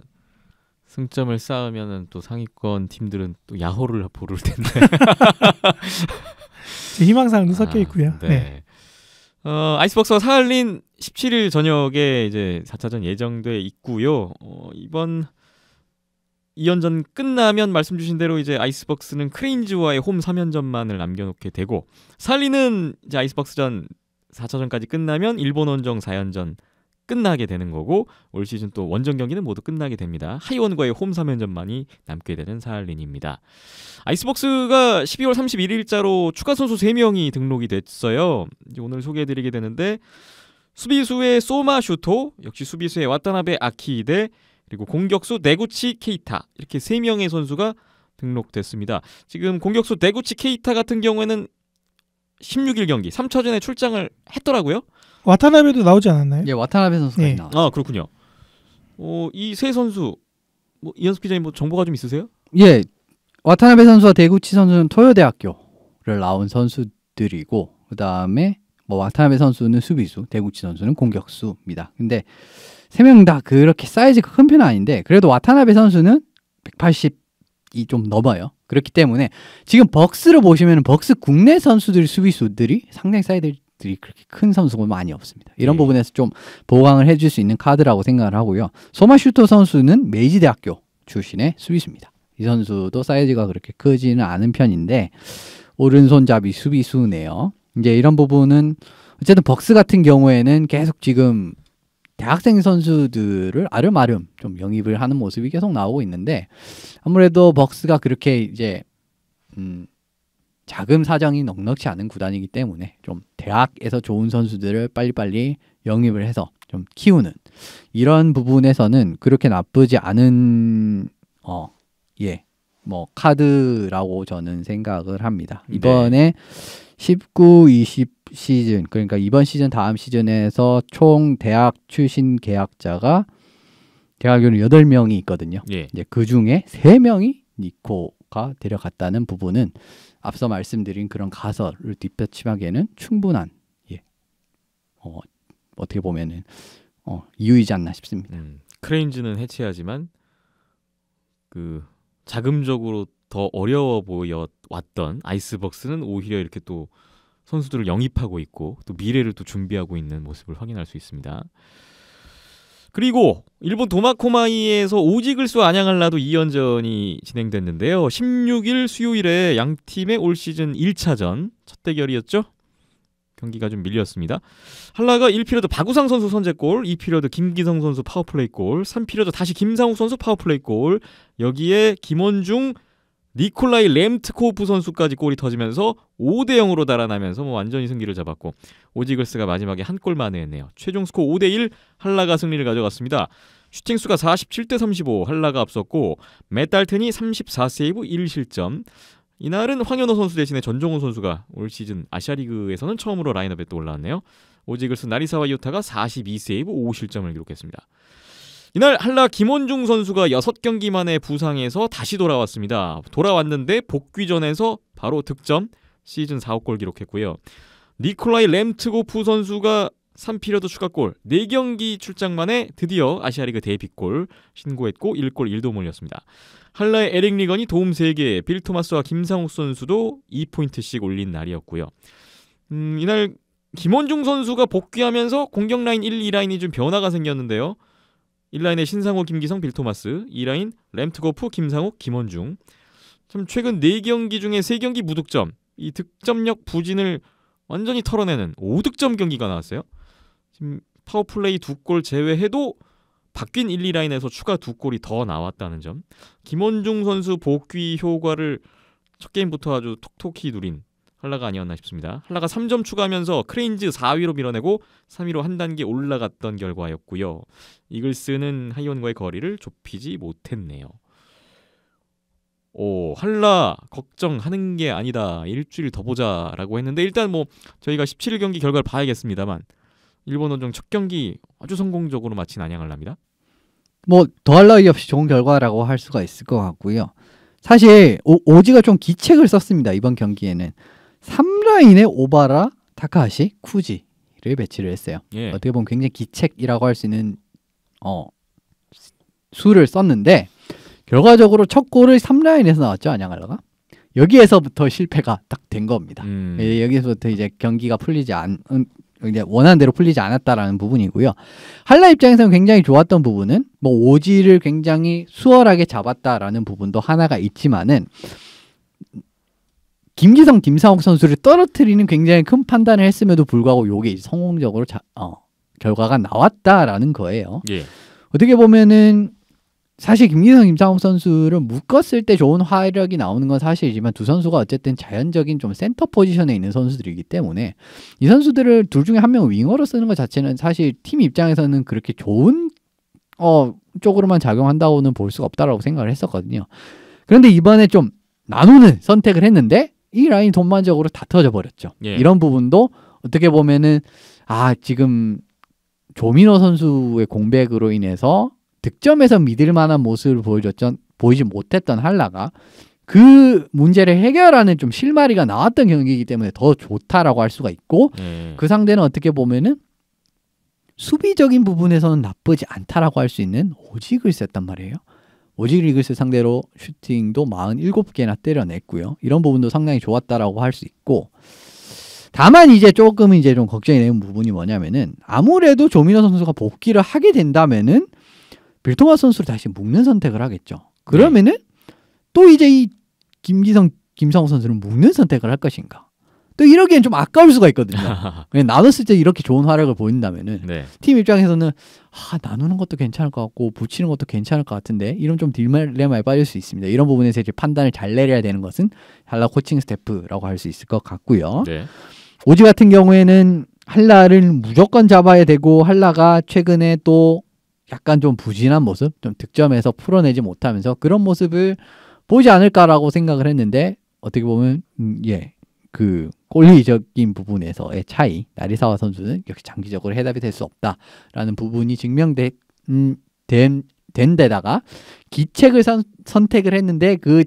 승점을 쌓으면은 또 상위권 팀들은 또 야호를 부를 텐데. 희망사항도 섞여 아, 있고요. 아, 네. 네. 어, 아이스박스와 사할린 17일 저녁에 이제 4차전 예정돼 있고요. 어, 이번 2연전 끝나면 말씀 주신 대로 이제 아이스박스는 크레인즈와의 홈 3연전만을 남겨놓게 되고 사할린 이제 아이스박스전 4차전까지 끝나면 일본 원정 4연전 끝나게 되는 거고 올 시즌 또 원정 경기는 모두 끝나게 됩니다. 하이원과의 홈 3연전만이 남게 되는 사할린입니다. 아이스벅스가 12월 31일자로 추가 선수 3명이 등록이 됐어요. 이제 오늘 소개해드리게 되는데 수비수의 소마 슈토, 역시 수비수의 와타나베 아키이데, 그리고 공격수 네구치 케이타 이렇게 3명의 선수가 등록됐습니다. 지금 공격수 네구치 케이타 같은 경우에는 16일 경기 3차전에 출장을 했더라고요. 와타나베도 나오지 않았나요? 예, 와타나베 선수가 예. 나. 아 그렇군요. 어, 이세 선수 뭐 이현숙 기자님 뭐 정보가 좀 있으세요? 예, 와타나베 선수와 대구치 선수는 토요대학교를 나온 선수들이고 그 다음에 뭐 와타나베 선수는 수비수, 대구치 선수는 공격수입니다. 근데 세 명 다 그렇게 사이즈가 큰 편은 아닌데 그래도 와타나베 선수는 180이 좀 넘어요. 그렇기 때문에 지금 벅스를 보시면 벅스 국내 선수들 수비수들이 상당히 사이즈 들이 그렇게 큰 선수는 많이 없습니다. 이런 네. 부분에서 좀 보강을 해줄 수 있는 카드라고 생각을 하고요. 소마슈토 선수는 메이지 대학교 출신의 수비수입니다. 이 선수도 사이즈가 그렇게 크지는 않은 편인데 오른손잡이 수비수네요. 이제 이런 부분은 어쨌든 벅스 같은 경우에는 계속 지금 대학생 선수들을 아름아름 좀 영입을 하는 모습이 계속 나오고 있는데 아무래도 벅스가 그렇게 이제 음 자금 사정이 넉넉치 않은 구단이기 때문에 좀 대학에서 좋은 선수들을 빨리빨리 영입을 해서 좀 키우는 이런 부분에서는 그렇게 나쁘지 않은 어 예 뭐 카드라고 저는 생각을 합니다. 네. 이번에 네. 19, 20 시즌 그러니까 이번 시즌 다음 시즌에서 총 대학 출신 계약자가 대학교는 여덟 명이 있거든요. 예. 이제 그 중에 세 명이 니코가 데려갔다는 부분은 앞서 말씀드린 그런 가설을 뒷받침하기에는 충분한 예. 어, 어떻게 보면은 어, 이유이지 않나 싶습니다. 음, 크레인즈는 해체하지만 그 자금적으로 더 어려워 보여 왔던 아이스벅스는 오히려 이렇게 또 선수들을 영입하고 있고 또 미래를 또 준비하고 있는 모습을 확인할 수 있습니다. 그리고 일본 도마코마이에서 오지글스 안양할라도 2연전이 진행됐는데요. 16일 수요일에 양 팀의 올 시즌 1차전 첫 대결이었죠. 경기가 좀 밀렸습니다. 한라가 1피리어드 박우상 선수 선제골, 2피리어드 김기성 선수 파워플레이 골, 3피리어드 다시 김상욱 선수 파워플레이 골, 여기에 김원중, 니콜라이 램트코프 선수까지 골이 터지면서 5대 0으로 달아나면서 뭐 완전히 승기를 잡았고 오지글스가 마지막에 한 골만 했네요. 최종 스코어 5대 1 한라가 승리를 가져갔습니다. 슈팅 수가 47대 35 한라가 앞섰고 메달튼이 34세이브 1실점 이날은 황현호 선수 대신에 전종훈 선수가 올 시즌 아시아리그에서는 처음으로 라인업에 또 올라왔네요. 오지글스 나리사와 유타가 42세이브 5실점을 기록했습니다. 이날 한라 김원중 선수가 6경기 만에 부상해서 다시 돌아왔습니다. 돌아왔는데 복귀전에서 바로 득점 시즌 4골 기록했고요. 니콜라이 램트고프 선수가 3피리어드 추가골 4경기 출장 만에 드디어 아시아리그 데뷔골 신고했고 1골 1도움 올렸습니다. 한라의 에릭 리건이 도움 3개, 빌 토마스와 김상욱 선수도 2포인트씩 올린 날이었고요. 음, 이날 김원중 선수가 복귀하면서 공격 라인 1, 2라인이 좀 변화가 생겼는데요. 1라인에 신상호, 김기성, 빌토마스 2라인 램트거프, 김상욱, 김원중 참 최근 4경기 중에 3경기 무득점 이 득점력 부진을 완전히 털어내는 5득점 경기가 나왔어요 지금 파워플레이 두 골 제외해도 바뀐 1, 2라인에서 추가 두 골이 더 나왔다는 점 김원중 선수 복귀 효과를 첫 게임부터 아주 톡톡히 누린 한라가 아니었나 싶습니다. 한라가 3점 추가하면서 크레인즈 4위로 밀어내고 3위로 한 단계 올라갔던 결과였고요. 이글스는 하이온과의 거리를 좁히지 못했네요. 오, 한라 걱정하는 게 아니다. 일주일 더 보자라고 했는데 일단 뭐 저희가 17일 경기 결과를 봐야겠습니다만 일본 원정 첫 경기 아주 성공적으로 마친 안양을랍니다뭐 더할 나위 없이 좋은 결과라고 할 수가 있을 것 같고요. 사실 오, 오지가 좀 기책을 썼습니다 이번 경기에는 3라인의 오바라, 타카하시, 쿠지를 배치를 했어요. 예. 어떻게 보면 굉장히 기책이라고 할 수 있는 어, 수를 썼는데 결과적으로 첫 골을 3라인에서 나왔죠. 안양알라가. 여기에서부터 실패가 딱 된 겁니다. 음. 예, 여기서부터 이제 경기가 풀리지 않 음, 이제 원하는 대로 풀리지 않았다라는 부분이고요. 한라 입장에서는 굉장히 좋았던 부분은 뭐 오지를 굉장히 수월하게 잡았다라는 부분도 하나가 있지만은 김기성, 김상욱 선수를 떨어뜨리는 굉장히 큰 판단을 했음에도 불구하고 이게 성공적으로 자, 어, 결과가 나왔다라는 거예요. 예. 어떻게 보면은 사실 김기성, 김상욱 선수를 묶었을 때 좋은 화력이 나오는 건 사실이지만 두 선수가 어쨌든 자연적인 좀 센터 포지션에 있는 선수들이기 때문에 이 선수들을 둘 중에 한 명 윙어로 쓰는 것 자체는 사실 팀 입장에서는 그렇게 좋은 어 쪽으로만 작용한다고는 볼 수가 없다라고 생각을 했었거든요. 그런데 이번에 좀 나누는 선택을 했는데 이 라인 이돈반적으로다 터져 버렸죠. 예. 이런 부분도 어떻게 보면은 아 지금 조민호 선수의 공백으로 인해서 득점에서 믿을 만한 모습을 보여줬던 보이지 못했던 한라가 그 문제를 해결하는 좀 실마리가 나왔던 경기이기 때문에 더 좋다라고 할 수가 있고 음. 그 상대는 어떻게 보면은 수비적인 부분에서는 나쁘지 않다라고 할 수 있는 오직을 썼단 말이에요. 오직 리글스 상대로 슈팅도 47개나 때려냈고요. 이런 부분도 상당히 좋았다라고 할 수 있고 다만 이제 조금 이제 좀 걱정이 되는 부분이 뭐냐면은 아무래도 조민호 선수가 복귀를 하게 된다면은 빌토마 선수를 다시 묶는 선택을 하겠죠. 그러면은 네. 또 이제 이 김기성 김상우 선수는 묶는 선택을 할 것인가? 또 이러기엔 좀 아까울 수가 있거든요. 나눴을 때 이렇게 좋은 활약을 보인다면은 네. 팀 입장에서는 아, 나누는 것도 괜찮을 것 같고 붙이는 것도 괜찮을 것 같은데 이런 좀 딜레마에 빠질 수 있습니다. 이런 부분에서 이제 판단을 잘 내려야 되는 것은 할라 코칭 스태프라고 할 수 있을 것 같고요. 네. 오지 같은 경우에는 할라를 무조건 잡아야 되고 할라가 최근에 또 약간 좀 부진한 모습, 좀 득점에서 풀어내지 못하면서 그런 모습을 보지 않을까라고 생각을 했는데 어떻게 보면 음, 예. 그 골리적인 부분에서의 차이 나리사와 선수는 역시 장기적으로 해답이 될 수 없다라는 부분이 증명된 음, 된, 된 데다가 기책을 선, 선택을 했는데 그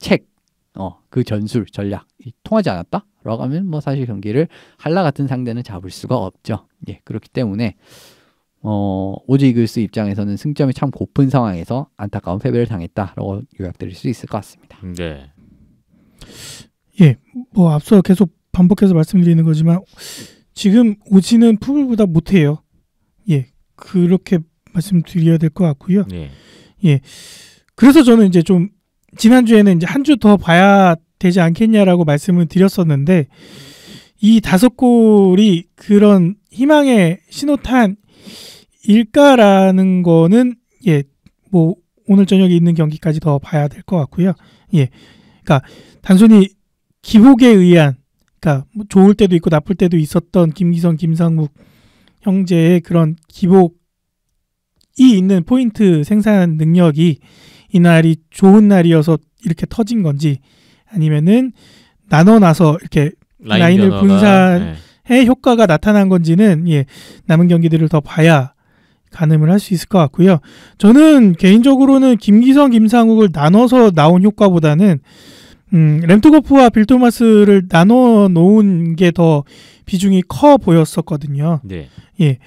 책, 어, 그 전술, 전략 통하지 않았다? 라고 하면 뭐 사실 경기를 한라 같은 상대는 잡을 수가 없죠. 예, 그렇기 때문에 어, 오지 이글스 입장에서는 승점이 참 고픈 상황에서 안타까운 패배를 당했다라고 요약드릴 수 있을 것 같습니다. 네. 예, 뭐 앞서 계속 반복해서 말씀드리는 거지만 지금 오지는 풀보다 못해요. 예, 그렇게 말씀드려야 될 것 같고요. 예. 예. 그래서 저는 이제 좀 지난주에는 이제 한 주 더 봐야 되지 않겠냐라고 말씀을 드렸었는데 이 다섯 골이 그런 희망의 신호탄일까라는 거는 예, 뭐 오늘 저녁에 있는 경기까지 더 봐야 될 것 같고요. 예. 그러니까 단순히 기복에 의한 그러니까 뭐 좋을 때도 있고 나쁠 때도 있었던 김기성 김상욱 형제의 그런 기복이 있는 포인트 생산 능력이 이날이 좋은 날이어서 이렇게 터진 건지 아니면은 나눠 나서 이렇게 라인 을 분산해 네. 효과가 나타난 건지는 예 남은 경기들을 더 봐야 가늠을 할 수 있을 것 같고요. 저는 개인적으로는 김기성 김상욱을 나눠서 나온 효과보다는 음, 램트고프와 빌토마스를 나눠 놓은 게 더 비중이 커 보였었거든요. 네. 예.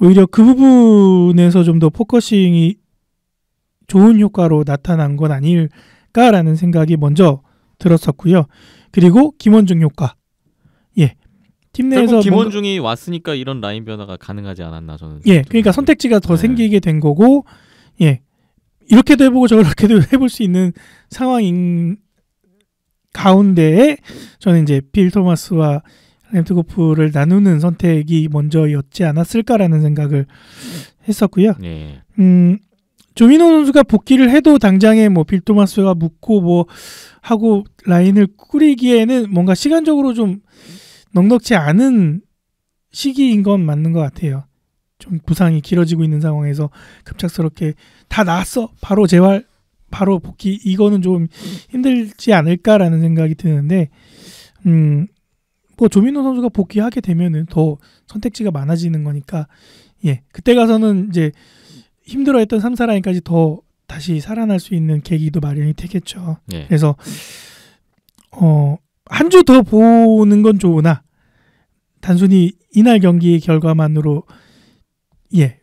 오히려 그 부분에서 좀 더 포커싱이 좋은 효과로 나타난 건 아닐까라는 생각이 먼저 들었었고요. 그리고 김원중 효과. 예. 팀 내에서 김원중이 뭔가... 왔으니까 이런 라인 변화가 가능하지 않았나 저는. 예. 그러니까 선택지가 더 네. 생기게 된 거고 예. 이렇게도 해보고 저렇게도 해볼 수 있는 상황인 가운데에 저는 이제 빌 토마스와 램트고프를 나누는 선택이 먼저였지 않았을까라는 생각을 했었고요. 네. 음, 조민호 선수가 복귀를 해도 당장에 뭐빌 토마스가 묻고 뭐 하고 라인을 꾸리기에는 뭔가 시간적으로 좀 넉넉지 않은 시기인 건 맞는 것 같아요. 좀 부상이 길어지고 있는 상황에서 급작스럽게 다 나았어 바로 재활 바로 복귀 이거는 좀 힘들지 않을까라는 생각이 드는데 음뭐 조민호 선수가 복귀하게 되면은 더 선택지가 많아지는 거니까 예 그때 가서는 이제 힘들어했던 삼사라인까지더 다시 살아날 수 있는 계기도 마련이 되겠죠. 예. 그래서 어 한 주 더 보는 건 좋으나 단순히 이날 경기 결과만으로 예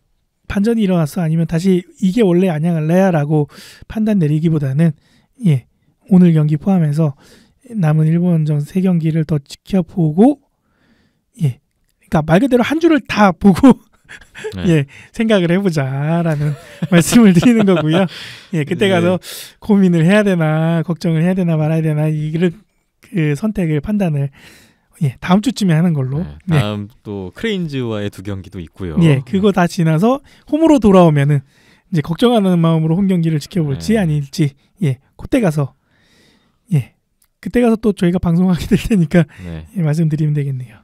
반전이 일어났어 아니면 다시 이게 원래 안양을레야라고 판단 내리기보다는 예 오늘 경기 포함해서 남은 일본전 세 경기를 더 지켜보고 예 그러니까 말 그대로 한 주를 다 보고 네. 예 생각을 해보자라는 말씀을 드리는 거고요 예 그때 네. 가서 고민을 해야 되나 걱정을 해야 되나 말아야 되나 이를 그 선택을 판단을 예, 다음 주쯤에 하는 걸로. 네, 네. 다음 네. 또 크레인즈와의 두 경기도 있고요. 예, 그거 다 지나서 홈으로 돌아오면은 이제 걱정하는 마음으로 홈 경기를 지켜볼지 네. 아닐지 예, 그때 가서 예, 그때 가서 또 저희가 방송하게 될 테니까 네. 예, 말씀드리면 되겠네요.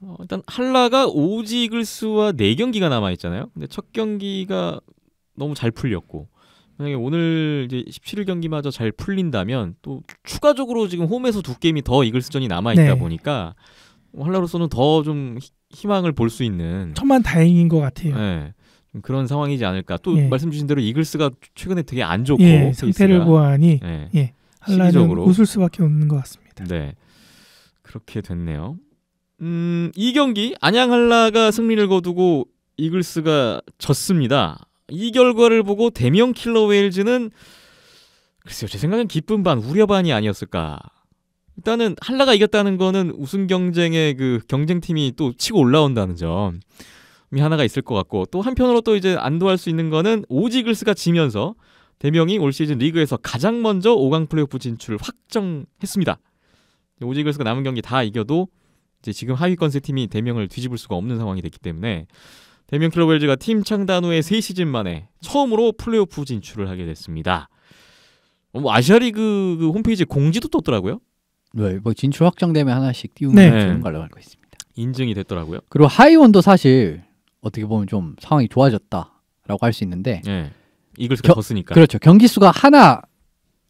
어, 일단 한라가 오지 글스와네 경기가 남아 있잖아요. 근데 첫 경기가 너무 잘 풀렸고 만약에 오늘 이제 17일 경기마저 잘 풀린다면 또 추가적으로 지금 홈에서 두 게임이 더 이글스전이 남아 있다 네. 보니까 할라로서는 더 좀 희망을 볼 수 있는 천만 다행인 것 같아요. 네. 그런 상황이지 않을까. 또 예. 말씀 주신 대로 이글스가 최근에 되게 안 좋고 예, 상태를 보아하니 예. 예. 한라는 웃을 수밖에 없는 것 같습니다. 네, 그렇게 됐네요. 음, 이 경기 안양 한라가 승리를 거두고 이글스가 졌습니다. 이 결과를 보고 대명 킬러 웨일즈는 글쎄요 제 생각엔 기쁨 반 우려 반이 아니었을까 일단은 한라가 이겼다는 거는 우승 경쟁의 그 경쟁팀이 또 치고 올라온다는 점이 하나가 있을 것 같고 또 한편으로 또 이제 안도할 수 있는 거는 오지글스가 지면서 대명이 올 시즌 리그에서 가장 먼저 5강 플레이오프 진출을 확정했습니다. 오지글스가 남은 경기 다 이겨도 이제 지금 하위권 세 팀이 대명을 뒤집을 수가 없는 상황이 됐기 때문에 대미 클로벨즈가 팀 창단 후에 세시즌 만에 처음으로 플레이오프 진출을 하게 됐습니다. 어, 뭐 아시아리그 그홈페이지 공지도 떴더라고요. 네, 뭐 진출 확정되면 하나씩 띄우는 네. 네. 걸로 알고 있습니다. 인증이 됐더라고요. 그리고 하이원도 사실 어떻게 보면 좀 상황이 좋아졌다라고 할 수 있는데 네. 이글스가 졌으니까 그렇죠. 경기 수가 하나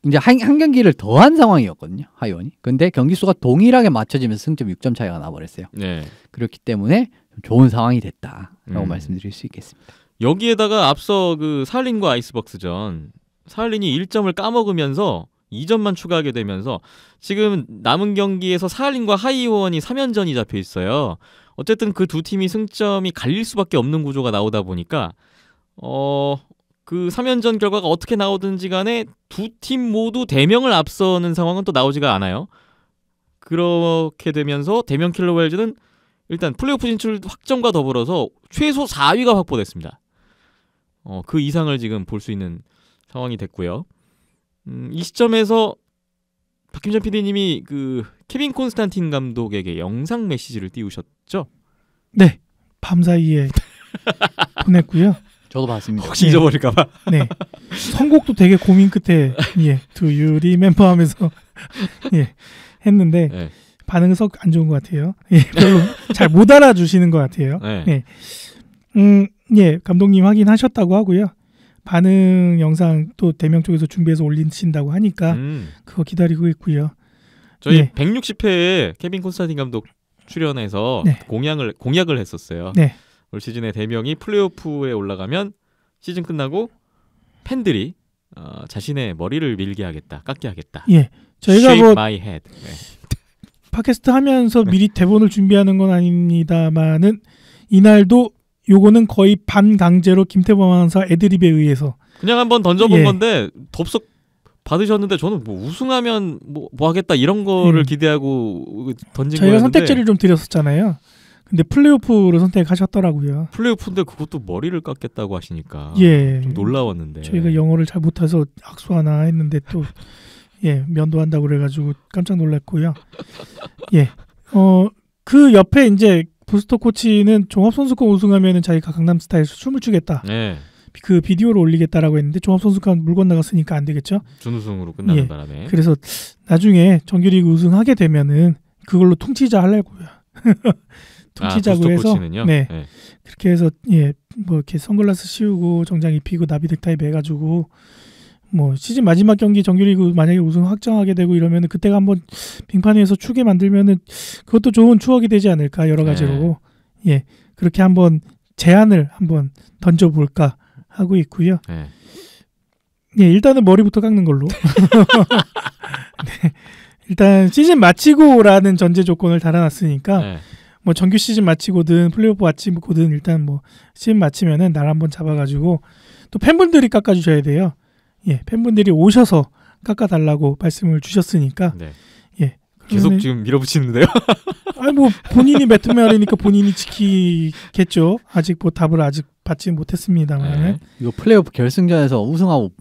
이제 한, 한 경기를 더한 상황이었거든요. 하이원이. 근데 경기 수가 동일하게 맞춰지면 승점 6점 차이가 나버렸어요. 네. 그렇기 때문에 좋은 상황이 됐다라고 음. 말씀드릴 수 있겠습니다. 여기에다가 앞서 그 살린과 아이스박스전 살린이 1점을 까먹으면서 2점만 추가하게 되면서 지금 남은 경기에서 사린과 하이원이 3연전이 잡혀 있어요. 어쨌든 그 두 팀이 승점이 갈릴 수밖에 없는 구조가 나오다 보니까 어그 3연전 결과가 어떻게 나오든지 간에 두 팀 모두 대명을 앞서는 상황은 또 나오지가 않아요. 그렇게 되면서 대명 킬러웰즈는 일단 플레이오프 진출 확정과 더불어서 최소 4위가 확보됐습니다. 어, 그 이상을 지금 볼 수 있는 상황이 됐고요. 음, 이 시점에서 박김전 PD님이 그 케빈 콘스탄틴 감독에게 영상 메시지를 띄우셨죠? 네, 밤 사이에 보냈고요. 저도 봤습니다. 혹시 네. 잊어버릴까봐. 네, 선곡도 되게 고민 끝에 예, Do You 하면서 예 했는데 네. 반응석 안 좋은 것 같아요. 예, 별로 잘 못 알아주시는 것 같아요. 네. 예. 음, 예, 감독님 확인하셨다고 하고요. 반응 영상 또 대명 쪽에서 준비해서 올리신다고 하니까 음. 그거 기다리고 있고요. 저희 예. 160회에 케빈 콘스탄틴 감독 출연해서 네. 공약을 공약을 했었어요. 네. 올 시즌에 대명이 플레이오프에 올라가면 시즌 끝나고 팬들이 어, 자신의 머리를 밀게 하겠다, 깎게 하겠다. 예, 저희가 뭐 네. 팟캐스트 하면서 네. 미리 대본을 준비하는 건 아닙니다만은 이날도 요거는 거의 반강제로 김태범 아나운서 애드립에 의해서 그냥 한번 던져본 예. 건데 덥석 받으셨는데 저는 뭐 우승하면 뭐, 뭐 하겠다 이런 거를 음. 기대하고 던진 저희가 거였는데 선택지를 좀 드렸었잖아요. 근데 플레이오프로 선택하셨더라고요. 플레이오프인데 그것도 머리를 깎겠다고 하시니까 예. 좀 놀라웠는데 저희가 영어를 잘 못해서 악수하나 했는데 또 예, 면도한다고 그래가지고 깜짝 놀랐고요. 예, 어, 그 옆에 이제 부스터 코치는 종합선수권 우승하면은 자기가 강남스타일에서 춤을 추겠다. 네. 그 비디오를 올리겠다라고 했는데 종합선수권 물건나갔으니까안 되겠죠. 준우승으로 끝나는 예. 바람에. 그래서 나중에 정규리그 우승하게 되면은 그걸로 통치자 할래고요. 통치자고 아, 해서 네. 네. 그렇게 해서 예뭐 이렇게 선글라스 씌우고 정장 입히고 나비넥타이 매가지고 뭐 시즌 마지막 경기 정규리그 만약에 우승 확정하게 되고 이러면 그때가 한번 빙판 에서 추게 만들면은 그것도 좋은 추억이 되지 않을까 여러 네. 가지로 네. 예 그렇게 한번 제안을 한번 던져볼까 하고 있고요. 네. 예 일단은 머리부터 깎는 걸로. 네. 일단 시즌 마치고라는 전제 조건을 달아놨으니까 네. 뭐 정규 시즌 마치고든 플레이오프 마치고든 일단 뭐 시즌 마치면은 날 한번 잡아가지고 또 팬분들이 깎아주셔야 돼요. 예, 팬분들이 오셔서 깎아달라고 말씀을 주셨으니까 네. 예, 계속 지금 밀어붙이는데요. 아니 뭐 본인이 배트맨이니까 본인이 지키겠죠. 아직 뭐 답을 아직 받지 못했습니다만. 네. 이거 플레이오프 결승전에서 우승하고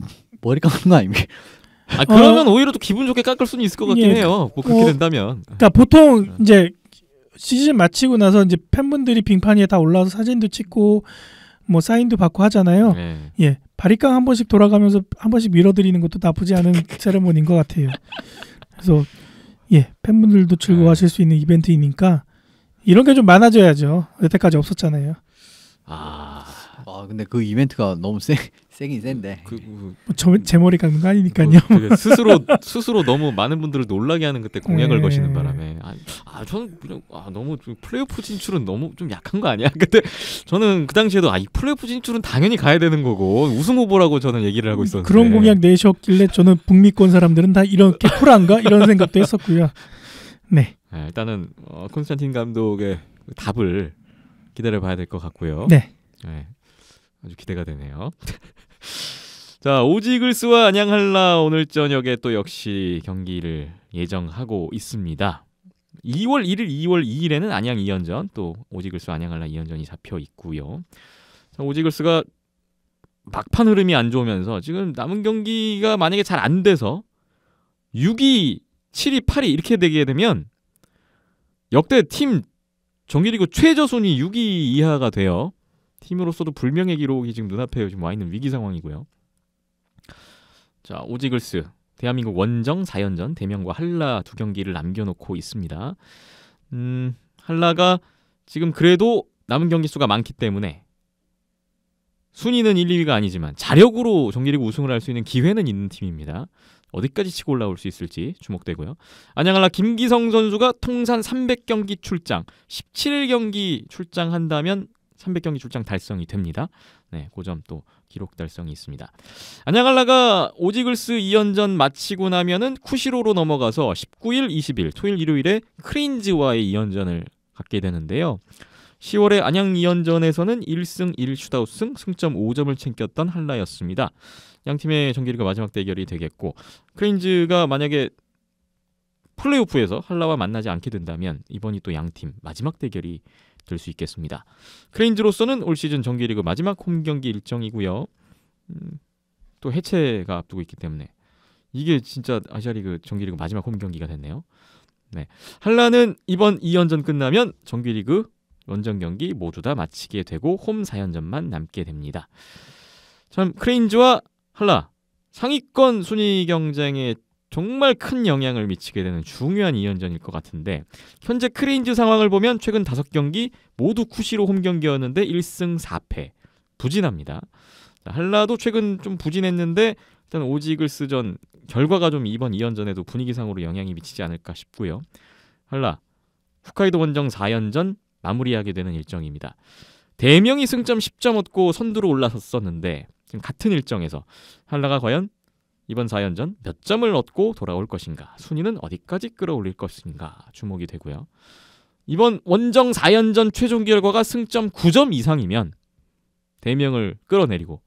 머리 깎는 거 아닙니까? 아 그러면 어, 오히려 또 기분 좋게 깎을 수는 있을 것 같긴 예, 해요. 뭐 그렇게 어, 된다면. 그러니까 보통 네. 이제 시즌 마치고 나서 이제 팬분들이 빙판에 다 올라와서 사진도 찍고 뭐 사인도 받고 하잖아요. 네. 예. 바리깡 한 번씩 돌아가면서 한 번씩 밀어드리는 것도 나쁘지 않은 세레모니인 것 같아요. 그래서 예, 팬분들도 즐거워하실 네. 수 있는 이벤트이니까 이런 게 좀 많아져야죠. 여태까지 없었잖아요. 아아 근데 그 이벤트가 너무 세, 세긴 센데. 그, 그, 뭐 제 머리 깎는 거 아니니까요. 그, 스스로 스스로 너무 많은 분들을 놀라게 하는 그때 공약을 네. 거시는 바람에 아, 아 저는 그냥 아 너무 플레이오프 진출은 너무 좀 약한 거 아니야? 그때 저는 그 당시에도 아 이 플레이오프 진출은 당연히 가야 되는 거고 우승 후보라고 저는 얘기를 하고 있었는데 그런 공약 내셨길래 저는 북미권 사람들은 다 이렇게 쿨한가 이런 생각도 했었고요. 네. 네 일단은 어, 콘스탄틴 감독의 답을 기다려봐야 될 것 같고요. 네. 네. 아주 기대가 되네요. 자, 오지글스와 안양할라 오늘 저녁에 또 역시 경기를 예정하고 있습니다. 2월 1일, 2월 2일에는 안양 2연전, 또 오지글스 안양할라 2연전이 잡혀 있고요. 자, 오지글스가 막판 흐름이 안 좋으면서 지금 남은 경기가 만약에 잘 안 돼서 6위, 7위, 8위 이렇게 되게 되면 역대 팀 정규리그 최저 순위 6위 이하가 돼요. 팀으로서도 불명예 기록이 지금 눈앞에 지금 와 있는 위기 상황이고요. 자, 오지글스 대한민국 원정 4연전 대명과 한라 두 경기를 남겨놓고 있습니다. 음, 한라가 지금 그래도 남은 경기 수가 많기 때문에 순위는 1, 2위가 아니지만 자력으로 정기리그 우승을 할 수 있는 기회는 있는 팀입니다. 어디까지 치고 올라올 수 있을지 주목되고요. 안양할라 김기성 선수가 통산 300경기 출장, 1 7 경기 출장한다면 300경기 출장 달성이 됩니다. 네, 고점 그 또 기록 달성이 있습니다. 안양갈라가 오지글스 2연전 마치고 나면은 쿠시로로 넘어가서 19일, 20일 토일 요 일요일에 크린즈와의 2연전을 갖게 되는데요. 10월에 안양 2연전에서는 1승 1슈다우승 승점 5점을 챙겼던 한라였습니다. 양 팀의 정기리그 마지막 대결이 되겠고 크린즈가 만약에 플레이오프에서 한라와 만나지 않게 된다면 이번이 또양팀 마지막 대결이 될수 있겠습니다. 크레인즈로서는 올 시즌 정규리그 마지막 홈 경기 일정이고요. 음, 또 해체가 앞두고 있기 때문에 이게 진짜 아시아리그 정규리그 마지막 홈 경기가 됐네요. 네. 한라는 이번 2연전 끝나면 정규리그 원정 경기 모두 다 마치게 되고 홈 4연전만 남게 됩니다. 참 크레인즈와 한라 상위권 순위 경쟁의 정말 큰 영향을 미치게 되는 중요한 2연전일 것 같은데 현재 크레인즈 상황을 보면 최근 5경기 모두 쿠시로 홈경기였는데 1승 4패 부진합니다. 한라도 최근 좀 부진했는데 일단 오지글스전 결과가 좀 이번 2연전에도 분위기상으로 영향이 미치지 않을까 싶고요. 한라 후카이도 원정 4연전 마무리하게 되는 일정입니다. 대명이 네 승점 10점 얻고 선두로 올라섰었는데 지금 같은 일정에서 한라가 과연 이번 4연전 몇 점을 얻고 돌아올 것인가, 순위는 어디까지 끌어올릴 것인가 주목이 되고요. 이번 원정 4연전 최종 결과가 승점 9점 이상이면 대명을 끌어내리고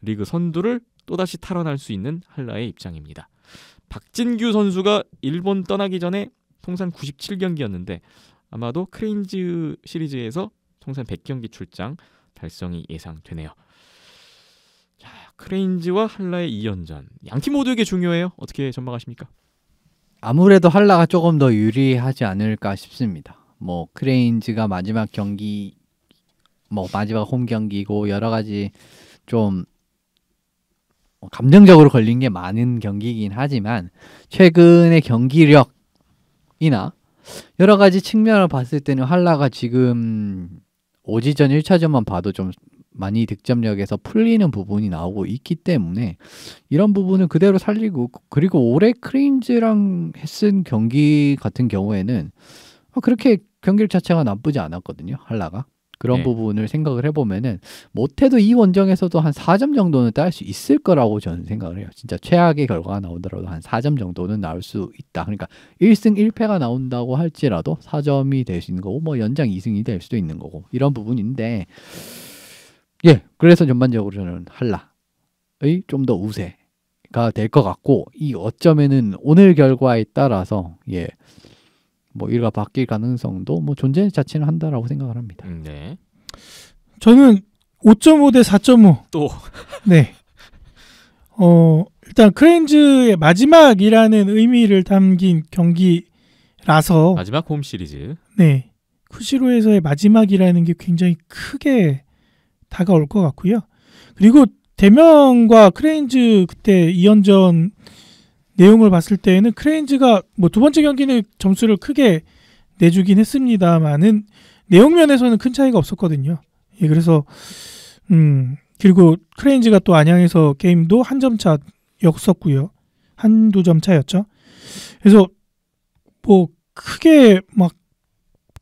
리그 선두를 또다시 탈환할 수 있는 한라의 입장입니다. 박진규 선수가 일본 떠나기 전에 통산 97경기였는데 아마도 크레인즈 시리즈에서 통산 100경기 출장 달성이 예상되네요. 크레인즈와 한라의 2연전 양 팀 모두에게 중요해요. 어떻게 전망하십니까? 아무래도 한라가 조금 더 유리하지 않을까 싶습니다. 뭐 크레인즈가 마지막 경기 뭐 마지막 홈 경기고 여러 가지 좀 감정적으로 걸린 게 많은 경기이긴 하지만 최근의 경기력이나 여러 가지 측면을 봤을 때는 한라가 지금 오지전 1차전만 봐도 좀 많이 득점력에서 풀리는 부분이 나오고 있기 때문에 이런 부분을 그대로 살리고 그리고 올해 크레즈랑했은 경기 같은 경우에는 어, 그렇게 경기 자체가 나쁘지 않았거든요 할라가 그런 네. 부분을 생각을 해보면은 못해도 이 원정에서도 한 4점 정도는 딸 수 있을 거라고 저는 생각을 해요. 진짜 최악의 결과가 나오더라도 한 4점 정도는 나올 수 있다. 그러니까 1승 1패가 나온다고 할지라도 4점이 될 수 있는 거고 뭐 연장 2승이 될 수도 있는 거고 이런 부분인데 예, 그래서 전반적으로 저는 한라의 좀 더 우세가 될 것 같고 이 어쩌면은 오늘 결과에 따라서 예, 뭐 일과 바뀔 가능성도 뭐 존재 자체는 한다라고 생각을 합니다. 음, 네. 저는 5.5 대 4.5. 또. 네. 어, 일단 크레인즈의 마지막이라는 의미를 담긴 경기라서 마지막 홈 시리즈. 네. 쿠시로에서의 마지막이라는 게 굉장히 크게 다가올 것 같고요. 그리고 대명과 크레인즈 그때 2연전 내용을 봤을 때에는 크레인즈가 뭐 두 번째 경기는 점수를 크게 내주긴 했습니다만은 내용 면에서는 큰 차이가 없었거든요. 예, 그래서 음 그리고 크레인즈가 또 안양에서 게임도 한 점 차였었고요. 한두 점 차였죠. 그래서 뭐 크게 막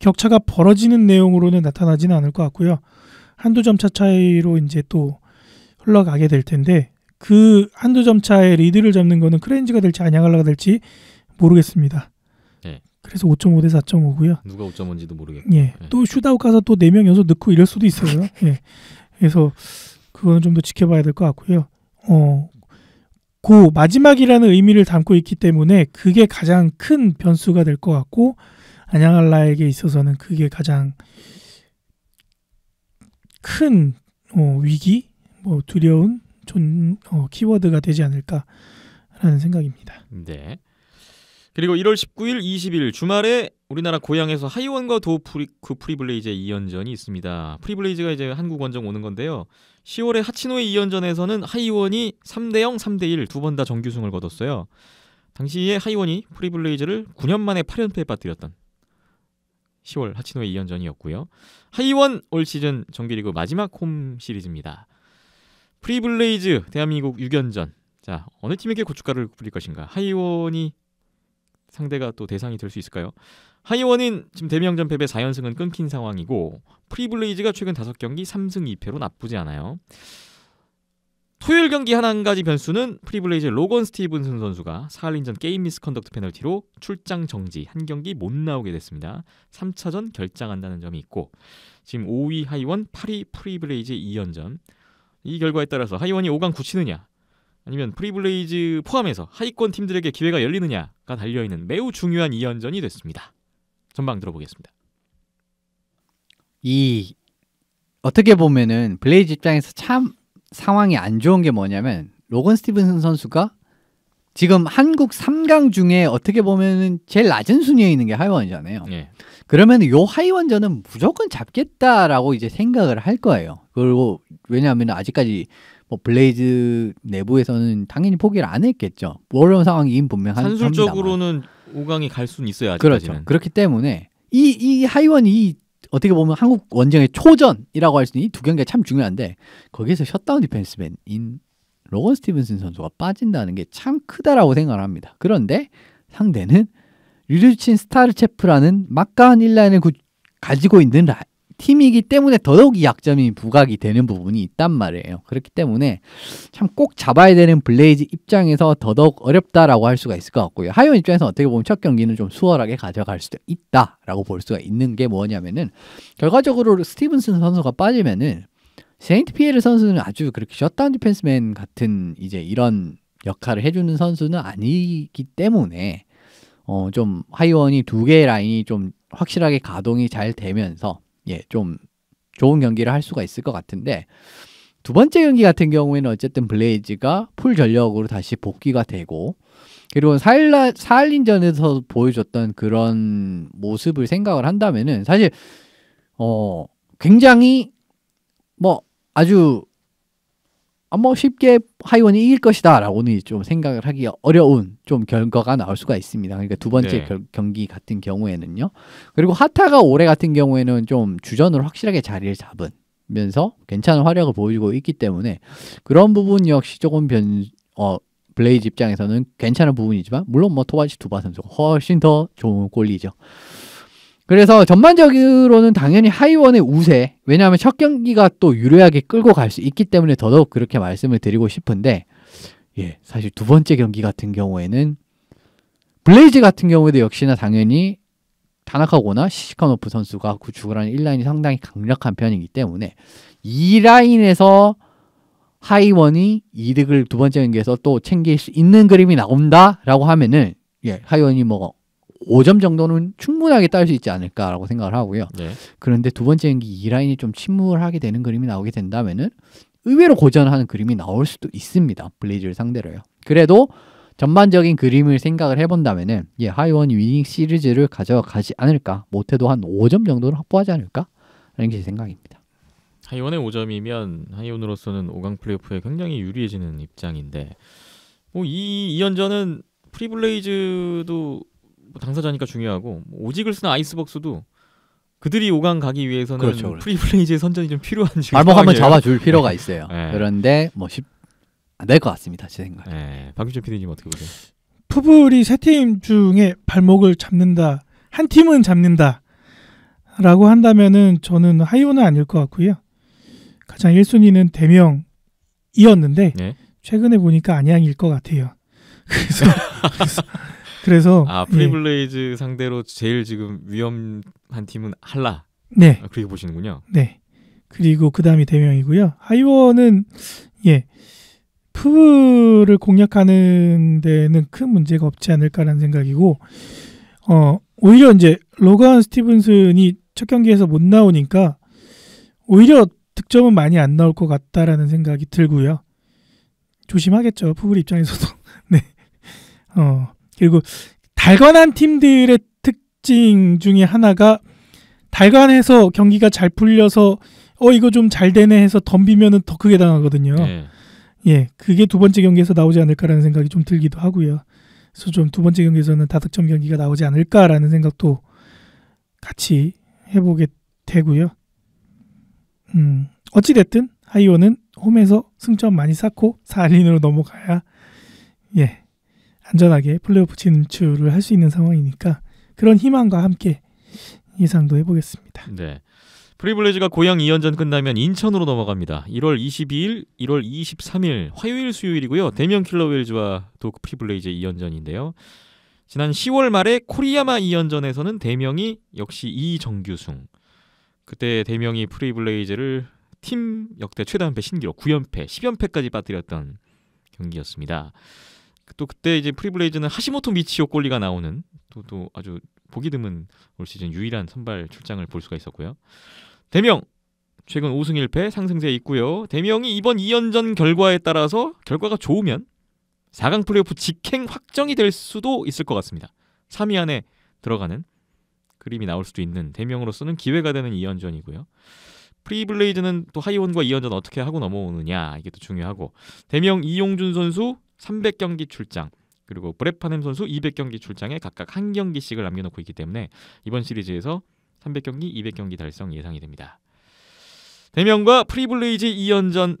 격차가 벌어지는 내용으로는 나타나지는 않을 것 같고요. 한두 점차 차이로 이제 또 흘러가게 될 텐데 그 한두 점 차의 리드를 잡는 거는 크렌인지가 될지 안양할라가 될지 모르겠습니다. 네. 그래서 5.5 대 4.5고요. 누가 5.5인지도 모르겠고. 예. 네. 또 슈다웃 가서 또 4명 연속 넣고 이럴 수도 있어요. 예. 그래서 그거는 좀더 지켜봐야 될 것 같고요. 어, 고 마지막이라는 의미를 담고 있기 때문에 그게 가장 큰 변수가 될 것 같고 안양할라에게 있어서는 그게 가장 큰 어, 위기, 뭐 두려운 존, 어, 키워드가 되지 않을까라는 생각입니다. 네. 그리고 1월 19일, 20일 주말에 우리나라 고향에서 하이원과 도 프리, 그 프리블레이즈의 2연전이 있습니다. 프리블레이즈가 이제 한국 원정 오는 건데요. 10월에 하치노의 2연전에서는 하이원이 3대 0, 3대 1두 번 다 정규승을 거뒀어요. 당시에 하이원이 프리블레이즈를 9년 만에 8연패에 빠뜨렸던 10월 하치노의 2연전이었고요. 하이원 올 시즌 정규리그 마지막 홈 시리즈입니다. 프리블레이즈 대한민국 6연전. 자, 어느 팀에게 고춧가루를 뿌릴 것인가? 하이원이 상대가 또 대상이 될 수 있을까요? 하이원은 지금 대명전 패배 4연승은 끊긴 상황이고 프리블레이즈가 최근 5경기 3승 2패로 나쁘지 않아요. 토요일 경기 한, 가지 변수는 프리블레이즈 로건 스티븐슨 선수가 4할인전 게임 미스컨덕트 페널티로 출장 정지 한 경기 못 나오게 됐습니다. 3차전 결장한다는 점이 있고 지금 5위 하이원 8위 프리블레이즈 2연전 이 결과에 따라서 하이원이 5강 굳히느냐 아니면 프리블레이즈 포함해서 하위권 팀들에게 기회가 열리느냐가 달려있는 매우 중요한 2연전이 됐습니다. 전방 들어보겠습니다. 이 어떻게 보면은 블레이즈 입장에서 참 상황이 안 좋은 게 뭐냐면 로건 스티븐슨 선수가 지금 한국 3강 중에 어떻게 보면은 제일 낮은 순위에 있는 게 하이원이잖아요. 예. 그러면 요 하이원전은 무조건 잡겠다라고 이제 생각을 할 거예요. 그리고 왜냐하면 아직까지 뭐 블레이즈 내부에서는 당연히 포기를 안 했겠죠. 어려운 상황이긴 분명한 산술적으로는 5강이 갈 수는 있어요. 아직까지는. 그렇죠. 그렇기 때문에 이 이 하이원이 어떻게 보면 한국 원정의 초전이라고 할 수 있는 이 두 경기가 참 중요한데 거기에서 셧다운 디펜스맨인 로건 스티븐슨 선수가 빠진다는 게 참 크다라고 생각을 합니다. 그런데 상대는 유류친 스타르체프라는 막강한 일라인을 가지고 있는 라, 팀이기 때문에 더더욱 이 약점이 부각이 되는 부분이 있단 말이에요. 그렇기 때문에 참 꼭 잡아야 되는 블레이즈 입장에서 더더욱 어렵다라고 할 수가 있을 것 같고요. 하이온 입장에서 어떻게 보면 첫 경기는 좀 수월하게 가져갈 수도 있다라고 볼 수가 있는 게 뭐냐면은 결과적으로 스티븐슨 선수가 빠지면은 세인트 피에르 선수는 아주 그렇게 셧다운 디펜스맨 같은 이제 이런 역할을 해주는 선수는 아니기 때문에 어 좀 하이원이 두 개의 라인이 좀 확실하게 가동이 잘 되면서 예, 좀 좋은 경기를 할 수가 있을 것 같은데 두 번째 경기 같은 경우에는 어쨌든 블레이즈가 풀 전력으로 다시 복귀가 되고 그리고 사일라 사할린전에서 보여줬던 그런 모습을 생각을 한다면은 사실 어 굉장히 뭐 아주 아마 뭐 쉽게 하이원이 이길 것이다라고는 좀 생각을 하기 어려운 좀 결과가 나올 수가 있습니다. 그러니까 두 번째 네. 결, 경기 같은 경우에는요. 그리고 하타가 올해 같은 경우에는 좀 주전으로 확실하게 자리를 잡은 면서 괜찮은 활약을 보이고 있기 때문에 그런 부분 역시 조금 변 어, 블레이즈 입장에서는 괜찮은 부분이지만 물론 뭐 토바시 두바 선수가 훨씬 더 좋은 골리죠. 그래서 전반적으로는 당연히 하이원의 우세 왜냐하면 첫 경기가 또 유리하게 끌고 갈 수 있기 때문에 더더욱 그렇게 말씀을 드리고 싶은데 예 사실 두 번째 경기 같은 경우에는 블레이즈 같은 경우에도 역시나 당연히 타나카고나 시시카노프 선수가 구축을 하는 1라인이 상당히 강력한 편이기 때문에 2라인에서 하이원이 이득을 두 번째 경기에서 또 챙길 수 있는 그림이 나온다라고 하면은 예 하이원이 뭐 5점 정도는 충분하게 딸 수 있지 않을까라고 생각을 하고요. 네. 그런데 두 번째 경기 이 라인이 좀 침몰하게 되는 그림이 나오게 된다면은 의외로 고전하는 그림이 나올 수도 있습니다. 블레이즈를 상대로요. 그래도 전반적인 그림을 생각을 해본다면은 예, 하이원 위닝 시리즈를 가져가지 않을까 못해도 한 5점 정도는 확보하지 않을까 라는 게 생각입니다. 하이원의 5점이면 하이원으로서는 5강 플레이오프에 굉장히 유리해지는 입장인데 뭐이 이연전은 프리블레이즈도 뭐 당사자니까 중요하고 뭐 오직을 쓰는 아이스벅스도 그들이 5강 가기 위해서는 그렇죠, 그렇죠. 프리플레이즈의 선전이 좀 필요한 지금 발목 한번 잡아줄 필요가 네. 있어요. 네. 그런데 뭐안될 것 같습니다. 제생각 네. 박유철 PD님 어떻게 보세요? 푸블이 세 팀 중에 발목을 잡는다. 한 팀은 잡는다. 라고 한다면은 저는 하이오는 아닐 것 같고요. 가장 1순위는 대명이었는데 네? 최근에 보니까 안양일 것 같아요. 그래서, 그래서 그래서 아 프리블레이즈 예. 상대로 제일 지금 위험한 팀은 할라. 네. 아, 그렇게 보시는군요. 네. 그리고 그 다음이 대명이고요. 하이원은 예 푸를 공략하는 데는 큰 문제가 없지 않을까라는 생각이고 어 오히려 이제 로건 스티븐슨이 첫 경기에서 못 나오니까 오히려 득점은 많이 안 나올 것 같다라는 생각이 들고요. 조심하겠죠 푸블 입장에서도 네. 어 그리고 달관한 팀들의 특징 중에 하나가 달관해서 경기가 잘 풀려서 어 이거 좀 잘 되네 해서 덤비면은 더 크게 당하거든요. 네. 예, 그게 두 번째 경기에서 나오지 않을까라는 생각이 좀 들기도 하고요. 그래서 좀 두 번째 경기에서는 다득점 경기가 나오지 않을까라는 생각도 같이 해보게 되고요. 음, 어찌 됐든 하이오는 홈에서 승점 많이 쌓고 4린으로 넘어가야 예 안전하게 플레이오프 진출을 할 수 있는 상황이니까 그런 희망과 함께 예상도 해보겠습니다. 네. 프리블레즈가 고향 2연전 끝나면 인천으로 넘어갑니다. 1월 22일, 1월 23일 화요일 수요일이고요. 대면 킬러웨즈와 도크 프리블레즈의 2연전인데요. 지난 10월 말에 코리아마 2연전에서는 대명이 역시 2정규승. 그때 대명이 프리블레이즈를 팀 역대 최다 패 신기록 9연패, 10연패까지 빠뜨렸던 경기였습니다. 또 그때 이제 프리블레이즈는 하시모토 미치오 골리가 나오는 또 또 아주 보기 드문 올 시즌 유일한 선발 출장을 볼 수가 있었고요. 대명 최근 5승 1패 상승세 있고요. 대명이 이번 2연전 결과에 따라서 결과가 좋으면 4강 플레이오프 직행 확정이 될 수도 있을 것 같습니다. 3위 안에 들어가는 그림이 나올 수도 있는 대명으로서는 기회가 되는 2연전이고요. 프리블레이즈는 또하이원과 2연전 어떻게 하고 넘어오느냐 이게 또 중요하고 대명 이용준 선수 300경기 출장 그리고 브레파넴 선수 200경기 출장에 각각 한 경기씩을 남겨놓고 있기 때문에 이번 시리즈에서 300경기, 200경기 달성 예상이 됩니다. 대명과 프리블레이즈 2연전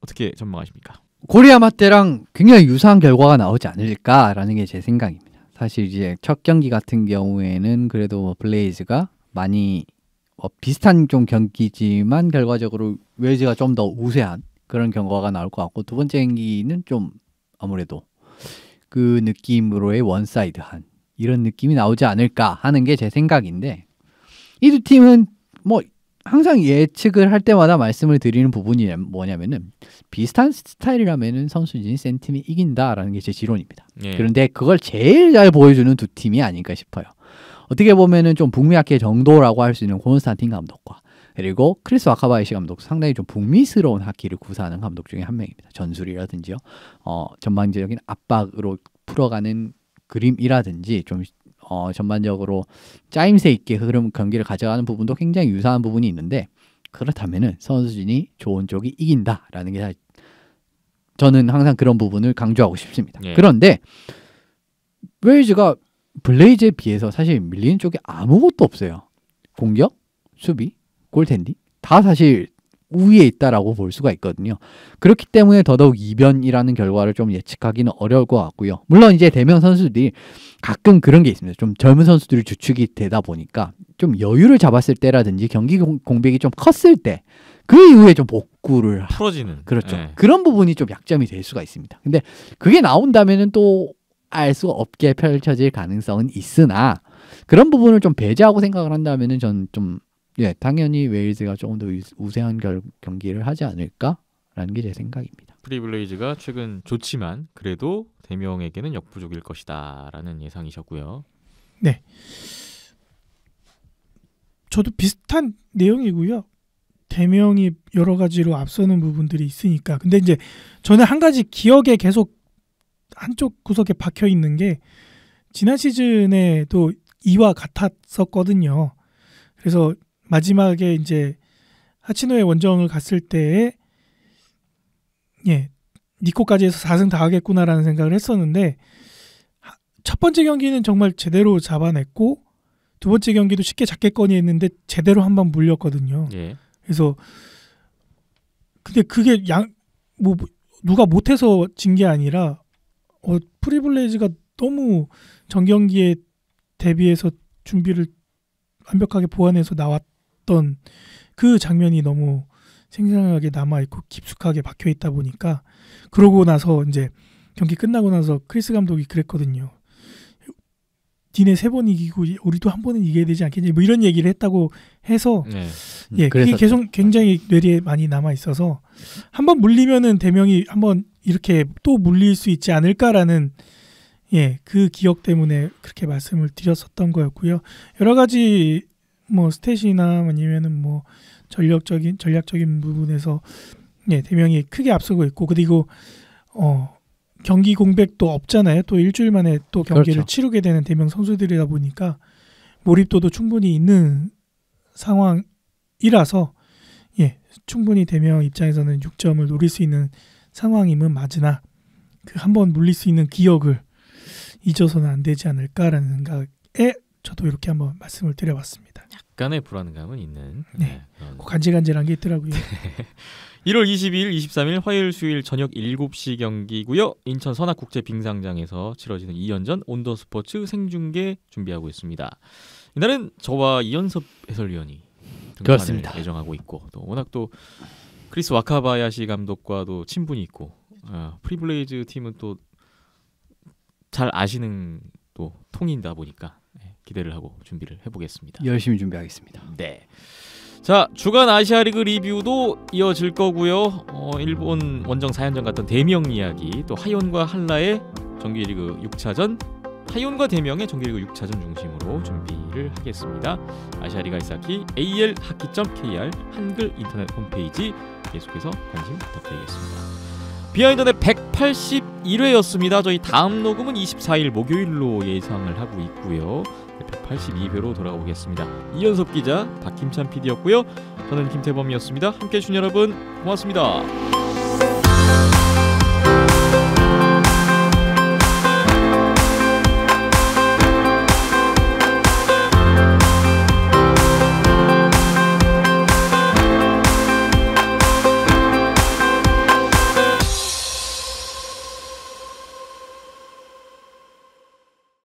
어떻게 전망하십니까? 고리아마 때랑 굉장히 유사한 결과가 나오지 않을까라는 게 제 생각입니다. 사실 이제 첫 경기 같은 경우에는 그래도 뭐 블레이즈가 많이 어, 비슷한 좀 경기지만 결과적으로 웨즈가좀 더 우세한 그런 경과가 나올 것 같고 두 번째 행기는 좀 아무래도 그 느낌으로의 원사이드한 이런 느낌이 나오지 않을까 하는 게 제 생각인데 이 두 팀은 뭐 항상 예측을 할 때마다 말씀을 드리는 부분이 뭐냐면은 비슷한 스타일이라면은 선수진센 팀이 이긴다라는 게 제 지론입니다. 예. 그런데 그걸 제일 잘 보여주는 두 팀이 아닐까 싶어요. 어떻게 보면은 좀북미학회 정도라고 할 수 있는 콘스탄틴 감독과 그리고 크리스 와카바이시 감독 상당히 좀 북미스러운 하키를 구사하는 감독 중에 한 명입니다. 전술이라든지요. 어, 전반적인 압박으로 풀어가는 그림이라든지 좀 어, 전반적으로 짜임새 있게 흐름 경기를 가져가는 부분도 굉장히 유사한 부분이 있는데 그렇다면은 선수진이 좋은 쪽이 이긴다라는 게 저는 항상 그런 부분을 강조하고 싶습니다. 예. 그런데 웨이즈가 블레이즈에 비해서 사실 밀리는 쪽이 아무것도 없어요. 공격, 수비, 골텐디다 사실 우위에 있다라고 볼 수가 있거든요. 그렇기 때문에 더더욱 이변이라는 결과를 좀 예측하기는 어려울 것 같고요. 물론 이제 대면 선수들이 가끔 그런 게 있습니다. 좀 젊은 선수들이 주축이 되다 보니까 좀 여유를 잡았을 때라든지 경기 공, 백이좀 컸을 때 그 이후에 좀 복구를 풀어지는 그렇죠. 네. 그런 부분이 좀 약점이 될 수가 있습니다. 근데 그게 나온다면은 또 알 수 없게 펼쳐질 가능성은 있으나 그런 부분을 좀 배제하고 생각을 한다면은 전좀 예, 당연히 웨일즈가 조금 더 우세한 결, 경기를 하지 않을까라는 게 제 생각입니다. 프리블레이즈가 최근 좋지만 그래도 대명에게는 역부족일 것이다라는 예상이셨고요. 네. 저도 비슷한 내용이고요. 대명이 여러 가지로 앞서는 부분들이 있으니까. 근데 이제 저는 한 가지 기억에 계속 한쪽 구석에 박혀 있는 게 지난 시즌에도 이와 같았었거든요. 그래서 마지막에 이제 하치노의 원정을 갔을 때에 예 니코까지 해서 4승 다 하겠구나라는 생각을 했었는데 첫 번째 경기는 정말 제대로 잡아냈고 두 번째 경기도 쉽게 잡겠거니 했는데 제대로 한 번 물렸거든요. 예. 그래서 근데 그게 양뭐 뭐, 누가 못해서 진 게 아니라 어, 프리블레이즈가 너무 전 경기에 대비해서 준비를 완벽하게 보완해서 나왔 봤던 그 장면이 너무 생생하게 남아있고 깊숙하게 박혀있다 보니까 그러고 나서 이제 경기 끝나고 나서 크리스 감독이 그랬거든요. 니네 세 번 이기고 우리도 한 번은 이겨야 되지 않겠냐 뭐 이런 얘기를 했다고 해서 네. 예 그게 계속 굉장히 뇌리에 많이 남아 있어서 한 번 물리면은 대명이 한 번 이렇게 또 물릴 수 있지 않을까라는 예그 기억 때문에 그렇게 말씀을 드렸었던 거였고요 여러 가지 뭐 스탯이나 아니면은 뭐 전력적인 전략적인 부분에서 예, 대명이 크게 앞서고 있고 그리고 어 경기 공백도 없잖아요. 또 일주일 만에 또 경기를 그렇죠. 치르게 되는 대명 선수들이다 보니까 몰입도도 충분히 있는 상황이라서 예, 충분히 대명 입장에서는 6점을 노릴 수 있는 상황임은 맞으나 그 한 번 물릴 수 있는 기억을 잊어서는 안 되지 않을까라는 생각에 저도 이렇게 한번 말씀을 드려봤습니다. 약간의 불안감은 있는 네. 네 그 간질간질한 게 있더라고요. 1월 22일, 23일 화요일, 수요일 저녁 7시 경기고요. 인천 선악국제 빙상장에서 치러지는 2연전 온더스포츠 생중계 준비하고 있습니다. 이날은 저와 이연섭 해설위원이 등판을 예정하고 있고 또 워낙 또 크리스 와카바야시 감독과도 친분이 있고 어, 프리블레이즈 팀은 또 잘 아시는 또 통이다 보니까 기대를 하고 준비를 해보겠습니다. 열심히 준비하겠습니다. 네. 자 주간 아시아 리그 리뷰도 이어질 거고요. 어, 일본 원정 4연전 같은 대명 이야기 또 하이온과 한라의 정규리그 6차전 하이온과 대명의 정규리그 6차전 중심으로 준비를 하겠습니다. 아시아 리가 이사키 al 하키 kr 한글 인터넷 홈페이지 계속해서 관심 부탁드리겠습니다. 비하인드의 181회였습니다. 저희 다음 녹음은 24일 목요일로 예상을 하고 있고요. 182회로 돌아오겠습니다. 이연섭 기자, 박김찬 PD였고요. 저는 김태범이었습니다. 함께해 주신 여러분 고맙습니다.